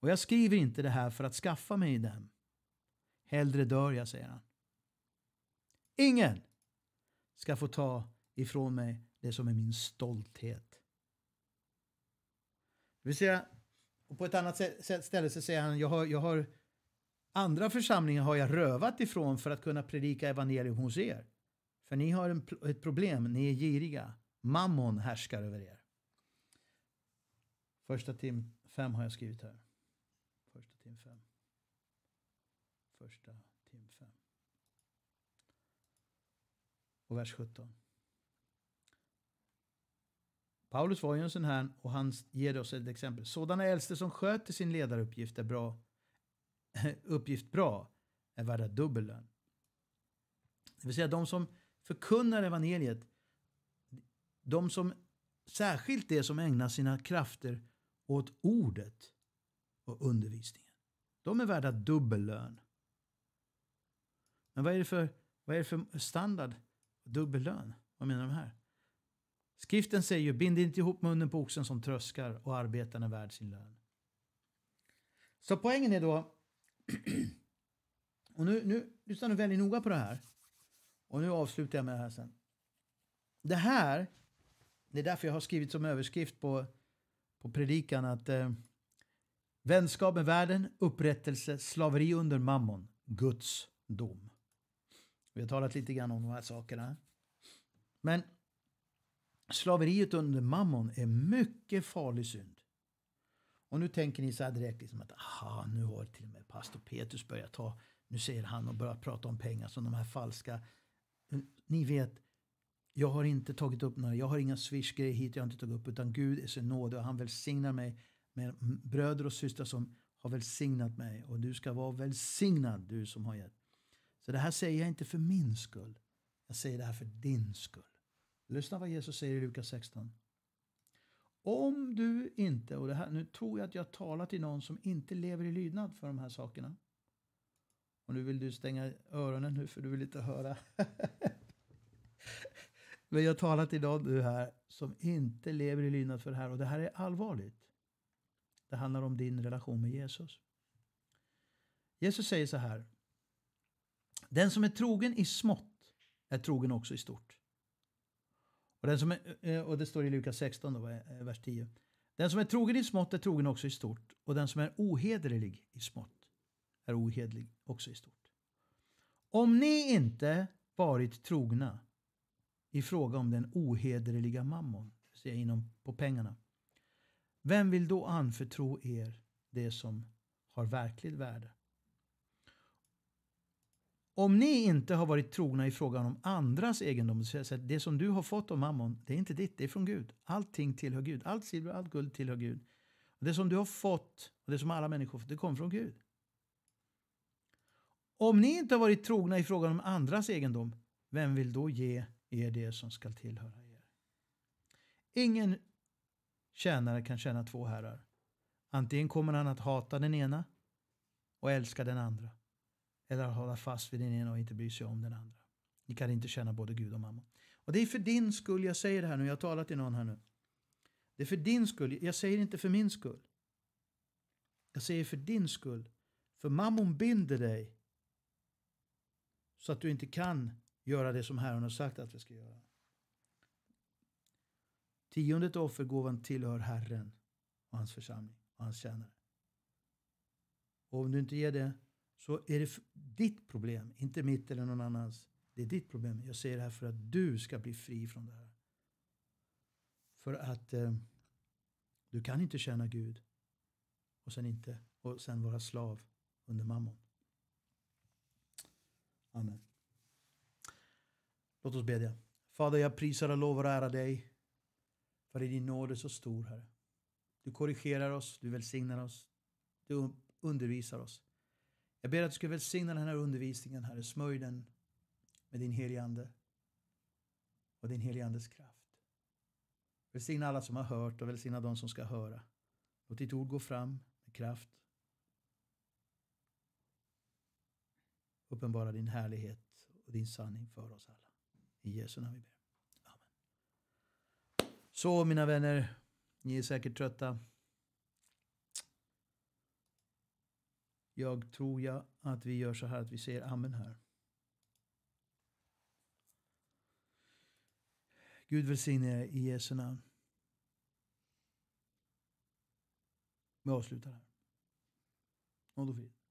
Och jag skriver inte det här för att skaffa mig dem. Hellre dör jag, säger han. Ingen ska få ta ifrån mig det som är min stolthet. Det vill säga, och på ett annat ställe så säger han, jag har, jag har andra församlingar har jag rövat ifrån för att kunna predika evangelium hos er. För ni har en, ett problem, ni är giriga. Mammon härskar över er. Första tim 5 har jag skrivit här. Första tim 5. Första och vers 17. Paulus var ju en sån här och han ger oss ett exempel. Sådana äldste som sköter sin ledaruppgift är bra, uppgift bra är värda dubbel lön. Det vill säga de som förkunnar evangeliet, de som särskilt de som ägnar sina krafter åt ordet och undervisningen. De är värda dubbel lön. Men vad är det för, vad är det för standard Dubbel lön? Vad menar de här? Skriften säger ju, bind inte ihop munnen på oxen som tröskar och arbetaren är värd sin lön. Så poängen är då, och nu, nu lyssnar du väldigt noga på det här. Och nu avslutar jag med det här sen. Det här, det är därför jag har skrivit som överskrift på, på predikan att eh, vänskap med världen, upprättelse, slaveri under mammon, Guds dom. Vi har talat lite grann om de här sakerna. Men slaveriet under mammon är mycket farlig synd. Och nu tänker ni så här direkt liksom att aha, nu har till och med pastor Petrus börjat ta, nu säger han och börjar prata om pengar som de här falska. Ni vet, jag har inte tagit upp några, jag har inga swishgrejer hit, jag har inte tagit upp, utan Gud är så nådig och han välsignar mig med bröder och systrar som har välsignat mig och du ska vara välsignad, du som har gett. Så det här säger jag inte för min skull. Jag säger det här för din skull. Lyssna vad Jesus säger i Lukas 16. Om du inte, och det här, nu tror jag att jag talar till någon som inte lever i lydnad för de här sakerna. Och nu vill du stänga öronen nu för du vill inte höra. Men jag talar till någon nu här som inte lever i lydnad för det här och det här är allvarligt. Det handlar om din relation med Jesus. Jesus säger så här. Den som är trogen i smått är trogen också i stort. Och, den som är, eh, och det står i Lukas 16, då, eh, vers 10. Den som är trogen i smått är trogen också i stort och den som är ohederlig i smått är ohederlig också i stort. Om ni inte varit trogna i fråga om den ohederliga mammon, säger inom på pengarna, vem vill då anförtro er det som har verkligt värde? Om ni inte har varit trogna i frågan om andras egendom, så det som du har fått av mammon, det är inte ditt, det är från Gud. Allting tillhör Gud. Allt silver och allt guld tillhör Gud. Och det som du har fått, och det som alla människor fått, det kommer från Gud. Om ni inte har varit trogna i frågan om andras egendom, vem vill då ge er det som ska tillhöra er? Ingen tjänare kan tjäna två herrar. Antingen kommer han att hata den ena och älska den andra eller hålla fast vid den ena och inte bry sig om den andra. Ni kan inte känna både Gud och mamma. Och det är för din skull jag säger det här nu. Jag har talat till någon här nu. Det är för din skull. Jag säger inte för min skull. Jag säger för din skull. För mammon binder dig. Så att du inte kan göra det som Herren har sagt att vi ska göra. Tiondet offergåvan tillhör Herren och hans församling och hans tjänare. Och om du inte ger det så är det ditt problem, inte mitt eller någon annans. Det är ditt problem. Jag säger det här för att du ska bli fri från det här. För att eh, du kan inte tjäna Gud och sen inte och sen vara slav under mammon. Amen. Låt oss bedja. Fader, jag prisar och lovar och ärar dig. För i din nåd är så stor, Herre. Du korrigerar oss, du välsignar oss, du undervisar oss. Jag ber att du ska välsigna den här undervisningen, Herre. Smörj den med din helige Ande och din helige Andes kraft. Välsigna alla som har hört och välsigna de som ska höra. Låt ditt ord gå fram med kraft. Uppenbara din härlighet och din sanning för oss alla. I Jesu namn vi ber. Amen. Så mina vänner, ni är säkert trötta. Jag tror jag att vi gör så här att vi säger amen här. Gud välsigne er i Jesu namn. Vi avslutar här. Nåd och frid.